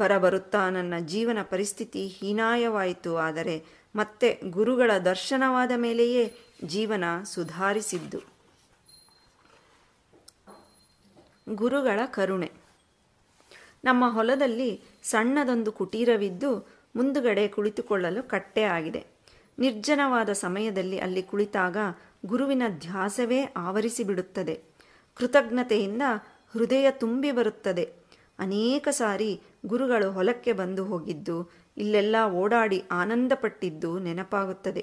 ಬರಬರುತ್ತಾ ನನ್ನ ಜೀವನ ಪರಿಸ್ಥಿತಿ ಹೀನಾಯವಾಯಿತು ಆದರೆ ಮತ್ತೆ ಗುರುಗಳ ದರ್ಶನವಾದ ಮೇಲೆಯೇ ಜೀವನ ಸುಧಾರಿಸಿದ್ದು ಗುರುಗಳ ಕರುಣೆ ನಮ್ಮ ಹೊಲದಲ್ಲಿ ಸಣ್ಣದೊಂದು ಕುಟೀರವಿದ್ದು ಮುಂದುಗಡೆ ಕುಳಿತುಕೊಳ್ಳಲು ಕಟ್ಟೆ ಆಗಿದೆ ನಿರ್ಜನವಾದ ಸಮಯದಲ್ಲಿ ಅಲ್ಲಿ ಕುಳಿತಾಗ ಗುರುವಿನ ಧ್ಯಾಸವೇ ಆವರಿಸಿಬಿಡುತ್ತದೆ ಕೃತಜ್ಞತೆಯಿಂದ ಹೃದಯ ತುಂಬಿ ಬರುತ್ತದೆ ಅನೇಕ ಸಾರಿ ಗುರುಗಳು ಹೊಲಕ್ಕೆ ಬಂದು ಹೋಗಿದ್ದು ಇಲ್ಲೆಲ್ಲ ಓಡಾಡಿ ಆನಂದಪಟ್ಟಿದ್ದು ನೆನಪಾಗುತ್ತದೆ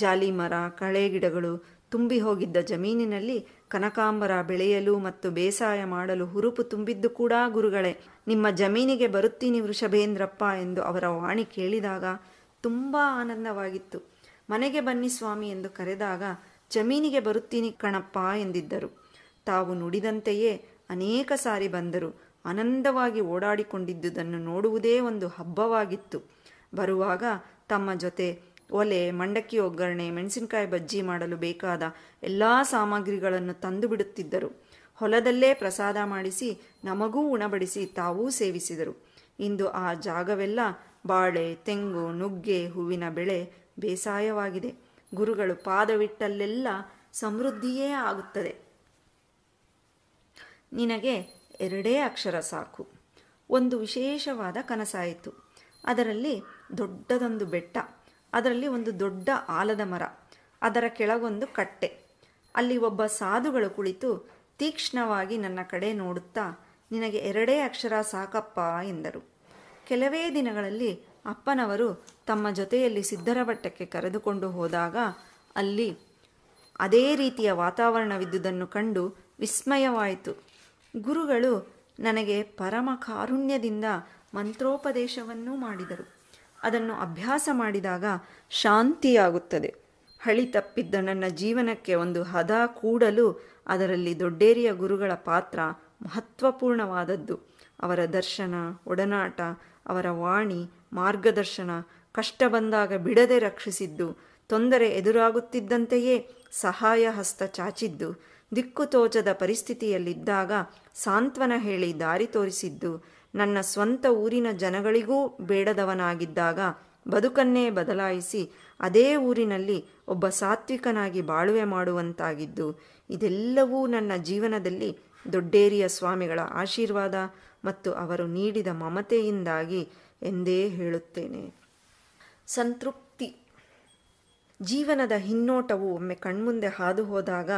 ಜಾಲಿ ಮರ ಕಳೆ ಗಿಡಗಳು ತುಂಬಿ ಹೋಗಿದ್ದ ಜಮೀನಿನಲ್ಲಿ ಕನಕಾಂಬರ ಬೆಳೆಯಲು ಮತ್ತು ಬೇಸಾಯ ಮಾಡಲು ಹುರುಪು ತುಂಬಿದ್ದು ಕೂಡ ಗುರುಗಳೇ ನಿಮ್ಮ ಜಮೀನಿಗೆ ಬರುತ್ತೀನಿ ವೃಷಭೇಂದ್ರಪ್ಪ ಎಂದು ಅವರ ವಾಣಿ ಕೇಳಿದಾಗ ತುಂಬ ಆನಂದವಾಗಿತ್ತು ಮನೆಗೆ ಬನ್ನಿ ಸ್ವಾಮಿ ಎಂದು ಕರೆದಾಗ ಜಮೀನಿಗೆ ಬರುತ್ತೀನಿ ಕಣಪ್ಪ ಎಂದಿದ್ದರು ತಾವು ನುಡಿದಂತೆಯೇ ಅನೇಕ ಸಾರಿ ಬಂದರು ಆನಂದವಾಗಿ ಓಡಾಡಿಕೊಂಡಿದ್ದುದನ್ನು ನೋಡುವುದೇ ಒಂದು ಹಬ್ಬವಾಗಿತ್ತು ಬರುವಾಗ ತಮ್ಮ ಜೊತೆ ಒಲೆ ಮಂಡಕ್ಕಿ ಒಗ್ಗರಣೆ ಮೆಣಸಿನಕಾಯಿ ಬಜ್ಜಿ ಮಾಡಲು ಬೇಕಾದ ಎಲ್ಲ ಸಾಮಗ್ರಿಗಳನ್ನು ತಂದು ಬಿಡುತ್ತಿದ್ದರು ಹೊಲದಲ್ಲೇ ಪ್ರಸಾದ ಮಾಡಿಸಿ ನಮಗೂ ಉಣಬಡಿಸಿ ತಾವೂ ಸೇವಿಸಿದರು ಇಂದು ಆ ಜಾಗವೆಲ್ಲ ಬಾಳೆ ತೆಂಗು ನುಗ್ಗೆ ಹೂವಿನ ಬೆಳೆ ಬೇಸಾಯವಾಗಿದೆ ಗುರುಗಳು ಪಾದವಿಟ್ಟಲ್ಲೆಲ್ಲ ಸಮೃದ್ಧಿಯೇ ಆಗುತ್ತದೆ ನಿನಗೆ ಎರಡೇ ಅಕ್ಷರ ಸಾಕು ಒಂದು ವಿಶೇಷವಾದ ಕನಸಾಯಿತು ಅದರಲ್ಲಿ ದೊಡ್ಡದೊಂದು ಬೆಟ್ಟ ಅದರಲ್ಲಿ ಒಂದು ದೊಡ್ಡ ಆಲದ ಮರ ಅದರ ಕೆಳಗೊಂದು ಕಟ್ಟೆ ಅಲ್ಲಿ ಒಬ್ಬ ಸಾಧುಗಳು ಕುಳಿತು ತೀಕ್ಷ್ಣವಾಗಿ ನನ್ನ ಕಡೆ ನೋಡುತ್ತಾ ನಿನಗೆ ಎರಡೇ ಅಕ್ಷರ ಸಾಕಪ್ಪ ಎಂದರು ಕೆಲವೇ ದಿನಗಳಲ್ಲಿ ಅಪ್ಪನವರು ತಮ್ಮ ಜೊತೆಯಲ್ಲಿ ಸಿದ್ಧರ ಬಟ್ಟಕ್ಕೆ ಕರೆದುಕೊಂಡು ಹೋದಾಗ ಅಲ್ಲಿ ಅದೇ ರೀತಿಯ ವಾತಾವರಣವಿದ್ದುದನ್ನು ಕಂಡು ವಿಸ್ಮಯವಾಯಿತು ಗುರುಗಳು ನನಗೆ ಪರಮ ಕಾರುಣ್ಯದಿಂದ ಮಂತ್ರೋಪದೇಶವನ್ನೂ ಮಾಡಿದರು ಅದನ್ನು ಅಭ್ಯಾಸ ಮಾಡಿದಾಗ ಶಾಂತಿಯಾಗುತ್ತದೆ ಹಳಿ ತಪ್ಪಿದ್ದ ನನ್ನ ಜೀವನಕ್ಕೆ ಒಂದು ಹದ ಕೂಡಲು ಅದರಲ್ಲಿ ದೊಡ್ಡೇರಿಯ ಗುರುಗಳ ಪಾತ್ರ ಮಹತ್ವಪೂರ್ಣವಾದದ್ದು ಅವರ ದರ್ಶನ ಒಡನಾಟ ಅವರ ವಾಣಿ ಮಾರ್ಗದರ್ಶನ ಕಷ್ಟ ಬಂದಾಗ ಬಿಡದೆ ರಕ್ಷಿಸಿದ್ದು ತೊಂದರೆ ಎದುರಾಗುತ್ತಿದ್ದಂತೆಯೇ ಸಹಾಯ ಹಸ್ತ ಚಾಚಿದ್ದು ದಿಕ್ಕು ತೋಚದ ಪರಿಸ್ಥಿತಿಯಲ್ಲಿದ್ದಾಗ ಸಾಂತ್ವನ ಹೇಳಿ ದಾರಿ ತೋರಿಸಿದ್ದು ನನ್ನ ಸ್ವಂತ ಊರಿನ ಜನಗಳಿಗೂ ಬೇಡದವನಾಗಿದ್ದಾಗ ಬದುಕನ್ನೇ ಬದಲಾಯಿಸಿ ಅದೇ ಊರಿನಲ್ಲಿ ಒಬ್ಬ ಸಾತ್ವಿಕನಾಗಿ ಬಾಳುವೆ ಮಾಡುವಂತಾಗಿದ್ದು ಇದೆಲ್ಲವೂ ನನ್ನ ಜೀವನದಲ್ಲಿ ದೊಡ್ಡೇರಿಯ ಸ್ವಾಮಿಗಳ ಆಶೀರ್ವಾದ ಮತ್ತು ಅವರು ನೀಡಿದ ಮಮತೆಯಿಂದಾಗಿ ಎಂದೇ ಹೇಳುತ್ತೇನೆ ಸಂತೃಪ್ತಿ ಜೀವನದ ಹಿನ್ನೋಟವು ಒಮ್ಮೆ ಕಣ್ಮುಂದೆ ಹಾದು ಹೋದಾಗ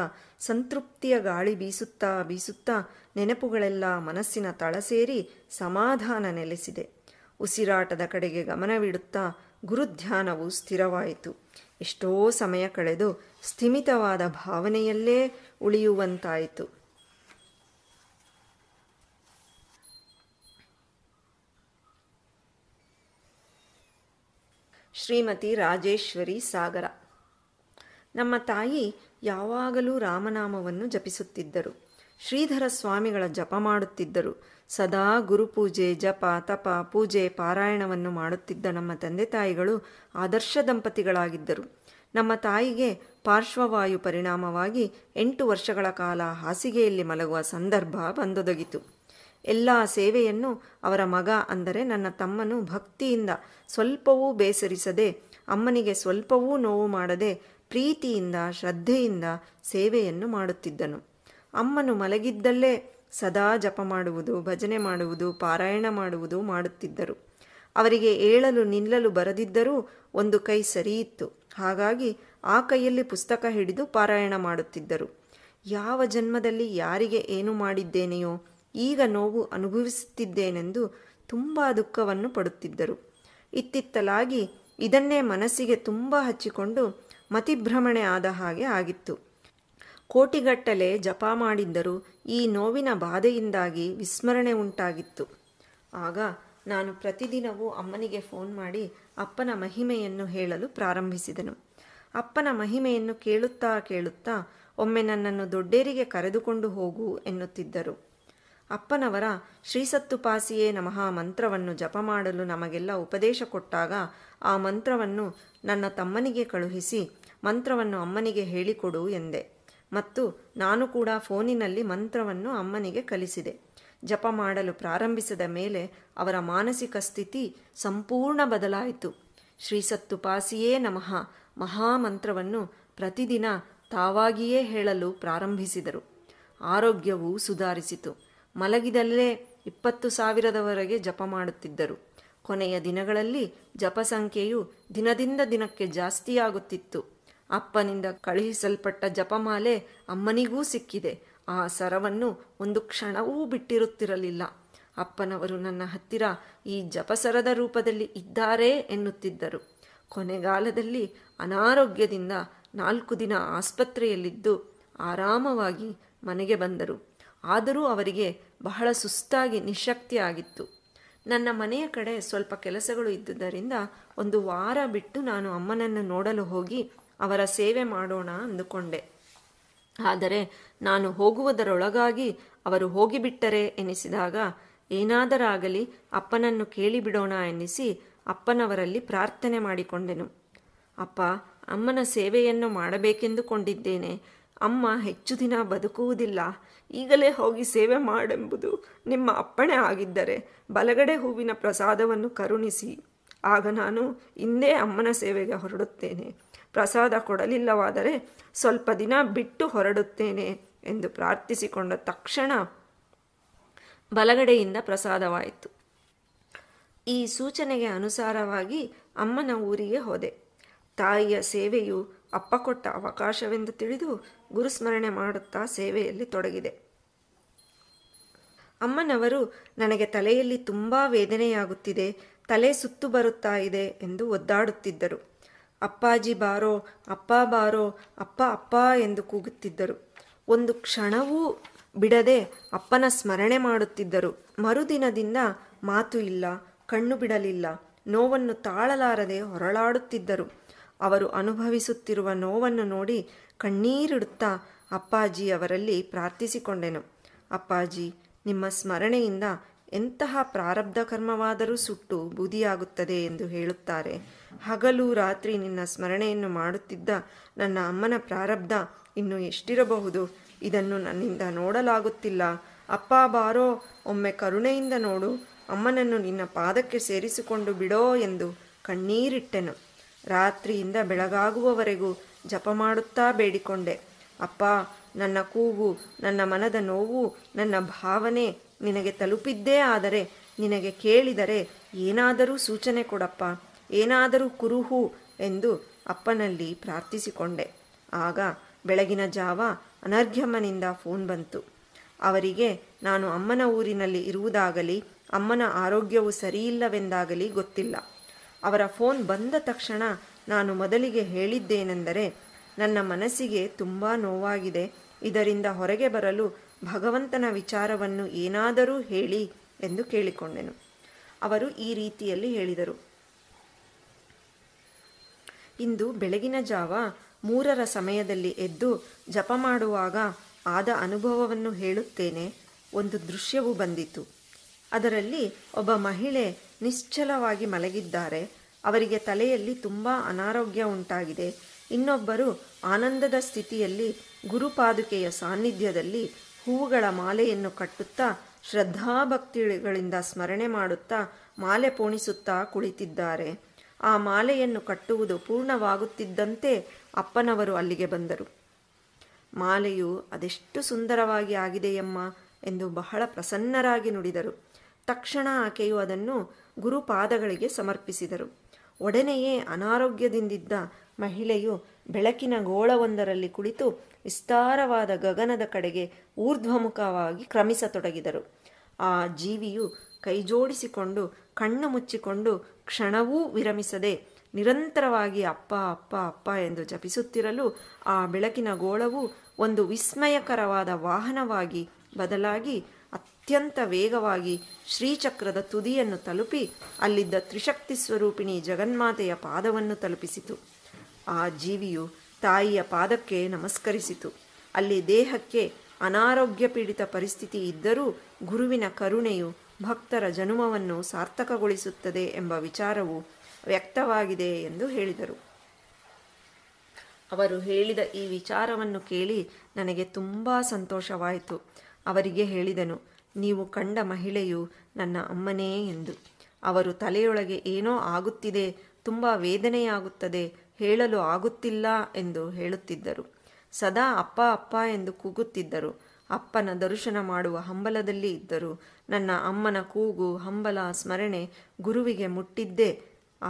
ಸಂತೃಪ್ತಿಯ ಗಾಳಿ ಬೀಸುತ್ತಾ ಬೀಸುತ್ತಾ ನೆನಪುಗಳೆಲ್ಲ ಮನಸ್ಸಿನ ತಳಸೇರಿ ಸಮಾಧಾನ ನೆಲೆಸಿದೆ ಉಸಿರಾಟದ ಕಡೆಗೆ ಗಮನವಿಡುತ್ತಾ ಗುರುಧ್ಯಾನವು ಸ್ಥಿರವಾಯಿತು ಎಷ್ಟೋ ಸಮಯ ಕಳೆದು ಸ್ಥಿಮಿತವಾದ ಭಾವನೆಯಲ್ಲೇ ಉಳಿಯುವಂತಾಯಿತು ಶ್ರೀಮತಿ ರಾಜೇಶ್ವರಿ ಸಾಗರ ನಮ್ಮ ತಾಯಿ ಯಾವಾಗಲೂ ರಾಮನಾಮವನ್ನು ಜಪಿಸುತ್ತಿದ್ದರು ಶ್ರೀಧರ ಸ್ವಾಮಿಗಳ ಜಪ ಮಾಡುತ್ತಿದ್ದರು ಸದಾ ಗುರುಪೂಜೆ ಜಪ ತಪ ಪೂಜೆ ಪಾರಾಯಣವನ್ನು ಮಾಡುತ್ತಿದ್ದ ನಮ್ಮ ತಂದೆ ತಾಯಿಗಳು ಆದರ್ಶ ದಂಪತಿಗಳಾಗಿದ್ದರು ನಮ್ಮ ತಾಯಿಗೆ ಪಾರ್ಶ್ವವಾಯು ಪರಿಣಾಮವಾಗಿ ಎಂಟು ವರ್ಷಗಳ ಕಾಲ ಹಾಸಿಗೆಯಲ್ಲಿ ಮಲಗುವ ಸಂದರ್ಭ ಬಂದೊದಗಿತು ಎಲ್ಲ ಸೇವೆಯನ್ನು ಅವರ ಮಗ ಅಂದರೆ ನನ್ನ ತಮ್ಮನು ಭಕ್ತಿಯಿಂದ ಸ್ವಲ್ಪವೂ ಬೇಸರಿಸದೆ ಅಮ್ಮನಿಗೆ ಸ್ವಲ್ಪವೂ ನೋವು ಮಾಡದೆ ಪ್ರೀತಿಯಿಂದ ಶ್ರದ್ಧೆಯಿಂದ ಸೇವೆಯನ್ನು ಮಾಡುತ್ತಿದ್ದನು ಅಮ್ಮನು ಮಲಗಿದ್ದಲ್ಲೇ ಸದಾ ಜಪ ಮಾಡುವುದು ಭಜನೆ ಮಾಡುವುದು ಪಾರಾಯಣ ಮಾಡುವುದು ಮಾಡುತ್ತಿದ್ದರು ಅವರಿಗೆ ಏಳಲು ನಿಲ್ಲಲು ಬರದಿದ್ದರೂ ಒಂದು ಕೈ ಸರಿಯಿತ್ತು ಹಾಗಾಗಿ ಆ ಕೈಯಲ್ಲಿ ಪುಸ್ತಕ ಹಿಡಿದು ಪಾರಾಯಣ ಮಾಡುತ್ತಿದ್ದರು ಯಾವ ಜನ್ಮದಲ್ಲಿ ಯಾರಿಗೆ ಏನು ಮಾಡಿದ್ದೇನೆಯೋ ಈಗ ನೋವು ಅನುಭವಿಸುತ್ತಿದ್ದೇನೆಂದು ತುಂಬ ದುಃಖವನ್ನು ಪಡುತ್ತಿದ್ದರು ಇತ್ತಿತ್ತಲಾಗಿ ಇದನ್ನೇ ಮನಸ್ಸಿಗೆ ತುಂಬ ಹಚ್ಚಿಕೊಂಡು ಮತಿಭ್ರಮಣೆ ಆದ ಹಾಗೆ ಆಗಿತ್ತು ಕೋಟಿಗಟ್ಟಲೆ ಜಪ ಮಾಡಿದ್ದರೂ ಈ ನೋವಿನ ಬಾಧೆಯಿಂದಾಗಿ ವಿಸ್ಮರಣೆ ಉಂಟಾಗಿತ್ತು ಆಗ ನಾನು ಪ್ರತಿದಿನವೂ ಅಮ್ಮನಿಗೆ ಫೋನ್ ಮಾಡಿ ಅಪ್ಪನ ಮಹಿಮೆಯನ್ನು ಹೇಳಲು ಪ್ರಾರಂಭಿಸಿದನು ಅಪ್ಪನ ಮಹಿಮೆಯನ್ನು ಕೇಳುತ್ತಾ ಕೇಳುತ್ತಾ ಒಮ್ಮೆ ನನ್ನನ್ನು ದೊಡ್ಡೇರಿಗೆ ಕರೆದುಕೊಂಡು ಹೋಗು ಎನ್ನುತ್ತಿದ್ದರು ಅಪ್ಪನವರ ಶ್ರೀಸತ್ತುಪಾಸಿಯೇ ನಮಃ ಮಂತ್ರವನ್ನು ಜಪ ಮಾಡಲು ನಮಗೆಲ್ಲ ಉಪದೇಶ ಕೊಟ್ಟಾಗ ಆ ಮಂತ್ರವನ್ನು ನನ್ನ ತಮ್ಮನಿಗೆ ಕಳುಹಿಸಿ ಮಂತ್ರವನ್ನು ಅಮ್ಮನಿಗೆ ಹೇಳಿಕೊಡು ಎಂದೆ ಮತ್ತು ನಾನು ಕೂಡ ಫೋನಿನಲ್ಲಿ ಮಂತ್ರವನ್ನು ಅಮ್ಮನಿಗೆ ಕಲಿಸಿದೆ ಜಪ ಮಾಡಲು ಪ್ರಾರಂಭಿಸಿದ ಮೇಲೆ ಅವರ ಮಾನಸಿಕ ಸ್ಥಿತಿ ಸಂಪೂರ್ಣ ಬದಲಾಯಿತು ಶ್ರೀಸತ್ತುಪಾಸಿಯೇ ನಮಃ ಮಹಾಮಂತ್ರವನ್ನು ಪ್ರತಿದಿನ ತಾವಾಗಿಯೇ ಹೇಳಲು ಪ್ರಾರಂಭಿಸಿದರು ಆರೋಗ್ಯವು ಸುಧಾರಿಸಿತು ಮಲಗಿದಲ್ಲೇ ಇಪ್ಪತ್ತು ಸಾವಿರದವರೆಗೆ ಜಪ ಮಾಡುತ್ತಿದ್ದರು ಕೊನೆಯ ದಿನಗಳಲ್ಲಿ ಜಪ ಸಂಖ್ಯೆಯು ದಿನದಿಂದ ದಿನಕ್ಕೆ ಜಾಸ್ತಿಯಾಗುತ್ತಿತ್ತು ಅಪ್ಪನಿಂದ ಕಳುಹಿಸಲ್ಪಟ್ಟ ಜಪಮಾಲೆ ಅಮ್ಮನಿಗೂ ಸಿಕ್ಕಿದೆ ಆ ಸರವನ್ನು ಒಂದು ಕ್ಷಣವೂ ಬಿಟ್ಟಿರುತ್ತಿರಲಿಲ್ಲ ಅಪ್ಪನವರು ನನ್ನ ಹತ್ತಿರ ಈ ಜಪಸರದ ರೂಪದಲ್ಲಿ ಇದ್ದಾರೆ ಎನ್ನುತ್ತಿದ್ದರು ಕೊನೆಗಾಲದಲ್ಲಿ ಅನಾರೋಗ್ಯದಿಂದ ನಾಲ್ಕು ದಿನ ಆಸ್ಪತ್ರೆಯಲ್ಲಿದ್ದು ಆರಾಮವಾಗಿ ಮನೆಗೆ ಬಂದರು ಆದರೂ ಅವರಿಗೆ ಬಹಳ ಸುಸ್ತಾಗಿ ನಿಶಕ್ತಿಯಾಗಿತ್ತು ನನ್ನ ಮನೆಯ ಕಡೆ ಸ್ವಲ್ಪ ಕೆಲಸಗಳು ಇದ್ದುದರಿಂದ ಒಂದು ವಾರ ಬಿಟ್ಟು ನಾನು ಅಮ್ಮನನ್ನು ನೋಡಲು ಹೋಗಿ ಅವರ ಸೇವೆ ಮಾಡೋಣ ಅಂದುಕೊಂಡೆ ಆದರೆ ನಾನು ಹೋಗುವುದರೊಳಗಾಗಿ ಅವರು ಹೋಗಿಬಿಟ್ಟರೆ ಎನಿಸಿದಾಗ ಏನಾದರಾಗಲಿ ಅಪ್ಪನನ್ನು ಕೇಳಿಬಿಡೋಣ ಎನ್ನಿಸಿ ಅಪ್ಪನವರಲ್ಲಿ ಪ್ರಾರ್ಥನೆ ಮಾಡಿಕೊಂಡೆನು ಅಪ್ಪ ಅಮ್ಮನ ಸೇವೆಯನ್ನು ಮಾಡಬೇಕೆಂದುಕೊಂಡಿದ್ದೇನೆ ಅಮ್ಮ ಹೆಚ್ಚು ದಿನ ಬದುಕುವುದಿಲ್ಲ ಈಗಲೇ ಹೋಗಿ ಸೇವೆ ಮಾಡೆಂಬುದು ನಿಮ್ಮ ಅಪ್ಪಣೆ ಆಗಿದ್ದರೆ ಬಲಗಡೆ ಹೂವಿನ ಪ್ರಸಾದವನ್ನು ಕರುಣಿಸಿ ಆಗ ನಾನು ಹಿಂದೆ ಅಮ್ಮನ ಸೇವೆಗೆ ಹೊರಡುತ್ತೇನೆ ಪ್ರಸಾದ ಕೊಡಲಿಲ್ಲವಾದರೆ ಸ್ವಲ್ಪ ದಿನ ಬಿಟ್ಟು ಹೊರಡುತ್ತೇನೆ ಎಂದು ಪ್ರಾರ್ಥಿಸಿಕೊಂಡ ತಕ್ಷಣ ಬಲಗಡೆಯಿಂದ ಪ್ರಸಾದವಾಯಿತು ಈ ಸೂಚನೆಗೆ ಅನುಸಾರವಾಗಿ ಅಮ್ಮನ ಊರಿಗೆ ಹೋದೆ ತಾಯಿಯ ಸೇವೆಯು ಅಪ್ಪ ಕೊಟ್ಟ ಅವಕಾಶವೆಂದು ತಿಳಿದು ಗುರುಸ್ಮರಣೆ ಮಾಡುತ್ತಾ ಸೇವೆಯಲ್ಲಿ ತೊಡಗಿದೆ ಅಮ್ಮನವರು ನನಗೆ ತಲೆಯಲ್ಲಿ ತುಂಬ ವೇದನೆಯಾಗುತ್ತಿದೆ ತಲೆ ಸುತ್ತು ಬರುತ್ತಾ ಇದೆ ಎಂದು ಒದ್ದಾಡುತ್ತಿದ್ದರು ಅಪ್ಪಾಜಿ ಬಾರೋ ಅಪ್ಪ ಬಾರೋ ಅಪ್ಪ ಅಪ್ಪ ಎಂದು ಕೂಗುತ್ತಿದ್ದರು ಒಂದು ಕ್ಷಣವೂ ಬಿಡದೆ ಅಪ್ಪನ ಸ್ಮರಣೆ ಮಾಡುತ್ತಿದ್ದರು ಮರುದಿನದಿಂದ ಮಾತು ಇಲ್ಲ ಕಣ್ಣು ಬಿಡಲಿಲ್ಲ ನೋವನ್ನು ತಾಳಲಾರದೆ ಹೊರಳಾಡುತ್ತಿದ್ದರು ಅವರು ಅನುಭವಿಸುತ್ತಿರುವ ನೋವನ್ನು ನೋಡಿ ಕಣ್ಣೀರಿಡುತ್ತಾ ಅಪ್ಪಾಜಿ ಅವರಲ್ಲಿ ಪ್ರಾರ್ಥಿಸಿಕೊಂಡೆನು ಅಪ್ಪಾಜಿ ನಿಮ್ಮ ಸ್ಮರಣೆಯಿಂದ ಎಂತಹ ಪ್ರಾರಬ್ಧ ಕರ್ಮವಾದರೂ ಸುಟ್ಟು ಬೂದಿಯಾಗುತ್ತದೆ ಎಂದು ಹೇಳುತ್ತಾರೆ ಹಗಲು ರಾತ್ರಿ ನಿನ್ನ ಸ್ಮರಣೆಯನ್ನು ಮಾಡುತ್ತಿದ್ದ ನನ್ನ ಅಮ್ಮನ ಪ್ರಾರಬ್ಧ ಇನ್ನು ಎಷ್ಟಿರಬಹುದು ಇದನ್ನು ನನ್ನಿಂದ ನೋಡಲಾಗುತ್ತಿಲ್ಲ ಅಪ್ಪ ಬಾರೋ ಒಮ್ಮೆ ಕರುಣೆಯಿಂದ ನೋಡು ಅಮ್ಮನನ್ನು ನಿನ್ನ ಪಾದಕ್ಕೆ ಸೇರಿಸಿಕೊಂಡು ಬಿಡೋ ಎಂದು ಕಣ್ಣೀರಿಟ್ಟೆನು ರಾತ್ರಿಯಿಂದ ಬೆಳಗಾಗುವವರೆಗೂ ಜಪ ಮಾಡುತ್ತಾ ಬೇಡಿಕೊಂಡೆ ಅಪ್ಪ ನನ್ನ ಕೂಗು ನನ್ನ ಮನದ ನೋವು ನನ್ನ ಭಾವನೆ ನಿನಗೆ ತಲುಪಿದ್ದೇ ಆದರೆ ನಿನಗೆ ಕೇಳಿದರೆ ಏನಾದರೂ ಸೂಚನೆ ಕೊಡಪ್ಪ ಏನಾದರೂ ಕುರುಹು ಎಂದು ಅಪ್ಪನಲ್ಲಿ ಪ್ರಾರ್ಥಿಸಿಕೊಂಡೆ ಆಗ ಬೆಳಗಿನ ಜಾವ ಅನರ್ಘ್ಯಮ್ಮನಿಂದ ಫೋನ್ ಬಂತು ಅವರಿಗೆ ನಾನು ಅಮ್ಮನ ಊರಿನಲ್ಲಿ ಇರುವುದಾಗಲಿ ಅಮ್ಮನ ಆರೋಗ್ಯವು ಸರಿಯಿಲ್ಲವೆಂದಾಗಲಿ ಗೊತ್ತಿಲ್ಲ ಅವರ ಫೋನ್ ಬಂದ ತಕ್ಷಣ ನಾನು ಮೊದಲಿಗೆ ಹೇಳಿದ್ದೇನೆಂದರೆ ನನ್ನ ಮನಸ್ಸಿಗೆ ತುಂಬ ನೋವಾಗಿದೆ ಇದರಿಂದ ಹೊರಗೆ ಬರಲು ಭಗವಂತನ ವಿಚಾರವನ್ನು ಏನಾದರೂ ಹೇಳಿ ಎಂದು ಕೇಳಿಕೊಂಡೆನು ಅವರು ಈ ರೀತಿಯಲ್ಲಿ ಹೇಳಿದರು ಇಂದು ಬೆಳಗಿನ ಜಾವ ಮೂರರ ಸಮಯದಲ್ಲಿ ಎದ್ದು ಜಪ ಮಾಡುವಾಗ ಆದ ಅನುಭವವನ್ನು ಹೇಳುತ್ತೇನೆ ಒಂದು ದೃಶ್ಯವು ಬಂದಿತು ಅದರಲ್ಲಿ ಒಬ್ಬ ಮಹಿಳೆ ನಿಶ್ಚಲವಾಗಿ ಮಲಗಿದ್ದಾರೆ ಅವರಿಗೆ ತಲೆಯಲ್ಲಿ ತುಂಬ ಅನಾರೋಗ್ಯ ಉಂಟಾಗಿದೆ ಇನ್ನೊಬ್ಬರು ಆನಂದದ ಸ್ಥಿತಿಯಲ್ಲಿ ಗುರುಪಾದುಕೆಯ ಸಾನ್ನಿಧ್ಯದಲ್ಲಿ ಹೂವುಗಳ ಮಾಲೆಯನ್ನು ಕಟ್ಟುತ್ತಾ ಶ್ರದ್ಧಾಭಕ್ತಿಗಳಿಂದ ಸ್ಮರಣೆ ಮಾಡುತ್ತಾ ಮಾಲೆ ಪೋಣಿಸುತ್ತಾ ಕುಳಿತಿದ್ದಾರೆ ಆ ಮಾಲೆಯನ್ನು ಕಟ್ಟುವುದು ಪೂರ್ಣವಾಗುತ್ತಿದ್ದಂತೆ ಅಪ್ಪನವರು ಅಲ್ಲಿಗೆ ಬಂದರು ಮಾಲೆಯು ಅದೆಷ್ಟು ಸುಂದರವಾಗಿ ಆಗಿದೆಯಮ್ಮ ಎಂದು ಬಹಳ ಪ್ರಸನ್ನರಾಗಿ ನುಡಿದರು ತಕ್ಷಣ ಆಕೆಯು ಅದನ್ನು ಗುರುಪಾದಗಳಿಗೆ ಸಮರ್ಪಿಸಿದರು ಒಡನೆಯೇ ಅನಾರೋಗ್ಯದಿಂದಿದ್ದ ಮಹಿಳೆಯು ಬೆಳಕಿನ ಗೋಳವೊಂದರಲ್ಲಿ ಕುಳಿತು ವಿಸ್ತಾರವಾದ ಗಗನದ ಕಡೆಗೆ ಊರ್ಧ್ವಮುಖವಾಗಿ ಕ್ರಮಿಸತೊಡಗಿದರು ಆ ಜೀವಿಯು ಕೈಜೋಡಿಸಿಕೊಂಡು ಕಣ್ಣು ಮುಚ್ಚಿಕೊಂಡು ಕ್ಷಣವೂ ವಿರಮಿಸದೆ ನಿರಂತರವಾಗಿ ಅಪ್ಪ ಅಪ್ಪ ಅಪ್ಪ ಎಂದು ಜಪಿಸುತ್ತಿರಲು ಆ ಬೆಳಕಿನ ಗೋಳವು ಒಂದು ವಿಸ್ಮಯಕರವಾದ ವಾಹನವಾಗಿ ಬದಲಾಗಿ ಅತ್ಯಂತ ವೇಗವಾಗಿ ಶ್ರೀಚಕ್ರದ ತುದಿಯನ್ನು ತಲುಪಿ ಅಲ್ಲಿದ್ದ ತ್ರಿಶಕ್ತಿ ಸ್ವರೂಪಿಣಿ ಜಗನ್ಮಾತೆಯ ಪಾದವನ್ನು ತಲುಪಿಸಿತು ಆ ಜೀವಿಯು ತಾಯಿಯ ಪಾದಕ್ಕೆ ನಮಸ್ಕರಿಸಿತು ಅಲ್ಲಿ ದೇಹಕ್ಕೆ ಅನಾರೋಗ್ಯ ಪೀಡಿತ ಪರಿಸ್ಥಿತಿ ಇದ್ದರೂ ಗುರುವಿನ ಕರುಣೆಯು ಭಕ್ತರ ಜನುಮವನ್ನು ಸಾರ್ಥಕಗೊಳಿಸುತ್ತದೆ ಎಂಬ ವಿಚಾರವು ವ್ಯಕ್ತವಾಗಿದೆ ಎಂದು ಹೇಳಿದರು ಅವರು ಹೇಳಿದ ಈ ವಿಚಾರವನ್ನು ಕೇಳಿ ನನಗೆ ತುಂಬಾ ಸಂತೋಷವಾಯಿತು ಅವರಿಗೆ ಹೇಳಿದನು ನೀವು ಕಂಡ ಮಹಿಳೆಯು ನನ್ನ ಅಮ್ಮನೇ ಎಂದು ಅವರು ತಲೆಯೊಳಗೆ ಏನೋ ಆಗುತ್ತಿದೆ ತುಂಬ ವೇದನೆಯಾಗುತ್ತದೆ ಹೇಳಲು ಆಗುತ್ತಿಲ್ಲ ಎಂದು ಹೇಳುತ್ತಿದ್ದರು ಸದಾ ಅಪ್ಪ ಅಪ್ಪ ಎಂದು ಕೂಗುತ್ತಿದ್ದರು ಅಪ್ಪನ ದರ್ಶನ ಮಾಡುವ ಹಂಬಲದಲ್ಲಿ ಇದ್ದರು ನನ್ನ ಅಮ್ಮನ ಕೂಗು ಹಂಬಲ ಸ್ಮರಣೆ ಗುರುವಿಗೆ ಮುಟ್ಟಿದ್ದೇ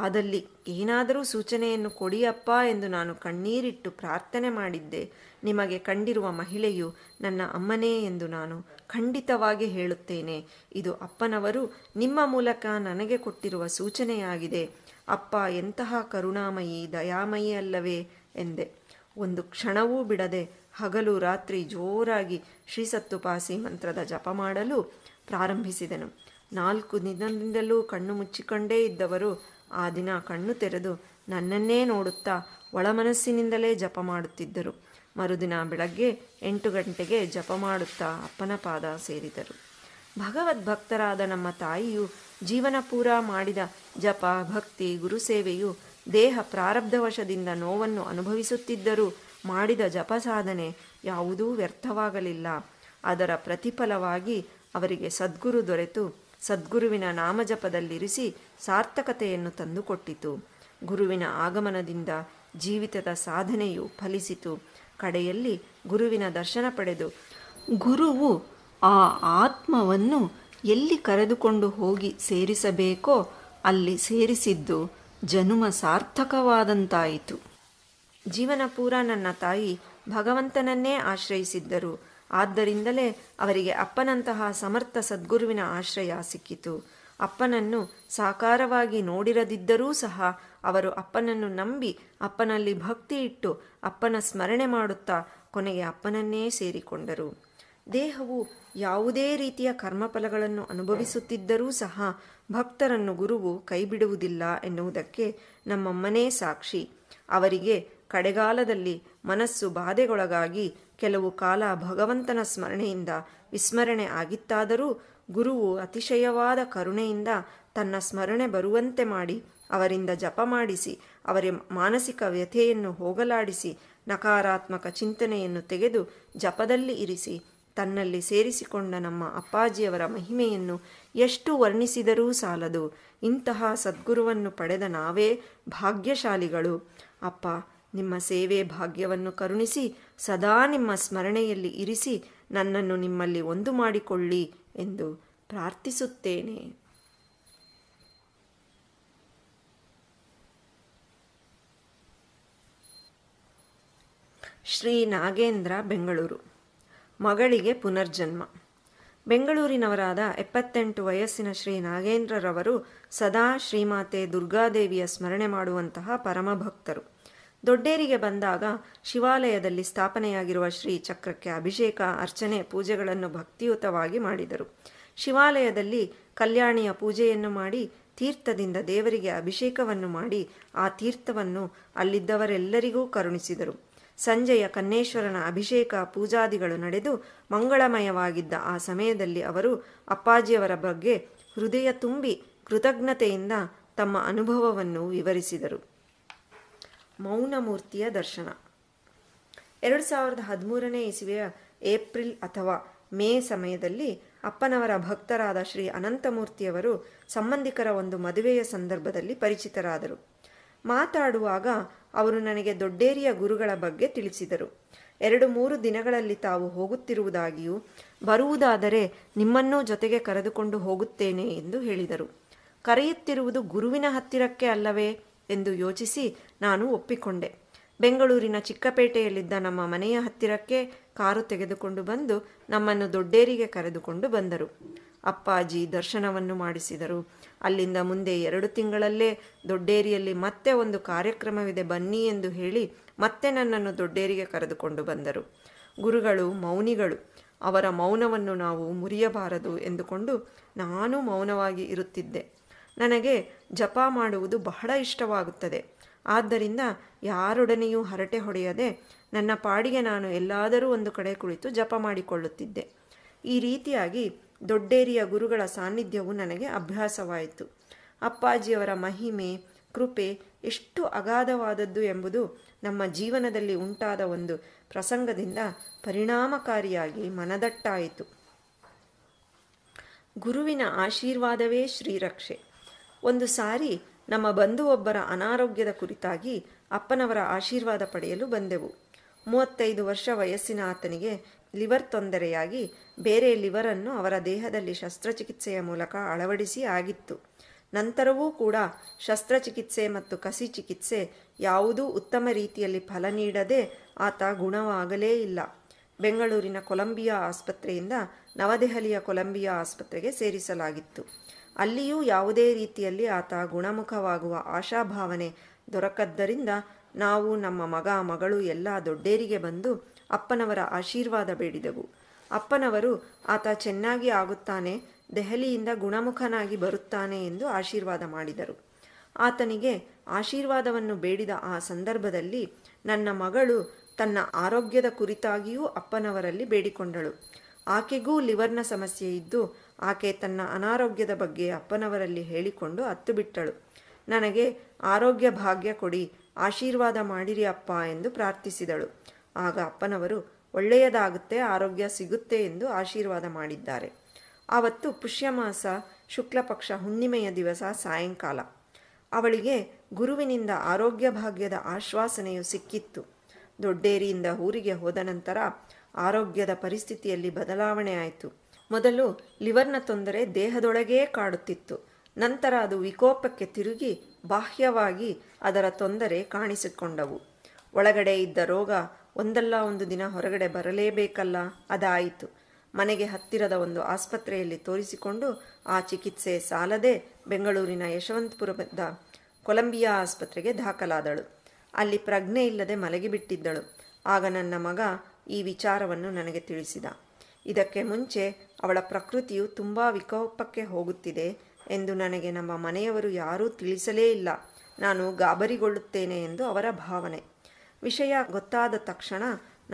ಆದಲ್ಲಿ ಏನಾದರೂ ಸೂಚನೆಯನ್ನು ಕೊಡಿಯಪ್ಪ ಎಂದು ನಾನು ಕಣ್ಣೀರಿಟ್ಟು ಪ್ರಾರ್ಥನೆ ಮಾಡಿದ್ದೆ ನಿಮಗೆ ಕಂಡಿರುವ ಮಹಿಳೆಯು ನನ್ನ ಅಮ್ಮನೇ ಎಂದು ನಾನು ಖಂಡಿತವಾಗಿ ಹೇಳುತ್ತೇನೆ ಇದು ಅಪ್ಪನವರು ನಿಮ್ಮ ಮೂಲಕ ನನಗೆ ಕೊಟ್ಟಿರುವ ಸೂಚನೆಯಾಗಿದೆ ಅಪ್ಪ ಎಂತಹ ಕರುಣಾಮಯಿ ದಯಾಮಯಿ ಅಲ್ಲವೇ ಎಂದೆ ಒಂದು ಕ್ಷಣವೂ ಬಿಡದೆ ಹಗಲು ರಾತ್ರಿ ಜೋರಾಗಿ ಶ್ರೀಸತ್ತುಪಾಸಿ ಮಂತ್ರದ ಜಪ ಮಾಡಲು ಪ್ರಾರಂಭಿಸಿದನು ನಾಲ್ಕು ದಿನದಿಂದಲೂ ಕಣ್ಣು ಮುಚ್ಚಿಕೊಂಡೇ ಇದ್ದವರು ಆ ದಿನ ಕಣ್ಣು ತೆರೆದು ನನ್ನನ್ನೇ ನೋಡುತ್ತಾ ಒಳಮನಸ್ಸಿನಿಂದಲೇ ಜಪ ಮಾಡುತ್ತಿದ್ದರು ಮರುದಿನ ಬೆಳಗ್ಗೆ ಎಂಟು ಗಂಟೆಗೆ ಜಪ ಮಾಡುತ್ತಾ ಅಪ್ಪನ ಪಾದ ಸೇರಿದರು ಭಗವದ್ಭಕ್ತರಾದ ನಮ್ಮ ತಾಯಿಯು ಜೀವನ ಪೂರ ಮಾಡಿದ ಜಪ ಭಕ್ತಿ ಗುರುಸೇವೆಯು ದೇಹ ಪ್ರಾರಬ್ಧವಶದಿಂದ ನೋವನ್ನು ಅನುಭವಿಸುತ್ತಿದ್ದರೂ ಮಾಡಿದ ಜಪ ಸಾಧನೆ ಯಾವುದೂ ವ್ಯರ್ಥವಾಗಲಿಲ್ಲ ಅದರ ಪ್ರತಿಫಲವಾಗಿ ಅವರಿಗೆ ಸದ್ಗುರು ದೊರೆತು ಸದ್ಗುರುವಿನ ನಾಮಜಪದಲ್ಲಿರಿಸಿ ಸಾರ್ಥಕತೆಯನ್ನು ತಂದುಕೊಟ್ಟಿತು ಗುರುವಿನ ಆಗಮನದಿಂದ ಜೀವಿತದ ಸಾಧನೆಯು ಫಲಿಸಿತು ಕಡೆಯಲ್ಲಿ ಗುರುವಿನ ದರ್ಶನ ಪಡೆದು ಗುರುವು ಆ ಆತ್ಮವನ್ನು ಎಲ್ಲಿ ಕರೆದುಕೊಂಡು ಹೋಗಿ ಸೇರಿಸಬೇಕೋ ಅಲ್ಲಿ ಸೇರಿಸಿದ್ದು ಜನುಮ ಸಾರ್ಥಕವಾದಂತಾಯಿತು ಜೀವನ ಪೂರ ನನ್ನ ತಾಯಿ ಭಗವಂತನನ್ನೇ ಆಶ್ರಯಿಸಿದ್ದರು ಆದ್ದರಿಂದಲೇ ಅವರಿಗೆ ಅಪ್ಪನಂತಹ ಸಮರ್ಥ ಸದ್ಗುರುವಿನ ಆಶ್ರಯ ಸಿಕ್ಕಿತು ಅಪ್ಪನನ್ನು ಸಾಕಾರವಾಗಿ ನೋಡಿರದಿದ್ದರೂ ಸಹ ಅವರು ಅಪ್ಪನನ್ನು ನಂಬಿ ಅಪ್ಪನಲ್ಲಿ ಭಕ್ತಿ ಇಟ್ಟು ಅಪ್ಪನ ಸ್ಮರಣೆ ಮಾಡುತ್ತಾ ಕೊನೆಗೆ ಅಪ್ಪನನ್ನೇ ಸೇರಿಕೊಂಡರು ದೇಹವು ಯಾವುದೇ ರೀತಿಯ ಕರ್ಮಫಲಗಳನ್ನು ಅನುಭವಿಸುತ್ತಿದ್ದರೂ ಸಹ ಭಕ್ತರನ್ನು ಗುರುವು ಕೈಬಿಡುವುದಿಲ್ಲ ಎನ್ನುವುದಕ್ಕೆ ನಮ್ಮಮ್ಮನೇ ಸಾಕ್ಷಿ ಅವರಿಗೆ ಕಡೆಗಾಲದಲ್ಲಿ ಮನಸ್ಸು ಬಾಧೆಗೊಳಗಾಗಿ ಕೆಲವು ಕಾಲ ಭಗವಂತನ ಸ್ಮರಣೆಯಿಂದ ವಿಸ್ಮರಣೆ ಆಗಿತ್ತಾದರೂ ಗುರುವು ಅತಿಶಯವಾದ ಕರುಣೆಯಿಂದ ತನ್ನ ಸ್ಮರಣೆ ಬರುವಂತೆ ಮಾಡಿ ಅವರಿಂದ ಜಪ ಮಾಡಿಸಿ ಅವರ ಮಾನಸಿಕ ವ್ಯಥೆಯನ್ನು ಹೋಗಲಾಡಿಸಿ ನಕಾರಾತ್ಮಕ ಚಿಂತನೆಯನ್ನು ತೆಗೆದು ಜಪದಲ್ಲಿ ಇರಿಸಿ ತನ್ನಲ್ಲಿ ಸೇರಿಸಿಕೊಂಡ ನಮ್ಮ ಅಪ್ಪಾಜಿಯವರ ಮಹಿಮೆಯನ್ನು ಎಷ್ಟು ವರ್ಣಿಸಿದರೂ ಸಾಲದು ಇಂತಹ ಸದ್ಗುರುವನ್ನು ಪಡೆದ ನಾವೇ ಭಾಗ್ಯಶಾಲಿಗಳು ಅಪ್ಪ ನಿಮ್ಮ ಸೇವೆ ಭಾಗ್ಯವನ್ನು ಕರುಣಿಸಿ ಸದಾ ನಿಮ್ಮ ಸ್ಮರಣೆಯಲ್ಲಿ ಇರಿಸಿ ನನ್ನನ್ನು ನಿಮ್ಮಲ್ಲಿ ಒಂದು ಮಾಡಿಕೊಳ್ಳಿ ಎಂದು ಪ್ರಾರ್ಥಿಸುತ್ತೇನೆ ಶ್ರೀ ನಾಗೇಂದ್ರ ಬೆಂಗಳೂರು ಮಗಳಿಗೆ ಪುನರ್ಜನ್ಮ ಬೆಂಗಳೂರಿನವರಾದ ಎಪ್ಪತ್ತೆಂಟು ವಯಸ್ಸಿನ ಶ್ರೀ ನಾಗೇಂದ್ರರವರು ಸದಾ ಶ್ರೀಮಾತೆ ದುರ್ಗಾದೇವಿಯ ಸ್ಮರಣೆ ಮಾಡುವಂತಹ ಪರಮಭಕ್ತರು ದೊಡ್ಡೇರಿಗೆ ಬಂದಾಗ ಶಿವಾಲಯದಲ್ಲಿ ಸ್ಥಾಪನೆಯಾಗಿರುವ ಶ್ರೀ ಚಕ್ರಕ್ಕೆ ಅಭಿಷೇಕ ಅರ್ಚನೆ ಪೂಜೆಗಳನ್ನು ಭಕ್ತಿಯುತವಾಗಿ ಮಾಡಿದರು ಶಿವಾಲಯದಲ್ಲಿ ಕಲ್ಯಾಣಿಯ ಪೂಜೆಯನ್ನು ಮಾಡಿ ತೀರ್ಥದಿಂದ ದೇವರಿಗೆ ಅಭಿಷೇಕವನ್ನು ಮಾಡಿ ಆ ತೀರ್ಥವನ್ನು ಅಲ್ಲಿದ್ದವರೆಲ್ಲರಿಗೂ ಕರುಣಿಸಿದರು ಸಂಜೆಯ ಕನ್ನೇಶ್ವರನ ಅಭಿಷೇಕ ಪೂಜಾದಿಗಳು ನಡೆದು ಮಂಗಳಮಯವಾಗಿದ್ದ ಆ ಸಮಯದಲ್ಲಿ ಅವರು ಅಪ್ಪಾಜಿಯವರ ಬಗ್ಗೆ ಹೃದಯ ತುಂಬಿ ಕೃತಜ್ಞತೆಯಿಂದ ತಮ್ಮ ಅನುಭವವನ್ನು ವಿವರಿಸಿದರು ಮೌನಮೂರ್ತಿಯ ದರ್ಶನ ಎರಡು ಸಾವಿರದ ಹದಿಮೂರನೇ ಇಸುವೆಯ ಏಪ್ರಿಲ್ ಅಥವಾ ಮೇ ಸಮಯದಲ್ಲಿ ಅಪ್ಪನವರ ಭಕ್ತರಾದ ಶ್ರೀ ಅನಂತಮೂರ್ತಿಯವರು ಸಂಬಂಧಿಕರ ಒಂದು ಮದುವೆಯ ಸಂದರ್ಭದಲ್ಲಿ ಪರಿಚಿತರಾದರು ಮಾತಾಡುವಾಗ ಅವರು ನನಗೆ ದೊಡ್ಡೇರಿಯ ಗುರುಗಳ ಬಗ್ಗೆ ತಿಳಿಸಿದರು ಎರಡು ಮೂರು ದಿನಗಳಲ್ಲಿ ತಾವು ಹೋಗುತ್ತಿರುವುದಾಗಿಯೂ ಬರುವುದಾದರೆ ನಿಮ್ಮನ್ನೂ ಜೊತೆಗೆ ಕರೆದುಕೊಂಡು ಹೋಗುತ್ತೇನೆ ಎಂದು ಹೇಳಿದರು ಕರೆಯುತ್ತಿರುವುದು ಗುರುವಿನ ಹತ್ತಿರಕ್ಕೆ ಅಲ್ಲವೇ ಎಂದು ಯೋಚಿಸಿ ನಾನು ಒಪ್ಪಿಕೊಂಡೆ ಬೆಂಗಳೂರಿನ ಚಿಕ್ಕಪೇಟೆಯಲ್ಲಿದ್ದ ನಮ್ಮ ಮನೆಯ ಹತ್ತಿರಕ್ಕೆ ಕಾರು ತೆಗೆದುಕೊಂಡು ಬಂದು ನಮ್ಮನ್ನು ದೊಡ್ಡೇರಿಗೆ ಕರೆದುಕೊಂಡು ಬಂದರು ಅಪ್ಪಾಜಿ ದರ್ಶನವನ್ನು ಮಾಡಿಸಿದರು ಅಲ್ಲಿಂದ ಮುಂದೆ ಎರಡು ತಿಂಗಳಲ್ಲೇ ದೊಡ್ಡೇರಿಯಲ್ಲಿ ಮತ್ತೆ ಒಂದು ಕಾರ್ಯಕ್ರಮವಿದೆ ಬನ್ನಿ ಎಂದು ಹೇಳಿ ಮತ್ತೆ ನನ್ನನ್ನು ದೊಡ್ಡೇರಿಗೆ ಕರೆದುಕೊಂಡು ಬಂದರು ಗುರುಗಳು ಮೌನಿಗಳು ಅವರ ಮೌನವನ್ನು ನಾವು ಮುರಿಯಬಾರದು ಎಂದುಕೊಂಡು ನಾನು ಮೌನವಾಗಿ ಇರುತ್ತಿದ್ದೆ ನನಗೆ ಜಪ ಮಾಡುವುದು ಬಹಳ ಇಷ್ಟವಾಗುತ್ತದೆ ಆದ್ದರಿಂದ ಯಾರೊಡನೆಯೂ ಹರಟೆ ಹೊಡೆಯದೆ ನನ್ನ ಪಾಡಿಗೆ ನಾನು ಎಲ್ಲಾದರೂ ಒಂದು ಕಡೆ ಕುಳಿತು ಜಪ ಮಾಡಿಕೊಳ್ಳುತ್ತಿದ್ದೆ ಈ ರೀತಿಯಾಗಿ ದೊಡ್ಡೇರಿಯ ಗುರುಗಳ ಸಾನ್ನಿಧ್ಯವು ನನಗೆ ಅಭ್ಯಾಸವಾಯಿತು ಅಪ್ಪಾಜಿಯವರ ಮಹಿಮೆ ಕೃಪೆ ಎಷ್ಟು ಅಗಾಧವಾದದ್ದು ಎಂಬುದು ನಮ್ಮ ಜೀವನದಲ್ಲಿ ಉಂಟಾದ ಒಂದು ಪ್ರಸಂಗದಿಂದ ಪರಿಣಾಮಕಾರಿಯಾಗಿ ಮನದಟ್ಟಾಯಿತು ಗುರುವಿನ ಆಶೀರ್ವಾದವೇ ಶ್ರೀರಕ್ಷೆ ಒಂದು ಸಾರಿ ನಮ್ಮ ಬಂಧುವೊಬ್ಬರ ಅನಾರೋಗ್ಯದ ಕುರಿತಾಗಿ ಅಪ್ಪನವರ ಆಶೀರ್ವಾದ ಪಡೆಯಲು ಬಂದೆವು ಮೂವತ್ತೈದು ವರ್ಷ ವಯಸ್ಸಿನ ಆತನಿಗೆ ಲಿವರ್ ತೊಂದರೆಯಾಗಿ ಬೇರೆ ಲಿವರನ್ನು ಅವರ ದೇಹದಲ್ಲಿ ಶಸ್ತ್ರಚಿಕಿತ್ಸೆಯ ಮೂಲಕ ಅಳವಡಿಸಿ ಆಗಿತ್ತು ನಂತರವೂ ಕೂಡ ಶಸ್ತ್ರಚಿಕಿತ್ಸೆ ಮತ್ತು ಕಸಿ ಚಿಕಿತ್ಸೆ ಯಾವುದೂ ಉತ್ತಮ ರೀತಿಯಲ್ಲಿ ಫಲ ನೀಡದೆ ಆತ ಗುಣವಾಗಲೇ ಇಲ್ಲ ಬೆಂಗಳೂರಿನ ಕೊಲಂಬಿಯಾ ಆಸ್ಪತ್ರೆಯಿಂದ ನವದೆಹಲಿಯ ಕೊಲಂಬಿಯಾ ಆಸ್ಪತ್ರೆಗೆ ಸೇರಿಸಲಾಗಿತ್ತು ಅಲ್ಲಿಯೂ ಯಾವುದೇ ರೀತಿಯಲ್ಲಿ ಆತ ಗುಣಮುಖವಾಗುವ ಆಶಾಭಾವನೆ ದೊರಕದ್ದರಿಂದ ನಾವು ನಮ್ಮ ಮಗ ಮಗಳು ಎಲ್ಲ ದೊಡ್ಡೇರಿಗೆ ಬಂದು ಅಪ್ಪನವರ ಆಶೀರ್ವಾದ ಬೇಡಿದೆವು ಅಪ್ಪನವರು ಆತ ಚೆನ್ನಾಗಿ ಆಗುತ್ತಾನೆ ದೆಹಲಿಯಿಂದ ಗುಣಮುಖನಾಗಿ ಬರುತ್ತಾನೆ ಎಂದು ಆಶೀರ್ವಾದ ಮಾಡಿದರು ಆತನಿಗೆ ಆಶೀರ್ವಾದವನ್ನು ಬೇಡಿದ ಆ ಸಂದರ್ಭದಲ್ಲಿ ನನ್ನ ಮಗಳು ತನ್ನ ಆರೋಗ್ಯದ ಕುರಿತಾಗಿಯೂ ಅಪ್ಪನವರಲ್ಲಿ ಬೇಡಿಕೊಂಡಳು ಆಕೆಗೂ ಲಿವರ್ನ ಸಮಸ್ಯೆ ಇದ್ದು ಆಕೆ ತನ್ನ ಅನಾರೋಗ್ಯದ ಬಗ್ಗೆ ಅಪ್ಪನವರಲ್ಲಿ ಹೇಳಿಕೊಂಡು ಅತ್ತು ಬಿಟ್ಟಳು ನನಗೆ ಆರೋಗ್ಯ ಭಾಗ್ಯ ಕೊಡಿ ಆಶೀರ್ವಾದ ಮಾಡಿರಿ ಅಪ್ಪ ಎಂದು ಪ್ರಾರ್ಥಿಸಿದಳು ಆಗ ಅಪ್ಪನವರು ಒಳ್ಳೆಯದಾಗುತ್ತೆ ಆರೋಗ್ಯ ಸಿಗುತ್ತೆ ಎಂದು ಆಶೀರ್ವಾದ ಮಾಡಿದ್ದಾರೆ ಆವತ್ತು ಪುಷ್ಯಮಾಸ ಶುಕ್ಲಪಕ್ಷ ಹುಣ್ಣಿಮೆಯ ದಿವಸ ಸಾಯಂಕಾಲ ಅವಳಿಗೆ ಗುರುವಿನಿಂದ ಆರೋಗ್ಯ ಭಾಗ್ಯದ ಆಶ್ವಾಸನೆಯು ಸಿಕ್ಕಿತ್ತು ದೊಡ್ಡೇರಿಯಿಂದ ಊರಿಗೆ ಹೋದ ನಂತರ ಆರೋಗ್ಯದ ಪರಿಸ್ಥಿತಿಯಲ್ಲಿ ಬದಲಾವಣೆ ಆಯಿತು ಮೊದಲು ಲಿವರ್ನ ತೊಂದರೆ ದೇಹದೊಳಗೇ ಕಾಡುತ್ತಿತ್ತು ನಂತರ ಅದು ವಿಕೋಪಕ್ಕೆ ತಿರುಗಿ ಬಾಹ್ಯವಾಗಿ ಅದರ ತೊಂದರೆ ಕಾಣಿಸಿಕೊಂಡವು ಒಳಗಡೆ ಇದ್ದ ರೋಗ ಒಂದಲ್ಲ ಒಂದು ದಿನ ಹೊರಗಡೆ ಬರಲೇಬೇಕಲ್ಲ ಅದಾಯಿತು ಮನೆಗೆ ಹತ್ತಿರದ ಒಂದು ಆಸ್ಪತ್ರೆಯಲ್ಲಿ ತೋರಿಸಿಕೊಂಡು ಆ ಚಿಕಿತ್ಸೆ ಸಾಲದೆ ಬೆಂಗಳೂರಿನ ಯಶವಂತಪುರದ ಕೊಲಂಬಿಯಾ ಆಸ್ಪತ್ರೆಗೆ ದಾಖಲಾದಳು ಅಲ್ಲಿ ಪ್ರಜ್ಞೆ ಇಲ್ಲದೆ ಮಲಗಿಬಿಟ್ಟಿದ್ದಳು ಆಗ ನನ್ನ ಮಗ ಈ ವಿಚಾರವನ್ನು ನನಗೆ ತಿಳಿಸಿದ ಇದಕ್ಕೆ ಮುಂಚೆ ಅವಳ ಪ್ರಕೃತಿಯು ತುಂಬ ವಿಕೋಪಕ್ಕೆ ಹೋಗುತ್ತಿದೆ ಎಂದು ನನಗೆ ನಮ್ಮ ಮನೆಯವರು ಯಾರೂ ತಿಳಿಸಲೇ ಇಲ್ಲ ನಾನು ಗಾಬರಿಗೊಳ್ಳುತ್ತೇನೆ ಎಂದು ಅವರ ಭಾವನೆ ವಿಷಯ ಗೊತ್ತಾದ ತಕ್ಷಣ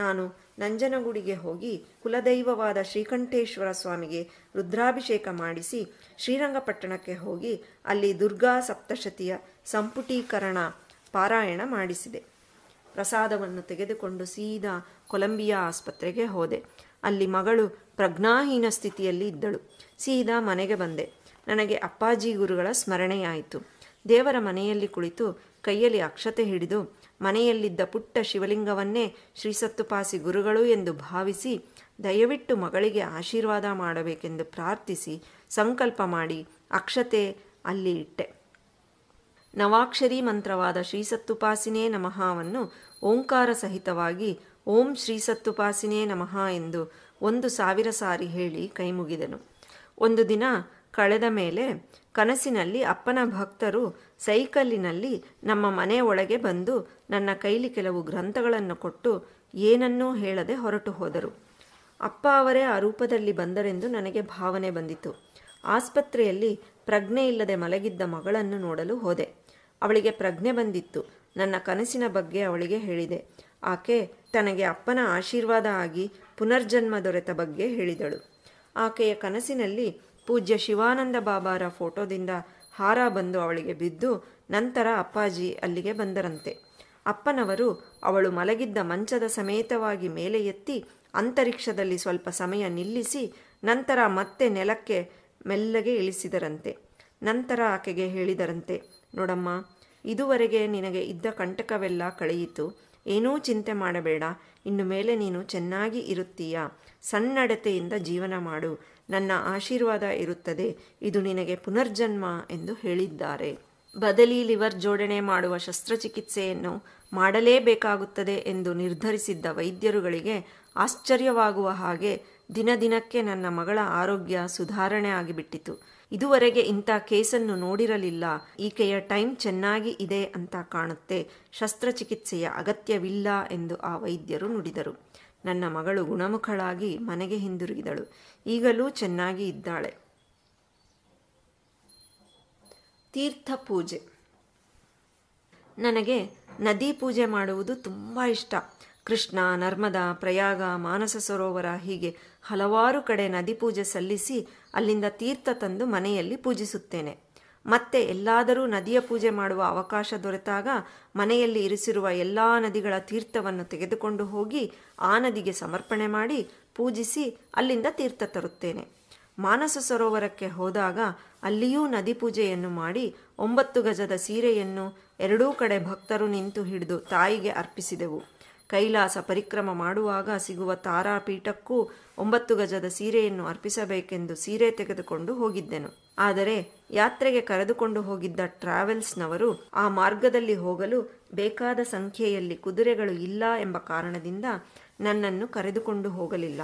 ನಾನು ನಂಜನಗುಡಿಗೆ ಹೋಗಿ ಕುಲದೈವವಾದ ಶ್ರೀಕಂಠೇಶ್ವರ ಸ್ವಾಮಿಗೆ ರುದ್ರಾಭಿಷೇಕ ಮಾಡಿಸಿ ಶ್ರೀರಂಗಪಟ್ಟಣಕ್ಕೆ ಹೋಗಿ ಅಲ್ಲಿ ದುರ್ಗಾ ಸಪ್ತಶತಿಯ ಸಂಪುಟೀಕರಣ ಪಾರಾಯಣ ಮಾಡಿಸಿದೆ ಪ್ರಸಾದವನ್ನು ತೆಗೆದುಕೊಂಡು ಸೀದಾ ಕೊಲಂಬಿಯಾ ಆಸ್ಪತ್ರೆಗೆ ಹೋದೆ ಅಲ್ಲಿ ಮಗಳು ಪ್ರಜ್ಞಾಹೀನ ಸ್ಥಿತಿಯಲ್ಲಿ ಇದ್ದಳು ಸೀದಾ ಮನೆಗೆ ಬಂದೆ ನನಗೆ ಅಪ್ಪಾಜಿ ಗುರುಗಳ ಸ್ಮರಣೆಯಾಯಿತು ದೇವರ ಮನೆಯಲ್ಲಿ ಕುಳಿತು ಕೈಯಲ್ಲಿ ಅಕ್ಷತೆ ಹಿಡಿದು ಮನೆಯಲ್ಲಿದ್ದ ಪುಟ್ಟ ಶಿವಲಿಂಗವನ್ನೇ ಶ್ರೀಸತ್ತುಪಾಸಿ ಗುರುಗಳು ಎಂದು ಭಾವಿಸಿ ದಯವಿಟ್ಟು ಮಗಳಿಗೆ ಆಶೀರ್ವಾದ ಮಾಡಬೇಕೆಂದು ಪ್ರಾರ್ಥಿಸಿ ಸಂಕಲ್ಪ ಮಾಡಿ ಅಕ್ಷತೆ ಅಲ್ಲಿ ಇಟ್ಟೆ ನವಾಕ್ಷರಿ ಮಂತ್ರವಾದ ಶ್ರೀಸತ್ತುಪಾಸಿನೇ ನಮಃವನ್ನು ಓಂಕಾರ ಸಹಿತವಾಗಿ ಓಂ ಶ್ರೀಸತ್ತುಪಾಸಿನೇ ನಮಃ ಎಂದು ಒಂದು ಸಾವಿರ ಸಾರಿ ಹೇಳಿ ಕೈಮುಗಿದನು ಒಂದು ದಿನ ಕಳೆದ ಮೇಲೆ ಕನಸಿನಲ್ಲಿ ಅಪ್ಪನ ಭಕ್ತರು ಸೈಕಲ್ಲಿನಲ್ಲಿ ನಮ್ಮ ಮನೆ ಒಳಗೆ ಬಂದು ನನ್ನ ಕೈಲಿ ಕೆಲವು ಗ್ರಂಥಗಳನ್ನು ಕೊಟ್ಟು ಏನನ್ನೂ ಹೇಳದೆ ಹೊರಟು ಹೋದರು ಅಪ್ಪ ಅವರೇ ಆ ರೂಪದಲ್ಲಿ ಬಂದರೆಂದು ನನಗೆ ಭಾವನೆ ಬಂದಿತು ಆಸ್ಪತ್ರೆಯಲ್ಲಿ ಪ್ರಜ್ಞೆ ಇಲ್ಲದೆ ಮಲಗಿದ್ದ ಮಗಳನ್ನು ನೋಡಲು ಹೋದೆ ಅವಳಿಗೆ ಪ್ರಜ್ಞೆ ಬಂದಿತ್ತು ನನ್ನ ಕನಸಿನ ಬಗ್ಗೆ ಅವಳಿಗೆ ಹೇಳಿದೆ ಆಕೆ ತನಗೆ ಅಪ್ಪನ ಆಶೀರ್ವಾದ ಆಗಿ ಪುನರ್ಜನ್ಮ ದೊರೆತ ಬಗ್ಗೆ ಹೇಳಿದಳು ಆಕೆಯ ಕನಸಿನಲ್ಲಿ ಪೂಜ್ಯ ಶಿವಾನಂದ ಬಾಬಾರ ಫೋಟೋದಿಂದ ಹಾರ ಬಂದು ಅವಳಿಗೆ ಬಿದ್ದು ನಂತರ ಅಪ್ಪಾಜಿ ಅಲ್ಲಿಗೆ ಬಂದರಂತೆ ಅಪ್ಪನವರು ಅವಳು ಮಲಗಿದ್ದ ಮಂಚದ ಸಮೇತವಾಗಿ ಮೇಲೆ ಎತ್ತಿ ಅಂತರಿಕ್ಷದಲ್ಲಿ ಸ್ವಲ್ಪ ಸಮಯ ನಿಲ್ಲಿಸಿ ನಂತರ ಮತ್ತೆ ನೆಲಕ್ಕೆ ಮೆಲ್ಲಗೆ ಇಳಿಸಿದರಂತೆ ನಂತರ ಆಕೆಗೆ ಹೇಳಿದರಂತೆ ನೋಡಮ್ಮ ಇದುವರೆಗೆ ನಿನಗೆ ಇದ್ದ ಕಂಟಕವೆಲ್ಲ ಕಳೆಯಿತು ಏನೂ ಚಿಂತೆ ಮಾಡಬೇಡ ಇನ್ನು ಮೇಲೆ ನೀನು ಚೆನ್ನಾಗಿ ಇರುತ್ತೀಯ ಸನ್ನಡತೆಯಿಂದ ಜೀವನ ಮಾಡು ನನ್ನ ಆಶೀರ್ವಾದ ಇರುತ್ತದೆ ಇದು ನಿನಗೆ ಪುನರ್ಜನ್ಮ ಎಂದು ಹೇಳಿದ್ದಾರೆ ಬದಲಿ ಲಿವರ್ ಜೋಡಣೆ ಮಾಡುವ ಶಸ್ತ್ರಚಿಕಿತ್ಸೆಯನ್ನು ಮಾಡಲೇಬೇಕಾಗುತ್ತದೆ ಎಂದು ನಿರ್ಧರಿಸಿದ್ದ ವೈದ್ಯರುಗಳಿಗೆ ಆಶ್ಚರ್ಯವಾಗುವ ಹಾಗೆ ದಿನ ದಿನಕ್ಕೆ ನನ್ನ ಮಗಳ ಆರೋಗ್ಯ ಸುಧಾರಣೆ ಆಗಿಬಿಟ್ಟಿತು ಇದುವರೆಗೆ ಇಂಥ ಕೇಸನ್ನು ನೋಡಿರಲಿಲ್ಲ ಈಕೆಯ ಟೈಮ್ ಚೆನ್ನಾಗಿ ಇದೆ ಅಂತ ಕಾಣುತ್ತೆ ಶಸ್ತ್ರಚಿಕಿತ್ಸೆಯ ಅಗತ್ಯವಿಲ್ಲ ಎಂದು ಆ ವೈದ್ಯರು ನುಡಿದರು ನನ್ನ ಮಗಳು ಗುಣಮುಖಳಾಗಿ ಮನೆಗೆ ಹಿಂದಿರುಗಿದಳು ಈಗಲೂ ಚೆನ್ನಾಗಿ ಇದ್ದಾಳೆ ತೀರ್ಥ ಪೂಜೆ ನನಗೆ ನದಿ ಪೂಜೆ ಮಾಡುವುದು ತುಂಬ ಇಷ್ಟ ಕೃಷ್ಣ ನರ್ಮದಾ ಪ್ರಯಾಗ ಮಾನಸ ಸರೋವರ ಹೀಗೆ ಹಲವಾರು ಕಡೆ ನದಿ ಪೂಜೆ ಸಲ್ಲಿಸಿ ಅಲ್ಲಿಂದ ತೀರ್ಥ ತಂದು ಮನೆಯಲ್ಲಿ ಪೂಜಿಸುತ್ತೇನೆ ಮತ್ತೆ ಎಲ್ಲಾದರೂ ನದಿಯ ಪೂಜೆ ಮಾಡುವ ಅವಕಾಶ ದೊರೆತಾಗ ಮನೆಯಲ್ಲಿ ಇರಿಸಿರುವ ಎಲ್ಲ ನದಿಗಳ ತೀರ್ಥವನ್ನು ತೆಗೆದುಕೊಂಡು ಹೋಗಿ ಆ ನದಿಗೆ ಸಮರ್ಪಣೆ ಮಾಡಿ ಪೂಜಿಸಿ ಅಲ್ಲಿಂದ ತೀರ್ಥ ತರುತ್ತೇನೆ ಮಾನಸ ಸರೋವರಕ್ಕೆ ಹೋದಾಗ ಅಲ್ಲಿಯೂ ನದಿ ಪೂಜೆಯನ್ನು ಮಾಡಿ ಒಂಬತ್ತು ಗಜದ ಸೀರೆಯನ್ನು ಎರಡೂ ಕಡೆ ಭಕ್ತರು ನಿಂತು ಹಿಡಿದು ತಾಯಿಗೆ ಅರ್ಪಿಸಿದೆವು ಕೈಲಾಸ ಪರಿಕ್ರಮ ಮಾಡುವಾಗ ಸಿಗುವ ತಾರಾಪೀಠಕ್ಕೂ ಒಂಬತ್ತು ಗಜದ ಸೀರೆಯನ್ನು ಅರ್ಪಿಸಬೇಕೆಂದು ಸೀರೆ ತೆಗೆದುಕೊಂಡು ಹೋಗಿದ್ದೆನು ಆದರೆ ಯಾತ್ರೆಗೆ ಕರೆದುಕೊಂಡು ಹೋಗಿದ್ದ ಟ್ರಾವೆಲ್ಸ್ನವರು ಆ ಮಾರ್ಗದಲ್ಲಿ ಹೋಗಲು ಬೇಕಾದ ಸಂಖ್ಯೆಯಲ್ಲಿ ಕುದುರೆಗಳು ಇಲ್ಲ ಎಂಬ ಕಾರಣದಿಂದ ನನ್ನನ್ನು ಕರೆದುಕೊಂಡು ಹೋಗಲಿಲ್ಲ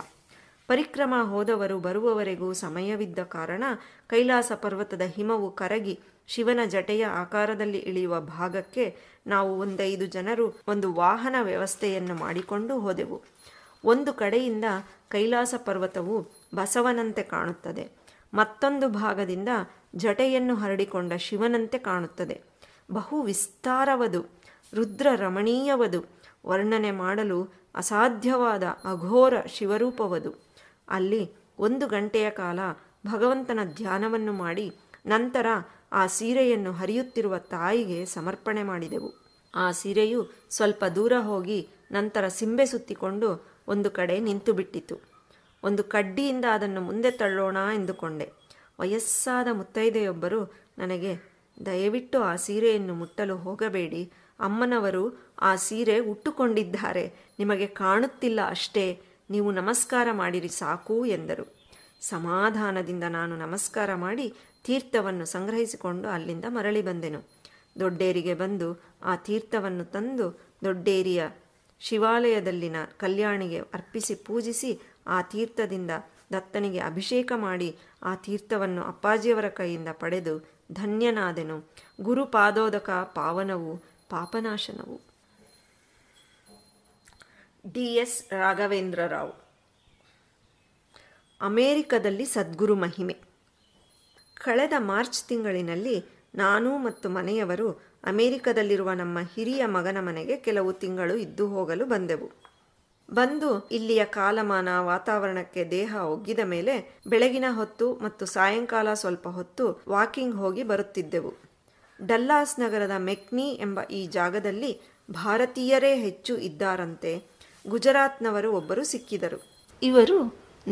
ಪರಿಕ್ರಮ ಹೋದವರು ಬರುವವರೆಗೂ ಸಮಯವಿದ್ದ ಕಾರಣ ಕೈಲಾಸ ಪರ್ವತದ ಹಿಮವು ಕರಗಿ ಶಿವನ ಜಟೆಯ ಆಕಾರದಲ್ಲಿ ಇಳಿಯುವ ಭಾಗಕ್ಕೆ ನಾವು ಒಂದೈದು ಜನರು ಒಂದು ವಾಹನ ವ್ಯವಸ್ಥೆಯನ್ನು ಮಾಡಿಕೊಂಡು ಹೋದೆವು ಒಂದು ಕಡೆಯಿಂದ ಕೈಲಾಸ ಪರ್ವತವು ಬಸವನಂತೆ ಕಾಣುತ್ತದೆ ಮತ್ತೊಂದು ಭಾಗದಿಂದ ಜಟೆಯನ್ನು ಹರಡಿಕೊಂಡ ಶಿವನಂತೆ ಕಾಣುತ್ತದೆ ಬಹು ವಿಸ್ತಾರವದು ರುದ್ರ ರಮಣೀಯವದು ವರ್ಣನೆ ಮಾಡಲು ಅಸಾಧ್ಯವಾದ ಅಘೋರ ಶಿವರೂಪವದು ಅಲ್ಲಿ ಒಂದು ಗಂಟೆಯ ಕಾಲ ಭಗವಂತನ ಧ್ಯಾನವನ್ನು ಮಾಡಿ ನಂತರ ಆ ಸೀರೆಯನ್ನು ಹರಿಯುತ್ತಿರುವ ತಾಯಿಗೆ ಸಮರ್ಪಣೆ ಮಾಡಿದೆವು ಆ ಸೀರೆಯು ಸ್ವಲ್ಪ ದೂರ ಹೋಗಿ ನಂತರ ಸಿಂಬೆ ಸುತ್ತಿಕೊಂಡು ಒಂದು ಕಡೆ ನಿಂತು ಬಿಟ್ಟಿತು ಒಂದು ಕಡ್ಡಿಯಿಂದ ಅದನ್ನು ಮುಂದೆ ತಳ್ಳೋಣ ಎಂದುಕೊಂಡೆ ವಯಸ್ಸಾದ ಮುತ್ತೈದೆಯೊಬ್ಬರು ನನಗೆ ದಯವಿಟ್ಟು ಆ ಸೀರೆಯನ್ನು ಮುಟ್ಟಲು ಹೋಗಬೇಡಿ ಅಮ್ಮನವರು ಆ ಸೀರೆ ಉಟ್ಟುಕೊಂಡಿದ್ದಾರೆ ನಿಮಗೆ ಕಾಣುತ್ತಿಲ್ಲ ಅಷ್ಟೇ ನೀವು ನಮಸ್ಕಾರ ಮಾಡಿರಿ ಸಾಕು ಎಂದರು ಸಮಾಧಾನದಿಂದ ನಾನು ನಮಸ್ಕಾರ ಮಾಡಿ ತೀರ್ಥವನ್ನು ಸಂಗ್ರಹಿಸಿಕೊಂಡು ಅಲ್ಲಿಂದ ಮರಳಿ ಬಂದೆನು ದೊಡ್ಡೇರಿಗೆ ಬಂದು ಆ ತೀರ್ಥವನ್ನು ತಂದು ದೊಡ್ಡೇರಿಯ ಶಿವಾಲಯದಲ್ಲಿನ ಕಲ್ಯಾಣಿಗೆ ಅರ್ಪಿಸಿ ಪೂಜಿಸಿ ಆ ತೀರ್ಥದಿಂದ ದತ್ತನಿಗೆ ಅಭಿಷೇಕ ಮಾಡಿ ಆ ತೀರ್ಥವನ್ನು ಅಪ್ಪಾಜಿಯವರ ಕೈಯಿಂದ ಪಡೆದು ಧನ್ಯನಾದೆನು ಗುರುಪಾದೋದಕ ಪಾವನವು ಪಾಪನಾಶನವು ಡಿ ಎಸ್ ರಾಘವೇಂದ್ರ ರಾವ್ ಅಮೇರಿಕದಲ್ಲಿ ಸದ್ಗುರು ಮಹಿಮೆ ಕಳೆದ ಮಾರ್ಚ್ ತಿಂಗಳಿನಲ್ಲಿ ನಾನು ಮತ್ತು ಮನೆಯವರು ಅಮೆರಿಕದಲ್ಲಿರುವ ನಮ್ಮ ಹಿರಿಯ ಮಗನ ಮನೆಗೆ ಕೆಲವು ತಿಂಗಳು ಇದ್ದು ಹೋಗಲು ಬಂದೆವು ಬಂದು ಇಲ್ಲಿಯ ಕಾಲಮಾನ ವಾತಾವರಣಕ್ಕೆ ದೇಹ ಒಗ್ಗಿದ ಮೇಲೆ ಬೆಳಗಿನ ಹೊತ್ತು ಮತ್ತು ಸಾಯಂಕಾಲ ಸ್ವಲ್ಪ ಹೊತ್ತು ವಾಕಿಂಗ್ ಹೋಗಿ ಬರುತ್ತಿದ್ದೆವು ಡಲ್ಲಾಸ್ ನಗರದ ಮೆಕ್ನಿ ಎಂಬ ಈ ಜಾಗದಲ್ಲಿ ಭಾರತೀಯರೇ ಹೆಚ್ಚು ಇದ್ದಾರಂತೆ ಗುಜರಾತ್ನವರು ಒಬ್ಬರು ಸಿಕ್ಕಿದರು ಇವರು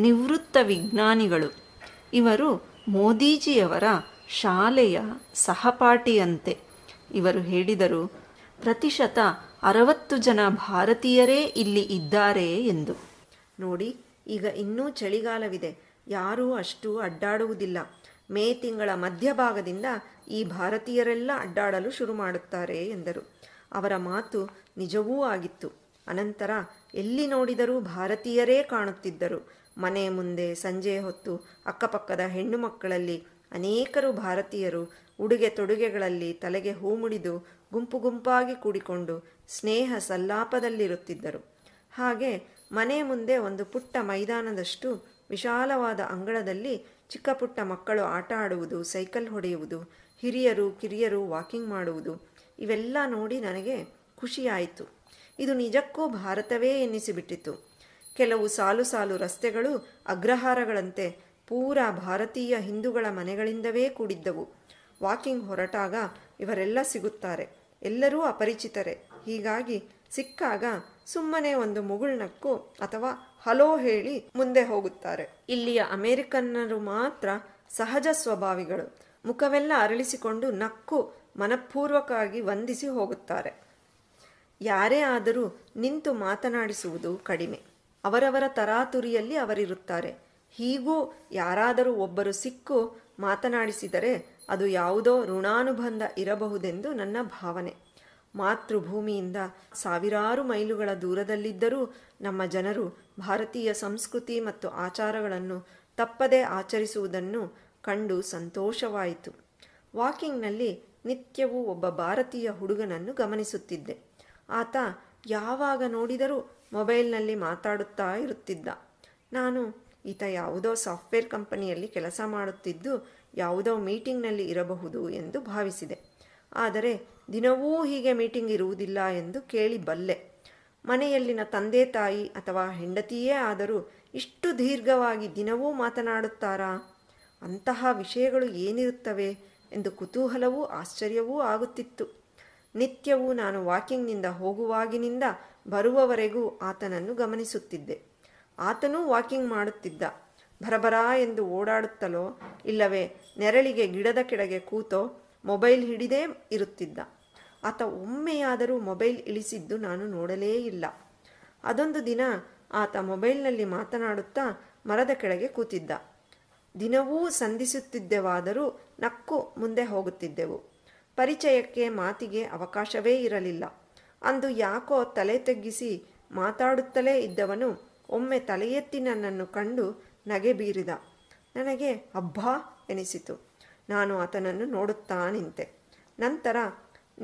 ನಿವೃತ್ತ ವಿಜ್ಞಾನಿಗಳು ಇವರು ಮೋದಿಜಿಯವರ ಶಾಲೆಯ ಸಹಪಾಠಿಯಂತೆ ಇವರು ಹೇಳಿದರು ಪ್ರತಿಶತ ಅರವತ್ತು ಜನ ಭಾರತೀಯರೇ ಇಲ್ಲಿ ಇದ್ದಾರೆ ಎಂದು ನೋಡಿ ಈಗ ಇನ್ನೂ ಚಳಿಗಾಲವಿದೆ ಯಾರೂ ಅಷ್ಟು ಅಡ್ಡಾಡುವುದಿಲ್ಲ ಮೇ ತಿಂಗಳ ಮಧ್ಯಭಾಗದಿಂದ ಈ ಭಾರತೀಯರೆಲ್ಲ ಅಡ್ಡಾಡಲು ಶುರು ಮಾಡುತ್ತಾರೆ ಎಂದರು ಅವರ ಮಾತು ನಿಜವೂ ಆಗಿತ್ತು ಅನಂತರ ಎಲ್ಲಿ ನೋಡಿದರೂ ಭಾರತೀಯರೇ ಕಾಣುತ್ತಿದ್ದರು ಮನೆ ಮುಂದೆ ಸಂಜೆ ಹೊತ್ತು ಅಕ್ಕಪಕ್ಕದ ಹೆಣ್ಣು ಮಕ್ಕಳಲ್ಲಿ ಅನೇಕರು ಭಾರತೀಯರು ಉಡುಗೆ ತೊಡುಗೆಗಳಲ್ಲಿ ತಲೆಗೆ ಹೂ ಮುಡಿದು ಗುಂಪು ಗುಂಪಾಗಿ ಕೂಡಿಕೊಂಡು ಸ್ನೇಹ ಸಲ್ಲಾಪದಲ್ಲಿರುತ್ತಿದ್ದರು ಹಾಗೆ ಮನೆ ಮುಂದೆ ಒಂದು ಪುಟ್ಟ ಮೈದಾನದಷ್ಟು ವಿಶಾಲವಾದ ಅಂಗಳದಲ್ಲಿ ಚಿಕ್ಕ ಪುಟ್ಟ ಮಕ್ಕಳು ಆಟ ಆಡುವುದು ಸೈಕಲ್ ಹೊಡೆಯುವುದು ಹಿರಿಯರು ಕಿರಿಯರು ವಾಕಿಂಗ್ ಮಾಡುವುದು ಇವೆಲ್ಲ ನೋಡಿ ನನಗೆ ಖುಷಿಯಾಯಿತು ಇದು ನಿಜಕ್ಕೂ ಭಾರತವೇ ಎನ್ನಿಸಿಬಿಟ್ಟಿತು ಕೆಲವು ಸಾಲು ಸಾಲು ರಸ್ತೆಗಳು ಅಗ್ರಹಾರಗಳಂತೆ ಪೂರ ಭಾರತೀಯ ಹಿಂದೂಗಳ ಮನೆಗಳಿಂದವೇ ಕೂಡಿದ್ದವು ವಾಕಿಂಗ್ ಹೊರಟಾಗ ಇವರೆಲ್ಲ ಸಿಗುತ್ತಾರೆ ಎಲ್ಲರೂ ಅಪರಿಚಿತರೆ ಹೀಗಾಗಿ ಸಿಕ್ಕಾಗ ಸುಮ್ಮನೆ ಒಂದು ಮುಗುಳ್ನಕ್ಕು ಅಥವಾ ಹಲೋ ಹೇಳಿ ಮುಂದೆ ಹೋಗುತ್ತಾರೆ ಇಲ್ಲಿಯ ಅಮೆರಿಕನ್ನರು ಮಾತ್ರ ಸಹಜ ಸ್ವಭಾವಿಗಳು ಮುಖವೆಲ್ಲ ಅರಳಿಸಿಕೊಂಡು ನಕ್ಕು ಮನಪೂರ್ವಕವಾಗಿ ವಂದಿಸಿ ಹೋಗುತ್ತಾರೆ ಯಾರೇ ಆದರೂ ನಿಂತು ಮಾತನಾಡಿಸುವುದು ಕಡಿಮೆ ಅವರವರ ತರಾತುರಿಯಲ್ಲಿ ಅವರಿರುತ್ತಾರೆ ಹೀಗೂ ಯಾರಾದರೂ ಒಬ್ಬರು ಸಿಕ್ಕು ಮಾತನಾಡಿಸಿದರೆ ಅದು ಯಾವುದೋ ಋಣಾನುಬಂಧ ಇರಬಹುದೆಂದು ನನ್ನ ಭಾವನೆ ಮಾತೃಭೂಮಿಯಿಂದ ಸಾವಿರಾರು ಮೈಲುಗಳ ದೂರದಲ್ಲಿದ್ದರೂ ನಮ್ಮ ಜನರು ಭಾರತೀಯ ಸಂಸ್ಕೃತಿ ಮತ್ತು ಆಚಾರಗಳನ್ನು ತಪ್ಪದೇ ಆಚರಿಸುವುದನ್ನು ಕಂಡು ಸಂತೋಷವಾಯಿತು ವಾಕಿಂಗ್ನಲ್ಲಿ ನಿತ್ಯವೂ ಒಬ್ಬ ಭಾರತೀಯ ಹುಡುಗನನ್ನು ಗಮನಿಸುತ್ತಿದ್ದೆ ಆತ ಯಾವಾಗ ನೋಡಿದರೂ ಮೊಬೈಲ್ನಲ್ಲಿ ಮಾತಾಡುತ್ತಾ ಇರುತ್ತಿದ್ದ ನಾನು ಈತ ಯಾವುದೋ ಸಾಫ್ಟ್ವೇರ್ ಕಂಪನಿಯಲ್ಲಿ ಕೆಲಸ ಮಾಡುತ್ತಿದ್ದು ಯಾವುದೋ ಮೀಟಿಂಗ್ನಲ್ಲಿ ಇರಬಹುದು ಎಂದು ಭಾವಿಸಿದೆ ಆದರೆ ದಿನವೂ ಹೀಗೆ ಮೀಟಿಂಗ್ ಇರುವುದಿಲ್ಲ ಎಂದು ಕೇಳಿ ಬಲ್ಲೆ ಮನೆಯಲ್ಲಿನ ತಂದೆ ತಾಯಿ ಅಥವಾ ಹೆಂಡತಿಯೇ ಆದರೂ ಇಷ್ಟು ದೀರ್ಘವಾಗಿ ದಿನವೂ ಮಾತನಾಡುತ್ತಾರಾ ಅಂತಹ ವಿಷಯಗಳು ಏನಿರುತ್ತವೆ ಎಂದು ಕುತೂಹಲವೂ ಆಶ್ಚರ್ಯವೂ ಆಗುತ್ತಿತ್ತು ನಿತ್ಯವೂ ನಾನು ವಾಕಿಂಗ್ನಿಂದ ಹೋಗುವಾಗಿನಿಂದ ಬರುವವರೆಗೂ ಆತನನ್ನು ಗಮನಿಸುತ್ತಿದ್ದೆ ಆತನೂ ವಾಕಿಂಗ್ ಮಾಡುತ್ತಿದ್ದ ಭರಭರ ಎಂದು ಓಡಾಡುತ್ತಲೋ ಇಲ್ಲವೇ ನೆರಳಿಗೆ ಗಿಡದ ಕೆಳಗೆ ಕೂತೋ ಮೊಬೈಲ್ ಹಿಡಿದೇ ಇರುತ್ತಿದ್ದ ಆತ ಒಮ್ಮೆಯಾದರೂ ಮೊಬೈಲ್ ಇಳಿಸಿದ್ದು ನಾನು ನೋಡಲೇ ಇಲ್ಲ ಅದೊಂದು ದಿನ ಆತ ಮೊಬೈಲ್ನಲ್ಲಿ ಮಾತನಾಡುತ್ತಾ ಮರದ ಕೆಳಗೆ ಕೂತಿದ್ದ ದಿನವೂ ಸಂಧಿಸುತ್ತಿದ್ದೆವಾದರೂ ನಕ್ಕು ಮುಂದೆ ಹೋಗುತ್ತಿದ್ದೆವು ಪರಿಚಯಕ್ಕೆ ಮಾತಿಗೆ ಅವಕಾಶವೇ ಇರಲಿಲ್ಲ ಅಂದು ಯಾಕೋ ತಲೆ ತಗ್ಗಿಸಿ ಮಾತಾಡುತ್ತಲೇ ಇದ್ದವನು ಒಮ್ಮೆ ತಲೆಯೆತ್ತಿ ನನ್ನನ್ನು ಕಂಡು ನಗೆ ಬೀರಿದ ನನಗೆ ಅಬ್ಬಾ ಎನಿಸಿತು ನಾನು ಆತನನ್ನು ನೋಡುತ್ತಾ ನಿಂತೆ ನಂತರ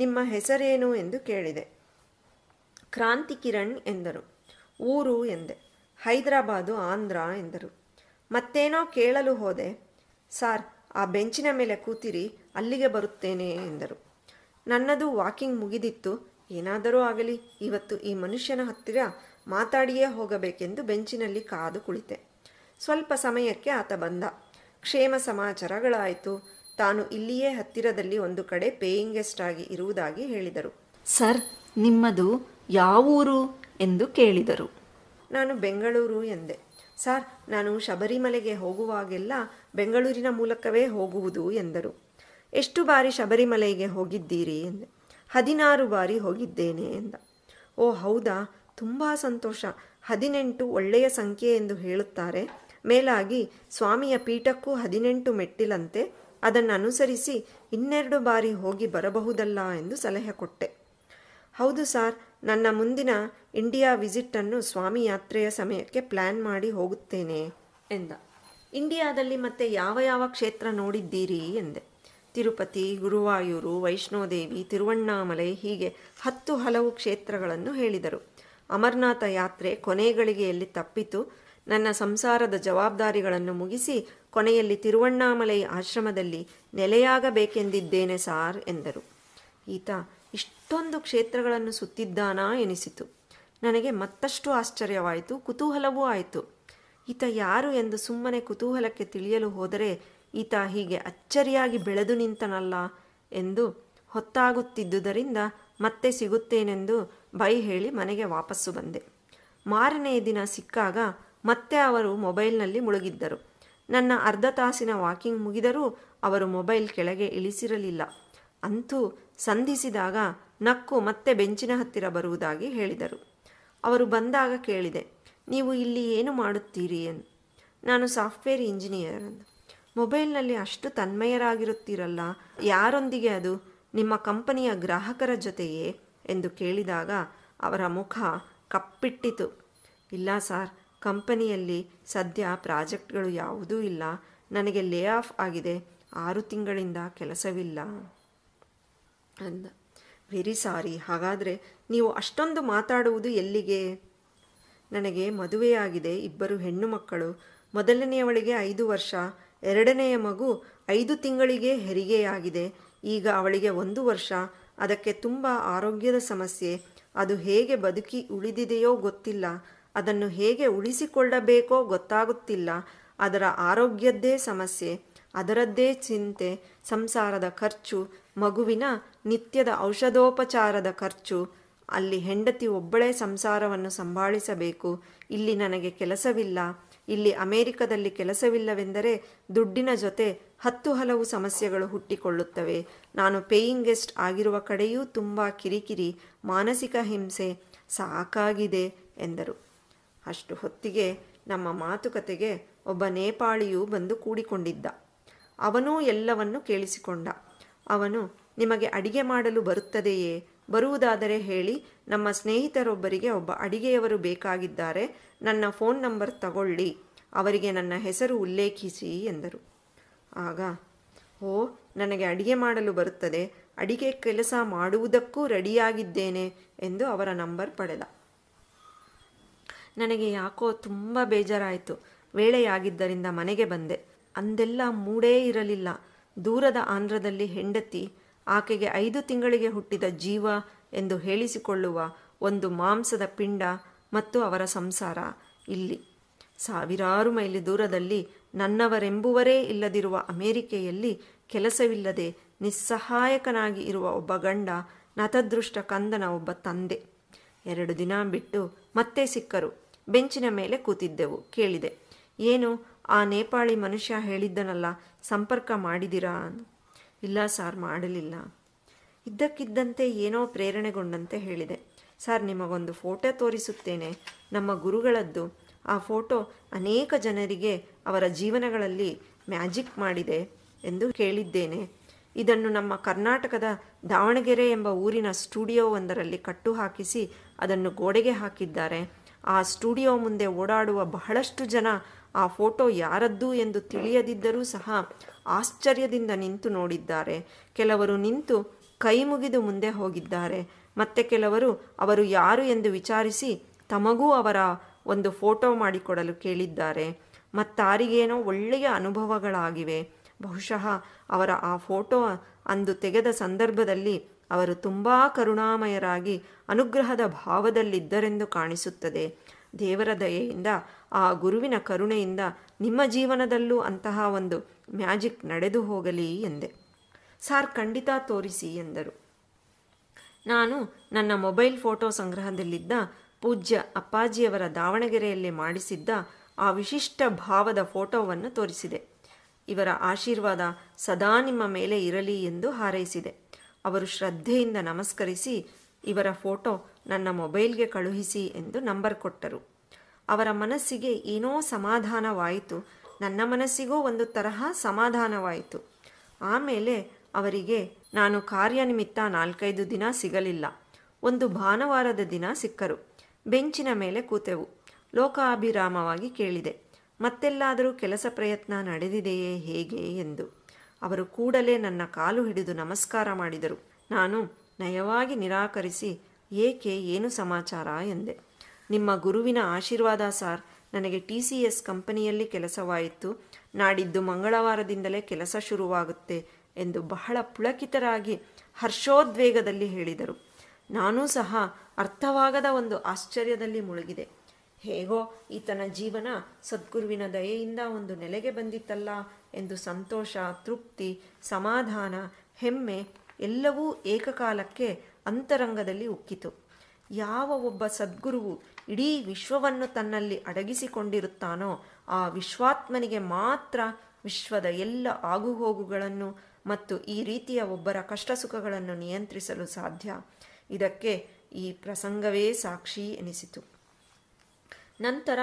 ನಿಮ್ಮ ಹೆಸರೇನು ಎಂದು ಕೇಳಿದೆ ಕ್ರಾಂತಿ ಕಿರಣ್ ಎಂದರು ಊರು ಎಂದೆ ಹೈದರಾಬಾದು ಆಂಧ್ರ ಎಂದರು ಮತ್ತೇನೋ ಕೇಳಲು ಹೋದೆ ಸಾರ್ ಆ ಬೆಂಚಿನ ಮೇಲೆ ಕೂತಿರಿ ಅಲ್ಲಿಗೆ ಬರುತ್ತೇನೆ ಎಂದರು ನನ್ನದು ವಾಕಿಂಗ್ ಮುಗಿದಿತ್ತು ಏನಾದರೂ ಆಗಲಿ ಇವತ್ತು ಈ ಮನುಷ್ಯನ ಹತ್ತಿರ ಮಾತಾಡಿಯೇ ಹೋಗಬೇಕೆಂದು ಬೆಂಚಿನಲ್ಲಿ ಕಾದು ಕುಳಿತೆ ಸ್ವಲ್ಪ ಸಮಯಕ್ಕೆ ಆತ ಬಂದ ಕ್ಷೇಮ ಸಮಾಚಾರಗಳಾಯಿತು ತಾನು ಇಲ್ಲಿಯೇ ಹತ್ತಿರದಲ್ಲಿ ಒಂದು ಕಡೆ ಪೇಯಿಂಗ್ ಗೆಸ್ಟ್ ಆಗಿ ಇರುವುದಾಗಿ ಹೇಳಿದರು ಸರ್ ನಿಮ್ಮದು ಯಾವೂರು ಎಂದು ಕೇಳಿದರು ನಾನು ಬೆಂಗಳೂರು ಎಂದೆ ಸರ್ ನಾನು ಶಬರಿಮಲೆಗೆ ಹೋಗುವಾಗೆಲ್ಲ ಬೆಂಗಳೂರಿನ ಮೂಲಕವೇ ಹೋಗುವುದು ಎಂದರು ಎಷ್ಟು ಬಾರಿ ಶಬರಿಮಲೆಗೆ ಹೋಗಿದ್ದೀರಿ ಎಂದೆ ಹದಿನಾರು ಬಾರಿ ಹೋಗಿದ್ದೇನೆ ಎಂದ ಓ ಹೌದಾ ತುಂಬ ಸಂತೋಷ ಹದಿನೆಂಟು ಒಳ್ಳೆಯ ಸಂಖ್ಯೆ ಎಂದು ಹೇಳುತ್ತಾರೆ ಮೇಲಾಗಿ ಸ್ವಾಮಿಯ ಪೀಠಕ್ಕೂ ಹದಿನೆಂಟು ಮೆಟ್ಟಿಲಂತೆ ಅದನ್ನು ಅನುಸರಿಸಿ ಇನ್ನೆರಡು ಬಾರಿ ಹೋಗಿ ಬರಬಹುದಲ್ಲ ಎಂದು ಸಲಹೆ ಕೊಟ್ಟೆ ಹೌದು ಸಾರ್ ನನ್ನ ಮುಂದಿನ ಇಂಡಿಯಾ ವಿಸಿಟನ್ನು ಸ್ವಾಮಿ ಯಾತ್ರೆಯ ಸಮಯಕ್ಕೆ ಪ್ಲ್ಯಾನ್ ಮಾಡಿ ಹೋಗುತ್ತೇನೆ ಎಂದ ಇಂಡಿಯಾದಲ್ಲಿ ಮತ್ತೆ ಯಾವ ಯಾವ ಕ್ಷೇತ್ರ ನೋಡಿದ್ದೀರಿ ಎಂದೆ ತಿರುಪತಿ ಗುರುವಾಯೂರು ವೈಷ್ಣೋದೇವಿ ತಿರುವಣ್ಣಾಮಲೈ ಹೀಗೆ ಹತ್ತು ಹಲವು ಕ್ಷೇತ್ರಗಳನ್ನು ಹೇಳಿದರು ಅಮರನಾಥ ಯಾತ್ರೆ ಕೊನೆಗಳಿಗೆಯಲ್ಲಿ ತಪ್ಪಿತು ನನ್ನ ಸಂಸಾರದ ಜವಾಬ್ದಾರಿಗಳನ್ನು ಮುಗಿಸಿ ಕೊನೆಯಲ್ಲಿ ತಿರುವಣ್ಣಾಮಲೈ ಆಶ್ರಮದಲ್ಲಿ ನೆಲೆಯಾಗಬೇಕೆಂದಿದ್ದೇನೆ ಸಾರ್ ಎಂದರು ಈತ ಇಷ್ಟೊಂದು ಕ್ಷೇತ್ರಗಳನ್ನು ಸುತ್ತಿದ್ದಾನಾ ಎನಿಸಿತು ನನಗೆ ಮತ್ತಷ್ಟು ಆಶ್ಚರ್ಯವಾಯಿತು ಕುತೂಹಲವೂ ಆಯಿತು ಈತ ಯಾರು ಎಂದು ಸುಮ್ಮನೆ ಕುತೂಹಲಕ್ಕೆ ತಿಳಿಯಲು ಹೋದರೆ ಈತ ಹೀಗೆ ಅಚ್ಚರಿಯಾಗಿ ಬೆಳೆದು ನಿಂತನಲ್ಲ ಎಂದು ಹೊತ್ತಾಗುತ್ತಿದ್ದುದರಿಂದ ಮತ್ತೆ ಸಿಗುತ್ತೇನೆಂದು ಬೈ ಹೇಳಿ ಮನೆಗೆ ವಾಪಸ್ಸು ಬಂದೆ ಮಾರನೆಯ ದಿನ ಸಿಕ್ಕಾಗ ಮತ್ತೆ ಅವರು ಮೊಬೈಲ್ನಲ್ಲಿ ಮುಳುಗಿದ್ದರು ನನ್ನ ಅರ್ಧ ತಾಸಿನ ವಾಕಿಂಗ್ ಮುಗಿದರೂ ಅವರು ಮೊಬೈಲ್ ಕೆಳಗೆ ಇಳಿಸಿರಲಿಲ್ಲ ಅಂತೂ ಸಂಧಿಸಿದಾಗ ನಕ್ಕು ಮತ್ತೆ ಬೆಂಚಿನ ಹತ್ತಿರ ಬರುವುದಾಗಿ ಹೇಳಿದರು ಅವರು ಬಂದಾಗ ಕೇಳಿದೆ ನೀವು ಇಲ್ಲಿ ಏನು ಮಾಡುತ್ತೀರಿ ಎಂದು ನಾನು ಸಾಫ್ಟ್ವೇರ್ ಇಂಜಿನಿಯರ್ ಎಂದು ಮೊಬೈಲ್ನಲ್ಲಿ ಅಷ್ಟು ತನ್ಮಯರಾಗಿರುತ್ತೀರಲ್ಲ ಯಾರೊಂದಿಗೆ ಅದು ನಿಮ್ಮ ಕಂಪನಿಯ ಗ್ರಾಹಕರ ಜೊತೆಯೇ ಎಂದು ಕೇಳಿದಾಗ ಅವರ ಮುಖ ಕಪ್ಪಿಟ್ಟಿತು ಇಲ್ಲ ಸಾರ್ ಕಂಪನಿಯಲ್ಲಿ ಸದ್ಯ ಪ್ರಾಜೆಕ್ಟ್ಗಳು ಯಾವುದೂ ಇಲ್ಲ ನನಗೆ ಲೇ ಆಫ್ ಆಗಿದೆ ಆರು ತಿಂಗಳಿಂದ ಕೆಲಸವಿಲ್ಲ ಅಂದ ವೆರಿ ಸಾರಿ ಹಾಗಾದರೆ ನೀವು ಅಷ್ಟೊಂದು ಮಾತಾಡುವುದು ಎಲ್ಲಿಗೆ ನನಗೆ ಮದುವೆಯಾಗಿದೆ ಇಬ್ಬರು ಹೆಣ್ಣು ಮಕ್ಕಳು ಮೊದಲನೆಯವಳಿಗೆ ಐದು ವರ್ಷ ಎರಡನೆಯ ಮಗು ಐದು ತಿಂಗಳಿಗೆ ಹೆರಿಗೆಯಾಗಿದೆ ಈಗ ಅವಳಿಗೆ ಒಂದು ವರ್ಷ ಅದಕ್ಕೆ ತುಂಬ ಆರೋಗ್ಯದ ಸಮಸ್ಯೆ ಅದು ಹೇಗೆ ಬದುಕಿ ಉಳಿದಿದೆಯೋ ಗೊತ್ತಿಲ್ಲ ಅದನ್ನು ಹೇಗೆ ಉಳಿಸಿಕೊಳ್ಳಬೇಕೋ ಗೊತ್ತಾಗುತ್ತಿಲ್ಲ ಅದರ ಆರೋಗ್ಯದ್ದೇ ಸಮಸ್ಯೆ ಅದರದ್ದೇ ಚಿಂತೆ ಸಂಸಾರದ ಖರ್ಚು ಮಗುವಿನ ನಿತ್ಯದ ಔಷಧೋಪಚಾರದ ಖರ್ಚು ಅಲ್ಲಿ ಹೆಂಡತಿ ಒಬ್ಬಳೇ ಸಂಸಾರವನ್ನು ಸಂಭಾಳಿಸಬೇಕು ಇಲ್ಲಿ ನನಗೆ ಕೆಲಸವಿಲ್ಲ ಇಲ್ಲಿ ಅಮೆರಿಕದಲ್ಲಿ ಕೆಲಸವಿಲ್ಲವೆಂದರೆ ದುಡ್ಡಿನ ಜೊತೆ ಹತ್ತು ಹಲವು ಸಮಸ್ಯೆಗಳು ಹುಟ್ಟಿಕೊಳ್ಳುತ್ತವೆ ನಾನು ಪೇಯಿಂಗ್ ಗೆಸ್ಟ್ ಆಗಿರುವ ಕಡೆಯೂ ತುಂಬ ಕಿರಿಕಿರಿ ಮಾನಸಿಕ ಹಿಂಸೆ ಸಾಕಾಗಿದೆ ಎಂದರು ಅಷ್ಟು ಹೊತ್ತಿಗೆ ನಮ್ಮ ಮಾತುಕತೆಗೆ ಒಬ್ಬ ನೇಪಾಳಿಯೂ ಬಂದು ಕೂಡಿಕೊಂಡಿದ್ದ ಅವನೂ ಎಲ್ಲವನ್ನು ಕೇಳಿಸಿಕೊಂಡ ಅವನು ನಿಮಗೆ ಅಡಿಗೆ ಮಾಡಲು ಬರುತ್ತದೆಯೇ ಬರುವುದಾದರೆ ಹೇಳಿ ನಮ್ಮ ಸ್ನೇಹಿತರೊಬ್ಬರಿಗೆ ಒಬ್ಬ ಅಡಿಗೆಯವರು ಬೇಕಾಗಿದ್ದಾರೆ ನನ್ನ ಫೋನ್ ನಂಬರ್ ತಗೊಳ್ಳಿ ಅವರಿಗೆ ನನ್ನ ಹೆಸರು ಉಲ್ಲೇಖಿಸಿ ಎಂದರು ಆಗ ಓ ನನಗೆ ಅಡಿಗೆ ಮಾಡಲು ಬರುತ್ತದೆ ಅಡಿಗೆ ಕೆಲಸ ಮಾಡುವುದಕ್ಕೂ ರೆಡಿಯಾಗಿದ್ದೇನೆ ಎಂದು ಅವರ ನಂಬರ್ ಪಡೆದ ನನಗೆ ಯಾಕೋ ತುಂಬ ಬೇಜಾರಾಯಿತು ವೇಳೆಯಾಗಿದ್ದರಿಂದ ಮನೆಗೆ ಬಂದೆ ಅಂದೆಲ್ಲ ಮೂಡೇ ಇರಲಿಲ್ಲ ದೂರದ ಆಂಧ್ರದಲ್ಲಿ ಹೆಂಡತಿ ಆಕೆಗೆ ಐದು ತಿಂಗಳಿಗೆ ಹುಟ್ಟಿದ ಜೀವ ಎಂದು ಹೇಳಿಸಿಕೊಳ್ಳುವ ಒಂದು ಮಾಂಸದ ಪಿಂಡ ಮತ್ತು ಅವರ ಸಂಸಾರ ಇಲ್ಲಿ ಸಾವಿರಾರು ಮೈಲಿ ದೂರದಲ್ಲಿ ನನ್ನವರೆಂಬುವರೇ ಇಲ್ಲದಿರುವ ಅಮೆರಿಕೆಯಲ್ಲಿ ಕೆಲಸವಿಲ್ಲದೆ ನಿಸ್ಸಹಾಯಕನಾಗಿ ಇರುವ ಒಬ್ಬ ಗಂಡ ನತದೃಷ್ಟ ಕಂದನ ಒಬ್ಬ ತಂದೆ ಎರಡು ದಿನ ಬಿಟ್ಟು ಮತ್ತೆ ಸಿಕ್ಕರು ಬೆಂಚಿನ ಮೇಲೆ ಕೂತಿದ್ದೆವು ಕೇಳಿದೆ ಏನು ಆ ನೇಪಾಳಿ ಮನುಷ್ಯ ಹೇಳಿದ್ದನಲ್ಲ ಸಂಪರ್ಕ ಮಾಡಿದಿರಾ ಇಲ್ಲ ಸಾರ್ ಮಾಡಲಿಲ್ಲ ಇದ್ದಕ್ಕಿದ್ದಂತೆ ಏನೋ ಪ್ರೇರಣೆಗೊಂಡಂತೆ ಹೇಳಿದೆ ಸರ್ ನಿಮಗೊಂದು ಫೋಟೋ ತೋರಿಸುತ್ತೇನೆ ನಮ್ಮ ಗುರುಗಳದ್ದು ಆ ಫೋಟೋ ಅನೇಕ ಜನರಿಗೆ ಅವರ ಜೀವನಗಳಲ್ಲಿ ಮ್ಯಾಜಿಕ್ ಮಾಡಿದೆ ಎಂದು ಕೇಳಿದ್ದೇನೆ ಇದನ್ನು ನಮ್ಮ ಕರ್ನಾಟಕದ ದಾವಣಗೆರೆ ಎಂಬ ಊರಿನ ಸ್ಟುಡಿಯೋ ಒಂದರಲ್ಲಿ ಕಟ್ಟು ಹಾಕಿಸಿ ಅದನ್ನು ಗೋಡೆಗೆ ಹಾಕಿದ್ದಾರೆ ಆ ಸ್ಟುಡಿಯೋ ಮುಂದೆ ಓಡಾಡುವ ಬಹಳಷ್ಟು ಜನ ಆ ಫೋಟೋ ಯಾರದ್ದು ಎಂದು ತಿಳಿಯದಿದ್ದರೂ ಸಹ ಆಶ್ಚರ್ಯದಿಂದ ನಿಂತು ನೋಡಿದ್ದಾರೆ ಕೆಲವರು ನಿಂತು ಕೈ ಮುಗಿದು ಮುಂದೆ ಹೋಗಿದ್ದಾರೆ ಮತ್ತೆ ಕೆಲವರು ಅವರು ಯಾರು ಎಂದು ವಿಚಾರಿಸಿ ತಮಗೂ ಅವರ ಒಂದು ಫೋಟೋ ಮಾಡಿಕೊಡಲು ಕೇಳಿದ್ದಾರೆ ಮತ್ತಾರಿಗೇನೋ ಒಳ್ಳೆಯ ಅನುಭವಗಳಾಗಿವೆ ಬಹುಶಃ ಅವರ ಆ ಫೋಟೋ ಅಂದು ತೆಗೆದ ಸಂದರ್ಭದಲ್ಲಿ ಅವರು ತುಂಬ ಕರುಣಾಮಯರಾಗಿ ಅನುಗ್ರಹದ ಭಾವದಲ್ಲಿದ್ದರೆಂದು ಕಾಣಿಸುತ್ತದೆ ದೇವರ ದಯೆಯಿಂದ ಆ ಗುರುವಿನ ಕರುಣೆಯಿಂದ ನಿಮ್ಮ ಜೀವನದಲ್ಲೂ ಅಂತಹ ಒಂದು ಮ್ಯಾಜಿಕ್ ನಡೆದು ಹೋಗಲಿ ಎಂದೆ ಸಾರ್ ಖಂಡಿತ ತೋರಿಸಿ ಎಂದರು ನಾನು ನನ್ನ ಮೊಬೈಲ್ ಫೋಟೋ ಸಂಗ್ರಹದಲ್ಲಿದ್ದ ಪೂಜ್ಯ ಅಪ್ಪಾಜಿಯವರ ದಾವಣಗೆರೆಯಲ್ಲಿ ಮಾಡಿಸಿದ್ದ ಆ ವಿಶಿಷ್ಟ ಭಾವದ ಫೋಟೋವನ್ನು ತೋರಿಸಿದೆ ಇವರ ಆಶೀರ್ವಾದ ಸದಾ ನಿಮ್ಮ ಮೇಲೆ ಇರಲಿ ಎಂದು ಹಾರೈಸಿದೆ ಅವರು ಶ್ರದ್ಧೆಯಿಂದ ನಮಸ್ಕರಿಸಿ ಇವರ ಫೋಟೋ ನನ್ನ ಮೊಬೈಲ್ಗೆ ಕಳುಹಿಸಿ ಎಂದು ನಂಬರ್ ಕೊಟ್ಟರು ಅವರ ಮನಸ್ಸಿಗೆ ಏನೋ ಸಮಾಧಾನವಾಯಿತು ನನ್ನ ಮನಸ್ಸಿಗೂ ಒಂದು ತರಹ ಸಮಾಧಾನವಾಯಿತು ಆಮೇಲೆ ಅವರಿಗೆ ನಾನು ಕಾರ್ಯನಿಮಿತ್ತ ನಾಲ್ಕೈದು ದಿನ ಸಿಗಲಿಲ್ಲ ಒಂದು ಭಾನುವಾರದ ದಿನ ಸಿಕ್ಕರು ಬೆಂಚಿನ ಮೇಲೆ ಕೂತೆವು ಲೋಕಾಭಿರಾಮವಾಗಿ ಕೇಳಿದೆ ಮತ್ತೆಲ್ಲಾದರೂ ಕೆಲಸ ಪ್ರಯತ್ನ ನಡೆದಿದೆಯೇ ಹೇಗೆ ಎಂದು ಅವರು ಕೂಡಲೇ ನನ್ನ ಕಾಲು ಹಿಡಿದು ನಮಸ್ಕಾರ ಮಾಡಿದರು ನಾನು ನಯವಾಗಿ ನಿರಾಕರಿಸಿ ಏಕೆ ಏನು ಸಮಾಚಾರ ಎಂದೆ ನಿಮ್ಮ ಗುರುವಿನ ಆಶೀರ್ವಾದ ಸಾರ್ ನನಗೆ ಟಿ ಸಿ ಎಸ್ ಕಂಪನಿಯಲ್ಲಿ ಕೆಲಸವಾಯಿತು ನಾಡಿದ್ದು ಮಂಗಳವಾರದಿಂದಲೇ ಕೆಲಸ ಶುರುವಾಗುತ್ತೆ ಎಂದು ಬಹಳ ಪುಳಕಿತರಾಗಿ ಹರ್ಷೋದ್ವೇಗದಲ್ಲಿ ಹೇಳಿದರು ನಾನೂ ಸಹ ಅರ್ಥವಾಗದ ಒಂದು ಆಶ್ಚರ್ಯದಲ್ಲಿ ಮುಳುಗಿದೆ ಹೇಗೋ ಈತನ ಜೀವನ ಸದ್ಗುರುವಿನ ದಯೆಯಿಂದ ಒಂದು ನೆಲೆಗೆ ಬಂದಿತ್ತಲ್ಲ ಎಂದು ಸಂತೋಷ ತೃಪ್ತಿ ಸಮಾಧಾನ ಹೆಮ್ಮೆ ಎಲ್ಲವೂ ಏಕಕಾಲಕ್ಕೆ ಅಂತರಂಗದಲ್ಲಿ ಉಕ್ಕಿತು ಯಾವ ಒಬ್ಬ ಸದ್ಗುರುವು ಇಡೀ ವಿಶ್ವವನ್ನು ತನ್ನಲ್ಲಿ ಅಡಗಿಸಿಕೊಂಡಿರುತ್ತಾನೋ ಆ ವಿಶ್ವಾತ್ಮನಿಗೆ ಮಾತ್ರ ವಿಶ್ವದ ಎಲ್ಲ ಆಗುಹೋಗುಗಳನ್ನು ಮತ್ತು ಈ ರೀತಿಯ ಒಬ್ಬರ ಕಷ್ಟ ಸುಖಗಳನ್ನು ನಿಯಂತ್ರಿಸಲು ಸಾಧ್ಯ ಇದಕ್ಕೆ ಈ ಪ್ರಸಂಗವೇ ಸಾಕ್ಷಿ ಎನಿಸಿತು ನಂತರ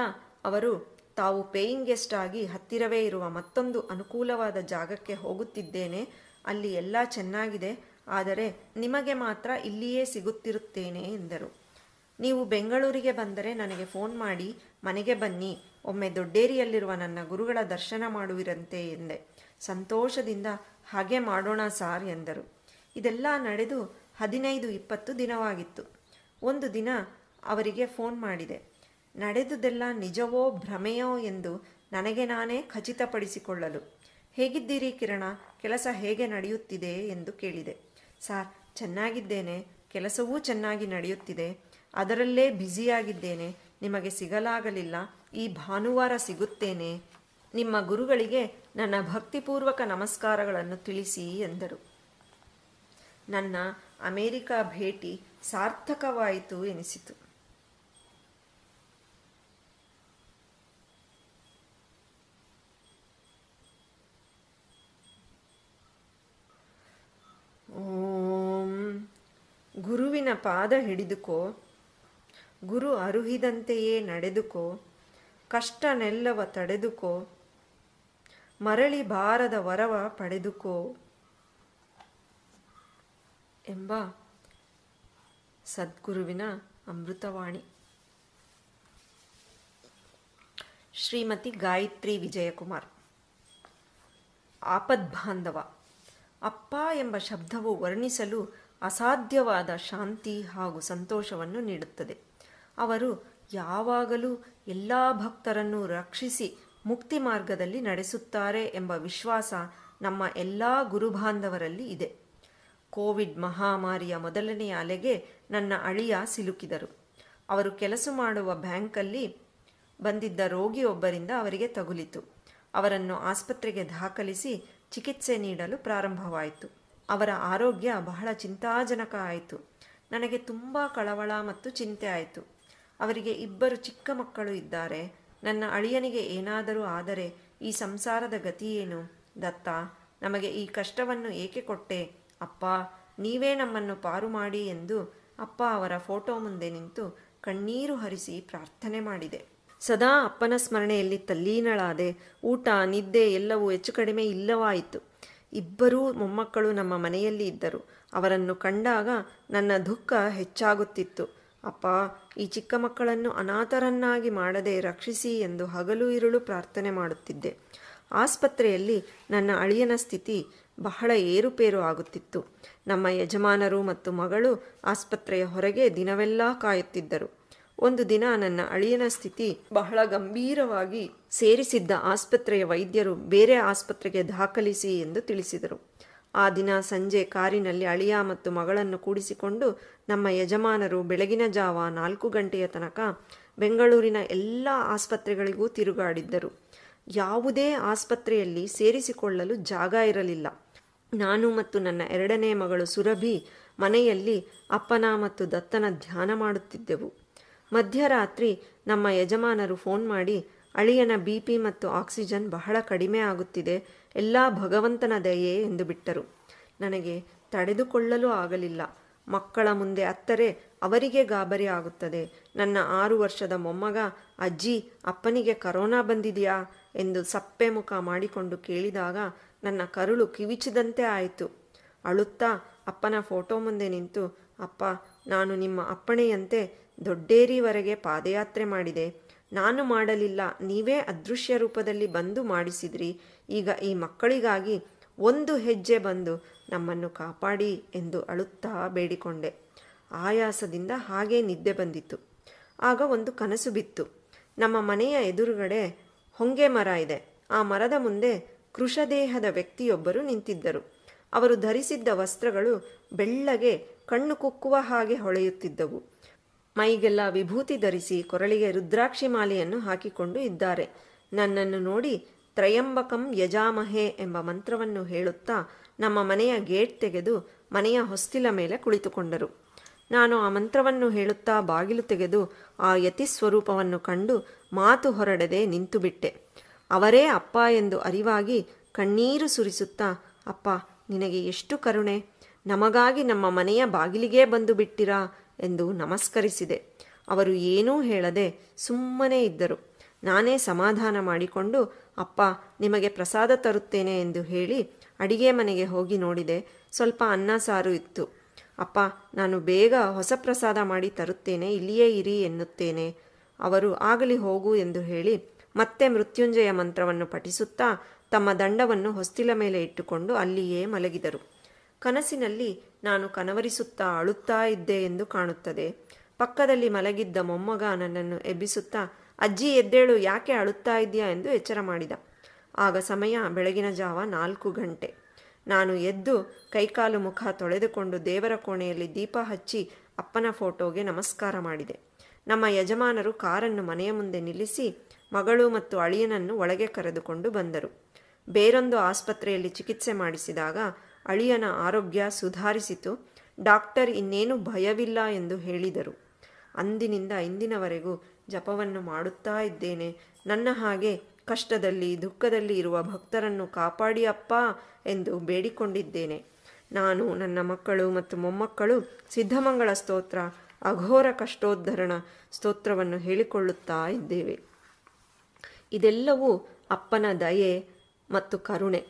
ಅವರು ತಾವು ಪೇಯಿಂಗ್ ಗೆಸ್ಟ್ ಆಗಿ ಹತ್ತಿರವೇ ಇರುವ ಮತ್ತೊಂದು ಅನುಕೂಲವಾದ ಜಾಗಕ್ಕೆ ಹೋಗುತ್ತಿದ್ದೇನೆ ಅಲ್ಲಿ ಎಲ್ಲ ಚೆನ್ನಾಗಿದೆ ಆದರೆ ನಿಮಗೆ ಮಾತ್ರ ಇಲ್ಲಿಯೇ ಸಿಗುತ್ತಿರುತ್ತೇನೆ ಎಂದರು ನೀವು ಬೆಂಗಳೂರಿಗೆ ಬಂದರೆ ನನಗೆ ಫೋನ್ ಮಾಡಿ ಮನೆಗೆ ಬನ್ನಿ ಒಮ್ಮೆ ದೊಡ್ಡೇರಿಯಲ್ಲಿರುವ ನನ್ನ ಗುರುಗಳ ದರ್ಶನ ಮಾಡುವಿರಂತೆ ಎಂದೆ ಸಂತೋಷದಿಂದ ಹಾಗೆ ಮಾಡೋಣ ಸಾರ್ ಎಂದರು ಇದೆಲ್ಲ ನಡೆದು ಹದಿನೈದು ಇಪ್ಪತ್ತು ದಿನವಾಗಿತ್ತು ಒಂದು ದಿನ ಅವರಿಗೆ ಫೋನ್ ಮಾಡಿದೆ ನಡೆದುದೆಲ್ಲ ನಿಜವೋ ಭ್ರಮೆಯೋ ಎಂದು ನನಗೆ ನಾನೇ ಖಚಿತಪಡಿಸಿಕೊಳ್ಳಲು ಹೇಗಿದ್ದೀರಿ ಕಿರಣ ಕೆಲಸ ಹೇಗೆ ನಡೆಯುತ್ತಿದೆ ಎಂದು ಕೇಳಿದೆ ಸಾರ್ ಚೆನ್ನಾಗಿದ್ದೇನೆ ಕೆಲಸವೂ ಚೆನ್ನಾಗಿ ನಡೆಯುತ್ತಿದೆ ಅದರಲ್ಲೇ ಬ್ಯುಸಿಯಾಗಿದ್ದೇನೆ ನಿಮಗೆ ಸಿಗಲಾಗಲಿಲ್ಲ ಈ ಭಾನುವಾರ ಸಿಗುತ್ತೇನೆ ನಿಮ್ಮ ಗುರುಗಳಿಗೆ ನನ್ನ ಭಕ್ತಿಪೂರ್ವಕ ನಮಸ್ಕಾರಗಳನ್ನು ತಿಳಿಸಿ ಎಂದರು ನನ್ನ ಅಮೇರಿಕಾ ಭೇಟಿ ಸಾರ್ಥಕವಾಯಿತು ಎನಿಸಿತು ಓಂ ಗುರುವಿನ ಪಾದ ಹಿಡಿದುಕೋ ಗುರು ಅರುಹಿದಂತೆಯೇ ನಡೆದುಕೋ ಕಷ್ಟನೆಲ್ಲವ ತಡೆದುಕೋ ಮರಳಿ ಬಾರದ ವರವ ಪಡೆದುಕೋ ಎಂಬ ಸದ್ಗುರುವಿನ ಅಮೃತವಾಣಿ ಶ್ರೀಮತಿ ಗಾಯತ್ರಿ ವಿಜಯಕುಮಾರ್ ಆಪದ್ಬಾಂಧವ ಅಪ್ಪ ಎಂಬ ಶಬ್ದವು ವರ್ಣಿಸಲು ಅಸಾಧ್ಯವಾದ ಶಾಂತಿ ಹಾಗೂ ಸಂತೋಷವನ್ನು ನೀಡುತ್ತದೆ ಅವರು ಯಾವಾಗಲೂ ಎಲ್ಲ ಭಕ್ತರನ್ನು ರಕ್ಷಿಸಿ ಮುಕ್ತಿ ಮಾರ್ಗದಲ್ಲಿ ನಡೆಸುತ್ತಾರೆ ಎಂಬ ವಿಶ್ವಾಸ ನಮ್ಮ ಎಲ್ಲ ಗುರುಬಾಂಧವರಲ್ಲಿ ಇದೆ ಕೋವಿಡ್ ಮಹಾಮಾರಿಯ ಮೊದಲನೆಯ ಅಲೆಗೆ ನನ್ನ ಅಳಿಯ ಸಿಲುಕಿದರು ಅವರು ಕೆಲಸ ಮಾಡುವ ಬ್ಯಾಂಕಲ್ಲಿ ಬಂದಿದ್ದ ರೋಗಿಯೊಬ್ಬರಿಂದ ಅವರಿಗೆ ತಗುಲಿತು ಅವರನ್ನು ಆಸ್ಪತ್ರೆಗೆ ದಾಖಲಿಸಿ ಚಿಕಿತ್ಸೆ ನೀಡಲು ಪ್ರಾರಂಭವಾಯಿತು ಅವರ ಆರೋಗ್ಯ ಬಹಳ ಚಿಂತಾಜನಕ ಆಯಿತು ನನಗೆ ತುಂಬ ಕಳವಳ ಮತ್ತು ಚಿಂತೆ ಆಯಿತು ಅವರಿಗೆ ಇಬ್ಬರು ಚಿಕ್ಕ ಮಕ್ಕಳು ಇದ್ದಾರೆ ನನ್ನ ಅಳಿಯನಿಗೆ ಏನಾದರೂ ಆದರೆ ಈ ಸಂಸಾರದ ಗತಿಯೇನು ದತ್ತ ನಮಗೆ ಈ ಕಷ್ಟವನ್ನು ಏಕೆ ಕೊಟ್ಟೆ ಅಪ್ಪ ನೀವೇ ನಮ್ಮನ್ನು ಪಾರು ಮಾಡಿ ಎಂದು ಅಪ್ಪ ಅವರ ಫೋಟೋ ಮುಂದೆ ನಿಂತು ಕಣ್ಣೀರು ಹರಿಸಿ ಪ್ರಾರ್ಥನೆ ಮಾಡಿದೆ ಸದಾ ಅಪ್ಪನ ಸ್ಮರಣೆಯಲ್ಲಿ ತಲ್ಲೀನಳಾದೆ ಊಟ ನಿದ್ದೆ ಎಲ್ಲವೂ ಹೆಚ್ಚು ಕಡಿಮೆ ಇಲ್ಲವಾಯಿತು ಇಬ್ಬರೂ ಮೊಮ್ಮಕ್ಕಳು ನಮ್ಮ ಮನೆಯಲ್ಲಿ ಇದ್ದರು ಅವರನ್ನು ಕಂಡಾಗ ನನ್ನ ದುಃಖ ಹೆಚ್ಚಾಗುತ್ತಿತ್ತು ಅಪ್ಪ ಈ ಚಿಕ್ಕ ಮಕ್ಕಳನ್ನು ಅನಾಥರನ್ನಾಗಿ ಮಾಡದೆ ರಕ್ಷಿಸಿ ಎಂದು ಹಗಲು ಇರುಳು ಪ್ರಾರ್ಥನೆ ಮಾಡುತ್ತಿದ್ದೆ ಆಸ್ಪತ್ರೆಯಲ್ಲಿ ನನ್ನ ಅಳಿಯನ ಸ್ಥಿತಿ ಬಹಳ ಏರುಪೇರು ಆಗುತ್ತಿತ್ತು ನಮ್ಮ ಯಜಮಾನರು ಮತ್ತು ಮಗಳು ಆಸ್ಪತ್ರೆಯ ಹೊರಗೆ ದಿನವೆಲ್ಲ ಕಾಯುತ್ತಿದ್ದರು ಒಂದು ದಿನ ನನ್ನ ಅಳಿಯನ ಸ್ಥಿತಿ ಬಹಳ ಗಂಭೀರವಾಗಿ ಸೇರಿಸಿದ್ದ ಆಸ್ಪತ್ರೆಯ ವೈದ್ಯರು ಬೇರೆ ಆಸ್ಪತ್ರೆಗೆ ದಾಖಲಿಸಿ ಎಂದು ತಿಳಿಸಿದರು ಆ ದಿನ ಸಂಜೆ ಕಾರಿನಲ್ಲಿ ಅಳಿಯ ಮತ್ತು ಮಗಳನ್ನು ಕೂಡಿಸಿಕೊಂಡು ನಮ್ಮ ಯಜಮಾನರು ಬೆಳಗಿನ ಜಾವ ನಾಲ್ಕು ಗಂಟೆಯ ತನಕ ಬೆಂಗಳೂರಿನ ಎಲ್ಲ ಆಸ್ಪತ್ರೆಗಳಿಗೂ ತಿರುಗಾಡಿದ್ದರು ಯಾವುದೇ ಆಸ್ಪತ್ರೆಯಲ್ಲಿ ಸೇರಿಸಿಕೊಳ್ಳಲು ಜಾಗ ಇರಲಿಲ್ಲ ನಾನು ಮತ್ತು ನನ್ನ ಎರಡನೇ ಮಗಳು ಸುರಭಿ ಮನೆಯಲ್ಲಿ ಅಪ್ಪನ ಮತ್ತು ದತ್ತನ ಧ್ಯಾನ ಮಾಡುತ್ತಿದ್ದೆವು ಮಧ್ಯರಾತ್ರಿ ನಮ್ಮ ಯಜಮಾನರು ಫೋನ್ ಮಾಡಿ ಅಳಿಯನ ಬಿ ಪಿ ಮತ್ತು ಆಕ್ಸಿಜನ್ ಬಹಳ ಕಡಿಮೆ ಆಗುತ್ತಿದೆ ಎಲ್ಲ ಭಗವಂತನ ದಯೆ ಎಂದು ಬಿಟ್ಟರು ನನಗೆ ತಡೆದುಕೊಳ್ಳಲು ಆಗಲಿಲ್ಲ ಮಕ್ಕಳ ಮುಂದೆ ಅತ್ತರೆ ಅವರಿಗೆ ಗಾಬರಿ ಆಗುತ್ತದೆ ನನ್ನ ಆರು ವರ್ಷದ ಮೊಮ್ಮಗ ಅಜ್ಜಿ ಅಪ್ಪನಿಗೆ ಕರೋನಾ ಬಂದಿದೆಯಾ ಎಂದು ಸಪ್ಪೆ ಮುಖ ಮಾಡಿಕೊಂಡು ಕೇಳಿದಾಗ ನನ್ನ ಕರುಳು ಕಿವಿಚಿದಂತೆ ಆಯಿತು ಅಳುತ್ತಾ ಅಪ್ಪನ ಫೋಟೋ ಮುಂದೆ ನಿಂತು ಅಪ್ಪ ನಾನು ನಿಮ್ಮ ಅಪ್ಪಣೆಯಂತೆ ದೊಡ್ಡೇರಿವರೆಗೆ ಪಾದಯಾತ್ರೆ ಮಾಡಿದೆ ನಾನು ಮಾಡಲಿಲ್ಲ ನೀವೇ ಅದೃಶ್ಯ ರೂಪದಲ್ಲಿ ಬಂದು ಮಾಡಿಸಿದ್ರಿ ಈಗ ಈ ಮಕ್ಕಳಿಗಾಗಿ ಒಂದು ಹೆಜ್ಜೆ ಬಂದು ನಮ್ಮನ್ನು ಕಾಪಾಡಿ ಎಂದು ಅಳುತ್ತಾ ಬೇಡಿಕೊಂಡೆ ಆಯಾಸದಿಂದ ಹಾಗೇ ನಿದ್ದೆ ಬಂದಿತ್ತು ಆಗ ಒಂದು ಕನಸು ಬಿತ್ತು ನಮ್ಮ ಮನೆಯ ಎದುರುಗಡೆ ಹೊಂಗೆ ಮರ ಇದೆ ಆ ಮರದ ಮುಂದೆ ಕೃಷದೇಹದ ವ್ಯಕ್ತಿಯೊಬ್ಬರು ನಿಂತಿದ್ದರು ಅವರು ಧರಿಸಿದ್ದ ವಸ್ತ್ರಗಳು ಬೆಳ್ಳಗೆ ಕಣ್ಣು ಕುಕ್ಕುವ ಹಾಗೆ ಹೊಳೆಯುತ್ತಿದ್ದವು ಮೈಗೆಲ್ಲ ವಿಭೂತಿ ಧರಿಸಿ ಕೊರಳಿಗೆ ರುದ್ರಾಕ್ಷಿ ಮಾಲೆಯನ್ನು ಹಾಕಿಕೊಂಡು ಇದ್ದಾರೆ ನನ್ನನ್ನು ನೋಡಿ ತ್ರಯಂಬಕಂ ಯಜಾಮಹೆ ಎಂಬ ಮಂತ್ರವನ್ನು ಹೇಳುತ್ತಾ ನಮ್ಮ ಮನೆಯ ಗೇಟ್ ತೆಗೆದು ಮನೆಯ ಹೊಸ್ತಿಲ ಮೇಲೆ ಕುಳಿತುಕೊಂಡರು ನಾನು ಆ ಮಂತ್ರವನ್ನು ಹೇಳುತ್ತಾ ಬಾಗಿಲು ತೆಗೆದು ಆ ಯತಿ ಸ್ವರೂಪವನ್ನು ಕಂಡು ಮಾತು ಹೊರಡದೆ ನಿಂತುಬಿಟ್ಟೆ ಅವರೇ ಅಪ್ಪ ಎಂದು ಅರಿವಾಗಿ ಕಣ್ಣೀರು ಸುರಿಸುತ್ತಾ ಅಪ್ಪ ನಿನಗೆ ಎಷ್ಟು ಕರುಣೆ ನಮಗಾಗಿ ನಮ್ಮ ಮನೆಯ ಬಾಗಿಲಿಗೇ ಬಂದು ಬಿಟ್ಟಿರಾ ಎಂದು ನಮಸ್ಕರಿಸಿದೆ ಅವರು ಏನೂ ಹೇಳದೆ ಸುಮ್ಮನೆ ಇದ್ದರು ನಾನೇ ಸಮಾಧಾನ ಮಾಡಿಕೊಂಡು ಅಪ್ಪ ನಿಮಗೆ ಪ್ರಸಾದ ತರುತ್ತೇನೆ ಎಂದು ಹೇಳಿ ಅಡಿಗೆ ಮನೆಗೆ ಹೋಗಿ ನೋಡಿದೆ ಸ್ವಲ್ಪ ಅನ್ನ ಸಾರು ಇತ್ತು ಅಪ್ಪ ನಾನು ಬೇಗ ಹೊಸ ಪ್ರಸಾದ ಮಾಡಿ ತರುತ್ತೇನೆ ಇಲ್ಲಿಯೇ ಇರಿ ಎನ್ನುತ್ತೇನೆ ಅವರು ಆಗಲಿ ಹೋಗು ಎಂದು ಹೇಳಿ ಮತ್ತೆ ಮೃತ್ಯುಂಜಯ ಮಂತ್ರವನ್ನು ಪಠಿಸುತ್ತಾ ತಮ್ಮ ದಂಡವನ್ನು ಹೊಸ್ತಿಲ ಮೇಲೆ ಇಟ್ಟುಕೊಂಡು ಅಲ್ಲಿಯೇ ಮಲಗಿದರು ಕನಸಿನಲ್ಲಿ ನಾನು ಕನವರಿಸುತ್ತಾ ಅಳುತ್ತಾ ಇದ್ದೆ ಎಂದು ಕಾಣುತ್ತದೆ ಪಕ್ಕದಲ್ಲಿ ಮಲಗಿದ್ದ ಮೊಮ್ಮಗ ನನ್ನನ್ನು ಎಬ್ಬಿಸುತ್ತಾ ಅಜ್ಜಿ ಎದ್ದೇಳು ಯಾಕೆ ಅಳುತ್ತಾ ಇದೆಯಾ ಎಂದು ಎಚ್ಚರ ಮಾಡಿದ ಆಗ ಸಮಯ ಬೆಳಗಿನ ಜಾವ ನಾಲ್ಕು ಗಂಟೆ ನಾನು ಎದ್ದು ಕೈಕಾಲು ಮುಖ ತೊಳೆದುಕೊಂಡು ದೇವರ ಕೋಣೆಯಲ್ಲಿ ದೀಪ ಹಚ್ಚಿ ಅಪ್ಪನ ಫೋಟೋಗೆ ನಮಸ್ಕಾರ ಮಾಡಿದೆ ನಮ್ಮ ಯಜಮಾನರು ಕಾರನ್ನು ಮನೆಯ ಮುಂದೆ ನಿಲ್ಲಿಸಿ ಮಗಳು ಮತ್ತು ಅಳಿಯನನ್ನು ಒಳಗೆ ಕರೆದುಕೊಂಡು ಬಂದರು ಬೇರೊಂದು ಆಸ್ಪತ್ರೆಯಲ್ಲಿ ಚಿಕಿತ್ಸೆ ಮಾಡಿಸಿದಾಗ ಅಳಿಯನ ಆರೋಗ್ಯ ಸುಧಾರಿಸಿತು ಡಾಕ್ಟರ್ ಇನ್ನೇನು ಭಯವಿಲ್ಲ ಎಂದು ಹೇಳಿದರು ಅಂದಿನಿಂದ ಇಂದಿನವರೆಗೂ ಜಪವನ್ನು ಮಾಡುತ್ತಾ ಇದ್ದೇನೆ ನನ್ನ ಹಾಗೆ ಕಷ್ಟದಲ್ಲಿ ದುಃಖದಲ್ಲಿ ಇರುವ ಭಕ್ತರನ್ನು ಕಾಪಾಡಿ ಎಂದು ಬೇಡಿಕೊಂಡಿದ್ದೇನೆ ನಾನು ನನ್ನ ಮಕ್ಕಳು ಮತ್ತು ಮೊಮ್ಮಕ್ಕಳು ಸಿದ್ಧಮಂಗಳ ಸ್ತೋತ್ರ ಅಘೋರ ಕಷ್ಟೋದ್ಧರಣ ಸ್ತೋತ್ರವನ್ನು ಹೇಳಿಕೊಳ್ಳುತ್ತಾ ಇದ್ದೇವೆ ಇದೆಲ್ಲವೂ ಅಪ್ಪನ ದಯೆ ಮತ್ತು ಕರುಣೆ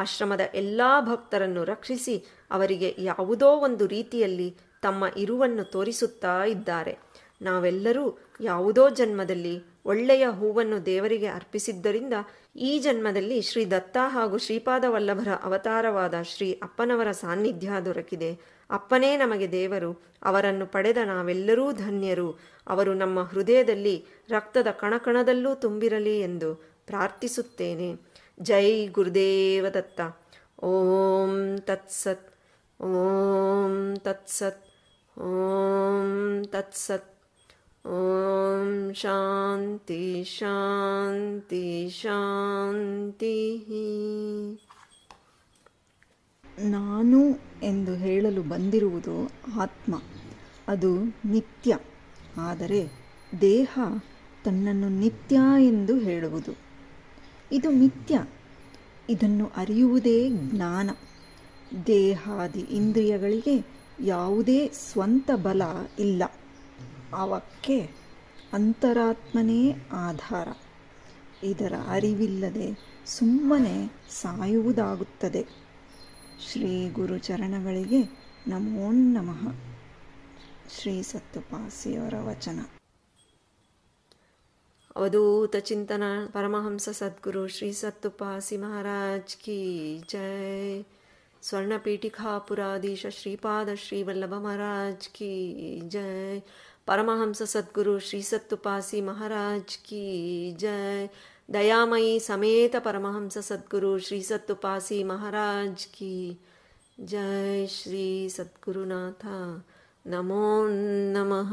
ಆಶ್ರಮದ ಎಲ್ಲ ಭಕ್ತರನ್ನು ರಕ್ಷಿಸಿ ಅವರಿಗೆ ಯಾವುದೋ ಒಂದು ರೀತಿಯಲ್ಲಿ ತಮ್ಮ ಇರುವನ್ನು ತೋರಿಸುತ್ತಾ ಇದ್ದಾರೆ ನಾವೆಲ್ಲರೂ ಯಾವುದೋ ಜನ್ಮದಲ್ಲಿ ಒಳ್ಳೆಯ ಹೂವನ್ನು ದೇವರಿಗೆ ಅರ್ಪಿಸಿದ್ದರಿಂದ ಈ ಜನ್ಮದಲ್ಲಿ ಶ್ರೀ ದತ್ತ ಹಾಗೂ ಶ್ರೀಪಾದ ವಲ್ಲಭರ ಅವತಾರವಾದ ಶ್ರೀ ಅಪ್ಪನವರ ಸಾನ್ನಿಧ್ಯ ದೊರಕಿದೆ ಅಪ್ಪನೇ ನಮಗೆ ದೇವರು ಅವರನ್ನು ಪಡೆದ ನಾವೆಲ್ಲರೂ ಧನ್ಯರು ಅವರು ನಮ್ಮ ಹೃದಯದಲ್ಲಿ ರಕ್ತದ ಕಣಕಣದಲ್ಲೂ ತುಂಬಿರಲಿ ಎಂದು ಪ್ರಾರ್ಥಿಸುತ್ತೇನೆ ಜೈ ಗುರುದೇವ ದತ್ತ ಓಂ ತತ್ಸತ್ ಓಂ ತತ್ಸತ್ ಓಂ ತತ್ಸತ್ ಓಂ ಶಾಂತಿ ಶಾಂತಿ ಶಾಂತಿ ನಾನು ಎಂದು ಹೇಳಲು ಬಂದಿರುವುದು ಆತ್ಮ ಅದು ನಿತ್ಯ ಆದರೆ ದೇಹ ತನ್ನನ್ನು ನಿತ್ಯ ಎಂದು ಹೇಳುವುದು ಇದು ಮಿಥ್ಯ ಇದನ್ನು ಅರಿಯುವುದೇ ಜ್ಞಾನ ದೇಹಾದಿ ಇಂದ್ರಿಯಗಳಿಗೆ ಯಾವುದೇ ಸ್ವಂತ ಬಲ ಇಲ್ಲ ಅವಕ್ಕೆ ಅಂತರಾತ್ಮನೇ ಆಧಾರ ಇದರ ಅರಿವಿಲ್ಲದೆ ಸುಮ್ಮನೆ ಸಾಯುವುದಾಗುತ್ತದೆ ಶ್ರೀ ಗುರುಚರಣಗಳಿಗೆ ನಮೋ ನಮಃ ಶ್ರೀ ಸತ್ತುಪಾಸಿಯವರ ವಚನ अवधूत चिंतन परमहंस सद्गुरु श्री सत्तुपासी महाराज की जय स्वर्ण पीठिका पुराधीश श्रीपाद श्री वल्लभ महाराज की जय परमहंस सद्गुरु श्री सत्तुपासी महाराज की जय दयामयी समेत परमहंस सद्गुरु श्री सत्तुपासी महाराज की जय श्री सद्गुरुनाथ नमो नमः